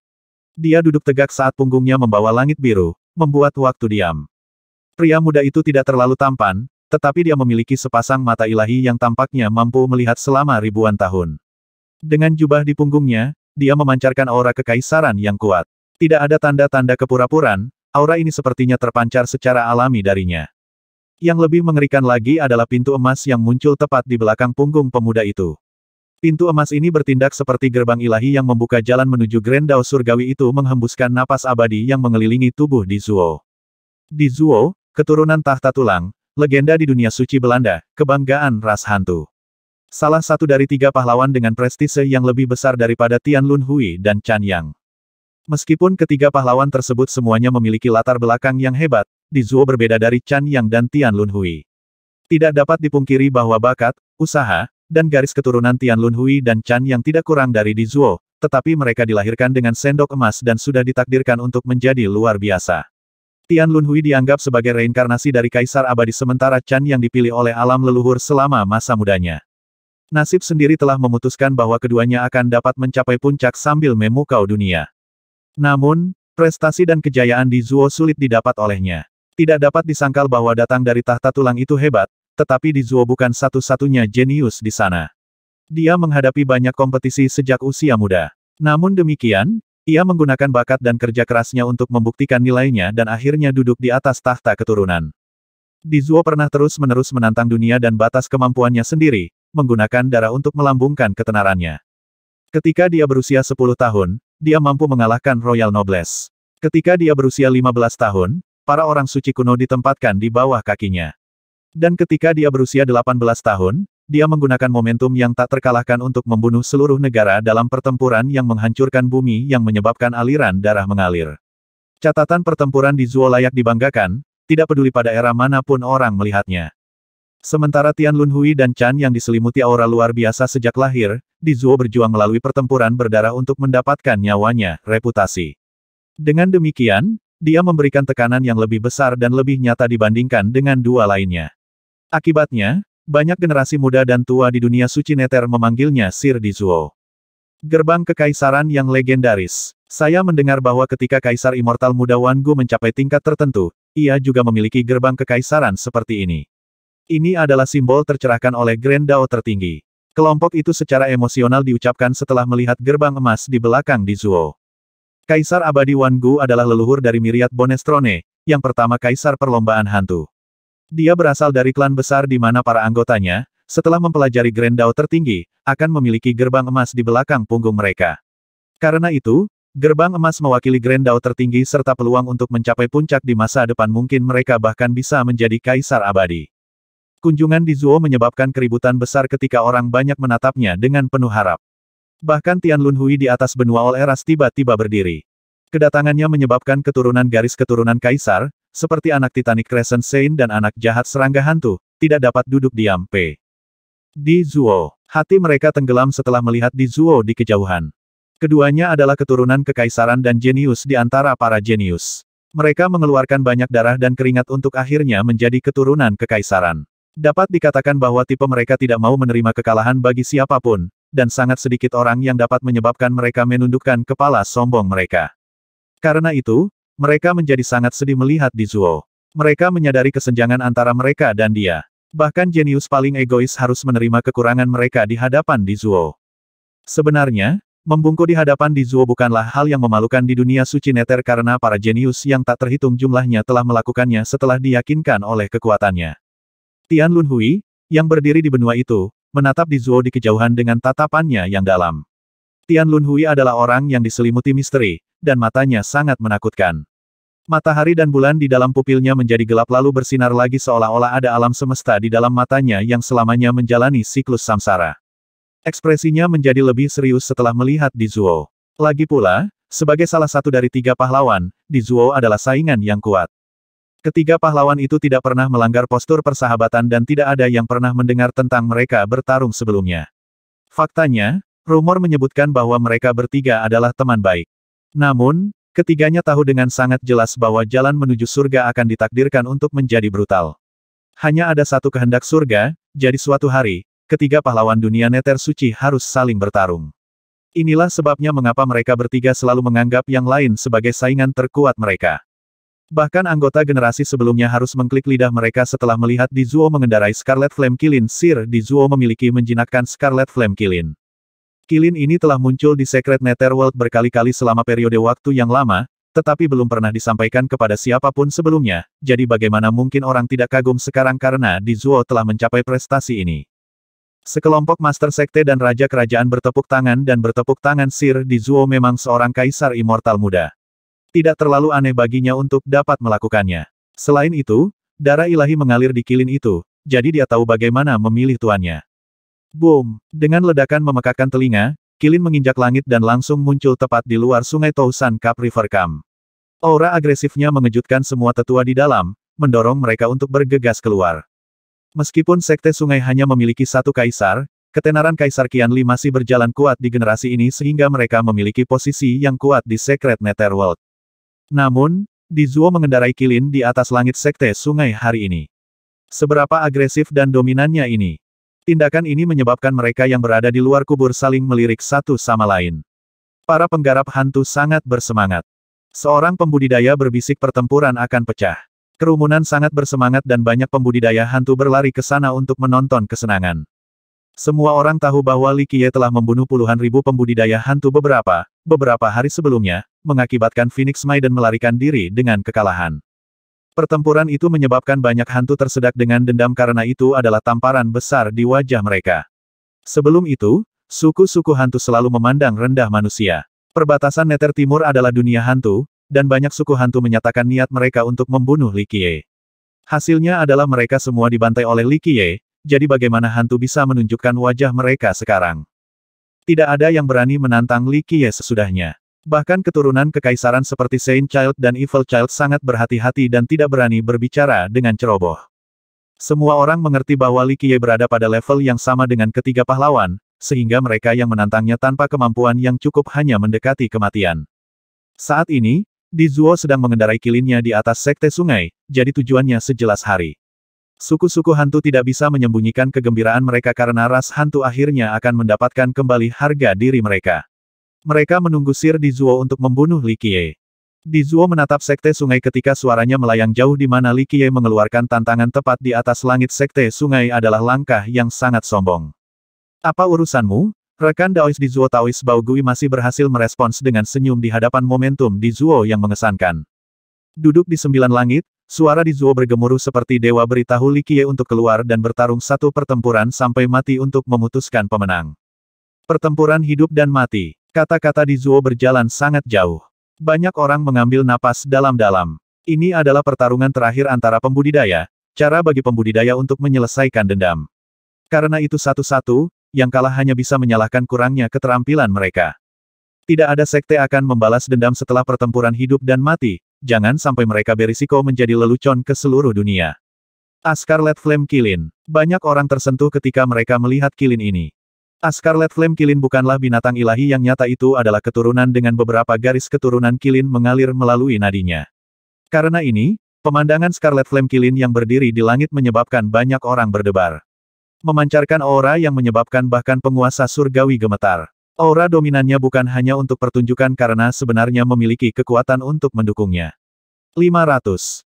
Dia duduk tegak saat punggungnya membawa langit biru, membuat waktu diam. Pria muda itu tidak terlalu tampan, tetapi dia memiliki sepasang mata ilahi yang tampaknya mampu melihat selama ribuan tahun. Dengan jubah di punggungnya, dia memancarkan aura kekaisaran yang kuat. Tidak ada tanda-tanda kepura-puran, aura ini sepertinya terpancar secara alami darinya. Yang lebih mengerikan lagi adalah pintu emas yang muncul tepat di belakang punggung pemuda itu. Pintu emas ini bertindak seperti gerbang ilahi yang membuka jalan menuju Grand Dao Surgawi itu menghembuskan napas abadi yang mengelilingi tubuh di Zuo. Di Zuo, keturunan tahta tulang, legenda di dunia suci Belanda, kebanggaan ras hantu. Salah satu dari tiga pahlawan dengan prestise yang lebih besar daripada Tian Lun Hui dan Chan Yang. Meskipun ketiga pahlawan tersebut semuanya memiliki latar belakang yang hebat, di Zuo berbeda dari Chan Yang dan Tian Lun Hui. Tidak dapat dipungkiri bahwa bakat, usaha, dan garis keturunan Tian Lunhui dan Chan yang tidak kurang dari di Zuo, tetapi mereka dilahirkan dengan sendok emas dan sudah ditakdirkan untuk menjadi luar biasa. Tian Lunhui dianggap sebagai reinkarnasi dari Kaisar Abadi sementara Chan yang dipilih oleh alam leluhur selama masa mudanya. Nasib sendiri telah memutuskan bahwa keduanya akan dapat mencapai puncak sambil memukau dunia. Namun, prestasi dan kejayaan di Zuo sulit didapat olehnya. Tidak dapat disangkal bahwa datang dari tahta tulang itu hebat, tetapi Di Zuo bukan satu-satunya jenius di sana. Dia menghadapi banyak kompetisi sejak usia muda. Namun demikian, ia menggunakan bakat dan kerja kerasnya untuk membuktikan nilainya dan akhirnya duduk di atas tahta keturunan. Di Zuo pernah terus-menerus menantang dunia dan batas kemampuannya sendiri, menggunakan darah untuk melambungkan ketenarannya. Ketika dia berusia 10 tahun, dia mampu mengalahkan Royal Nobles. Ketika dia berusia 15 tahun, para orang suci kuno ditempatkan di bawah kakinya. Dan ketika dia berusia 18 tahun, dia menggunakan momentum yang tak terkalahkan untuk membunuh seluruh negara dalam pertempuran yang menghancurkan bumi yang menyebabkan aliran darah mengalir. Catatan pertempuran di Zuo layak dibanggakan, tidak peduli pada era manapun orang melihatnya. Sementara Tian Lunhui dan Chan yang diselimuti aura luar biasa sejak lahir, di Zuo berjuang melalui pertempuran berdarah untuk mendapatkan nyawanya, reputasi. Dengan demikian, dia memberikan tekanan yang lebih besar dan lebih nyata dibandingkan dengan dua lainnya. Akibatnya, banyak generasi muda dan tua di dunia suci Neter memanggilnya Sir Dizuo. Gerbang kekaisaran yang legendaris. Saya mendengar bahwa ketika Kaisar Immortal Muda Gu mencapai tingkat tertentu, ia juga memiliki gerbang kekaisaran seperti ini. Ini adalah simbol tercerahkan oleh Grand Dao tertinggi. Kelompok itu secara emosional diucapkan setelah melihat gerbang emas di belakang Dizuo. Kaisar Abadi Gu adalah leluhur dari Miriat Bonestrone, yang pertama Kaisar Perlombaan Hantu. Dia berasal dari klan besar di mana para anggotanya, setelah mempelajari Grand Dao tertinggi, akan memiliki gerbang emas di belakang punggung mereka. Karena itu, gerbang emas mewakili Grand Dao tertinggi serta peluang untuk mencapai puncak di masa depan mungkin mereka bahkan bisa menjadi kaisar abadi. Kunjungan di Zuo menyebabkan keributan besar ketika orang banyak menatapnya dengan penuh harap. Bahkan Tian Lunhui di atas benua Ol Eras tiba-tiba berdiri. Kedatangannya menyebabkan keturunan garis keturunan kaisar, seperti anak Titanic Crescent Saint dan anak jahat serangga hantu, tidak dapat duduk diam P. Di Zuo. Hati mereka tenggelam setelah melihat di Zuo di kejauhan. Keduanya adalah keturunan kekaisaran dan jenius di antara para jenius. Mereka mengeluarkan banyak darah dan keringat untuk akhirnya menjadi keturunan kekaisaran. Dapat dikatakan bahwa tipe mereka tidak mau menerima kekalahan bagi siapapun, dan sangat sedikit orang yang dapat menyebabkan mereka menundukkan kepala sombong mereka. Karena itu, mereka menjadi sangat sedih melihat di Zuo. Mereka menyadari kesenjangan antara mereka dan dia. Bahkan jenius paling egois harus menerima kekurangan mereka di hadapan di Zuo. Sebenarnya, membungkuk di hadapan di Zuo bukanlah hal yang memalukan di dunia suci neter karena para jenius yang tak terhitung jumlahnya telah melakukannya setelah diyakinkan oleh kekuatannya. Tian Lunhui, yang berdiri di benua itu, menatap di Zuo di kejauhan dengan tatapannya yang dalam. Tian Lunhui adalah orang yang diselimuti misteri, dan matanya sangat menakutkan. Matahari dan bulan di dalam pupilnya menjadi gelap lalu bersinar lagi seolah-olah ada alam semesta di dalam matanya yang selamanya menjalani siklus samsara. Ekspresinya menjadi lebih serius setelah melihat Di Zuo. Lagi pula, sebagai salah satu dari tiga pahlawan, Di Zuo adalah saingan yang kuat. Ketiga pahlawan itu tidak pernah melanggar postur persahabatan dan tidak ada yang pernah mendengar tentang mereka bertarung sebelumnya. Faktanya, rumor menyebutkan bahwa mereka bertiga adalah teman baik. Namun, ketiganya tahu dengan sangat jelas bahwa jalan menuju surga akan ditakdirkan untuk menjadi brutal. Hanya ada satu kehendak surga, jadi suatu hari, ketiga pahlawan dunia neter suci harus saling bertarung. Inilah sebabnya mengapa mereka bertiga selalu menganggap yang lain sebagai saingan terkuat mereka. Bahkan anggota generasi sebelumnya harus mengklik lidah mereka setelah melihat di Zuo mengendarai Scarlet Flame Kilin. Sir di Zuo memiliki menjinakkan Scarlet Flame Kilin. Kilin ini telah muncul di Secret Netherworld berkali-kali selama periode waktu yang lama, tetapi belum pernah disampaikan kepada siapapun sebelumnya, jadi bagaimana mungkin orang tidak kagum sekarang karena di Zuo telah mencapai prestasi ini. Sekelompok Master Sekte dan Raja Kerajaan bertepuk tangan dan bertepuk tangan Sir di Zuo memang seorang kaisar immortal muda. Tidak terlalu aneh baginya untuk dapat melakukannya. Selain itu, darah ilahi mengalir di kilin itu, jadi dia tahu bagaimana memilih tuannya. Boom! Dengan ledakan memekakkan telinga, Kilin menginjak langit dan langsung muncul tepat di luar sungai Tousan Cup River Cam. Aura agresifnya mengejutkan semua tetua di dalam, mendorong mereka untuk bergegas keluar. Meskipun sekte sungai hanya memiliki satu kaisar, ketenaran Kaisar Qianli masih berjalan kuat di generasi ini sehingga mereka memiliki posisi yang kuat di Secret Netherworld. Namun, Di Zuo mengendarai Kilin di atas langit sekte sungai hari ini. Seberapa agresif dan dominannya ini? Tindakan ini menyebabkan mereka yang berada di luar kubur saling melirik satu sama lain. Para penggarap hantu sangat bersemangat. Seorang pembudidaya berbisik pertempuran akan pecah. Kerumunan sangat bersemangat dan banyak pembudidaya hantu berlari ke sana untuk menonton kesenangan. Semua orang tahu bahwa Li Qiye telah membunuh puluhan ribu pembudidaya hantu beberapa, beberapa hari sebelumnya, mengakibatkan Phoenix Maiden melarikan diri dengan kekalahan. Pertempuran itu menyebabkan banyak hantu tersedak dengan dendam karena itu adalah tamparan besar di wajah mereka. Sebelum itu, suku-suku hantu selalu memandang rendah manusia. Perbatasan Nether Timur adalah dunia hantu, dan banyak suku hantu menyatakan niat mereka untuk membunuh Likie. Hasilnya adalah mereka semua dibantai oleh Likie, jadi bagaimana hantu bisa menunjukkan wajah mereka sekarang? Tidak ada yang berani menantang Likie sesudahnya. Bahkan keturunan kekaisaran seperti Saint Child dan Evil Child sangat berhati-hati dan tidak berani berbicara dengan ceroboh. Semua orang mengerti bahwa Li Qiye berada pada level yang sama dengan ketiga pahlawan, sehingga mereka yang menantangnya tanpa kemampuan yang cukup hanya mendekati kematian. Saat ini, Di Zuo sedang mengendarai kilinnya di atas sekte sungai, jadi tujuannya sejelas hari. Suku-suku hantu tidak bisa menyembunyikan kegembiraan mereka karena ras hantu akhirnya akan mendapatkan kembali harga diri mereka. Mereka menunggu Sir Di Zuo untuk membunuh Li Qiye. Zuo menatap sekte sungai ketika suaranya melayang jauh di mana Li Qiye mengeluarkan tantangan tepat di atas langit sekte sungai adalah langkah yang sangat sombong. Apa urusanmu? Rekan Daois Zuo Taois Bao Gui masih berhasil merespons dengan senyum di hadapan momentum Di Zuo yang mengesankan. Duduk di sembilan langit, suara Di Zuo bergemuruh seperti dewa beritahu Li Qiye untuk keluar dan bertarung satu pertempuran sampai mati untuk memutuskan pemenang. Pertempuran hidup dan mati. Kata-kata di Zuo berjalan sangat jauh. Banyak orang mengambil napas dalam-dalam. Ini adalah pertarungan terakhir antara pembudidaya, cara bagi pembudidaya untuk menyelesaikan dendam. Karena itu satu-satu, yang kalah hanya bisa menyalahkan kurangnya keterampilan mereka. Tidak ada sekte akan membalas dendam setelah pertempuran hidup dan mati, jangan sampai mereka berisiko menjadi lelucon ke seluruh dunia. A Scarlet Flame Kilin. Banyak orang tersentuh ketika mereka melihat kilin ini. A ah, Scarlet Flame Kilin bukanlah binatang ilahi yang nyata itu adalah keturunan dengan beberapa garis keturunan Kilin mengalir melalui nadinya. Karena ini, pemandangan Scarlet Flame Kilin yang berdiri di langit menyebabkan banyak orang berdebar. Memancarkan aura yang menyebabkan bahkan penguasa surgawi gemetar. Aura dominannya bukan hanya untuk pertunjukan karena sebenarnya memiliki kekuatan untuk mendukungnya. 500.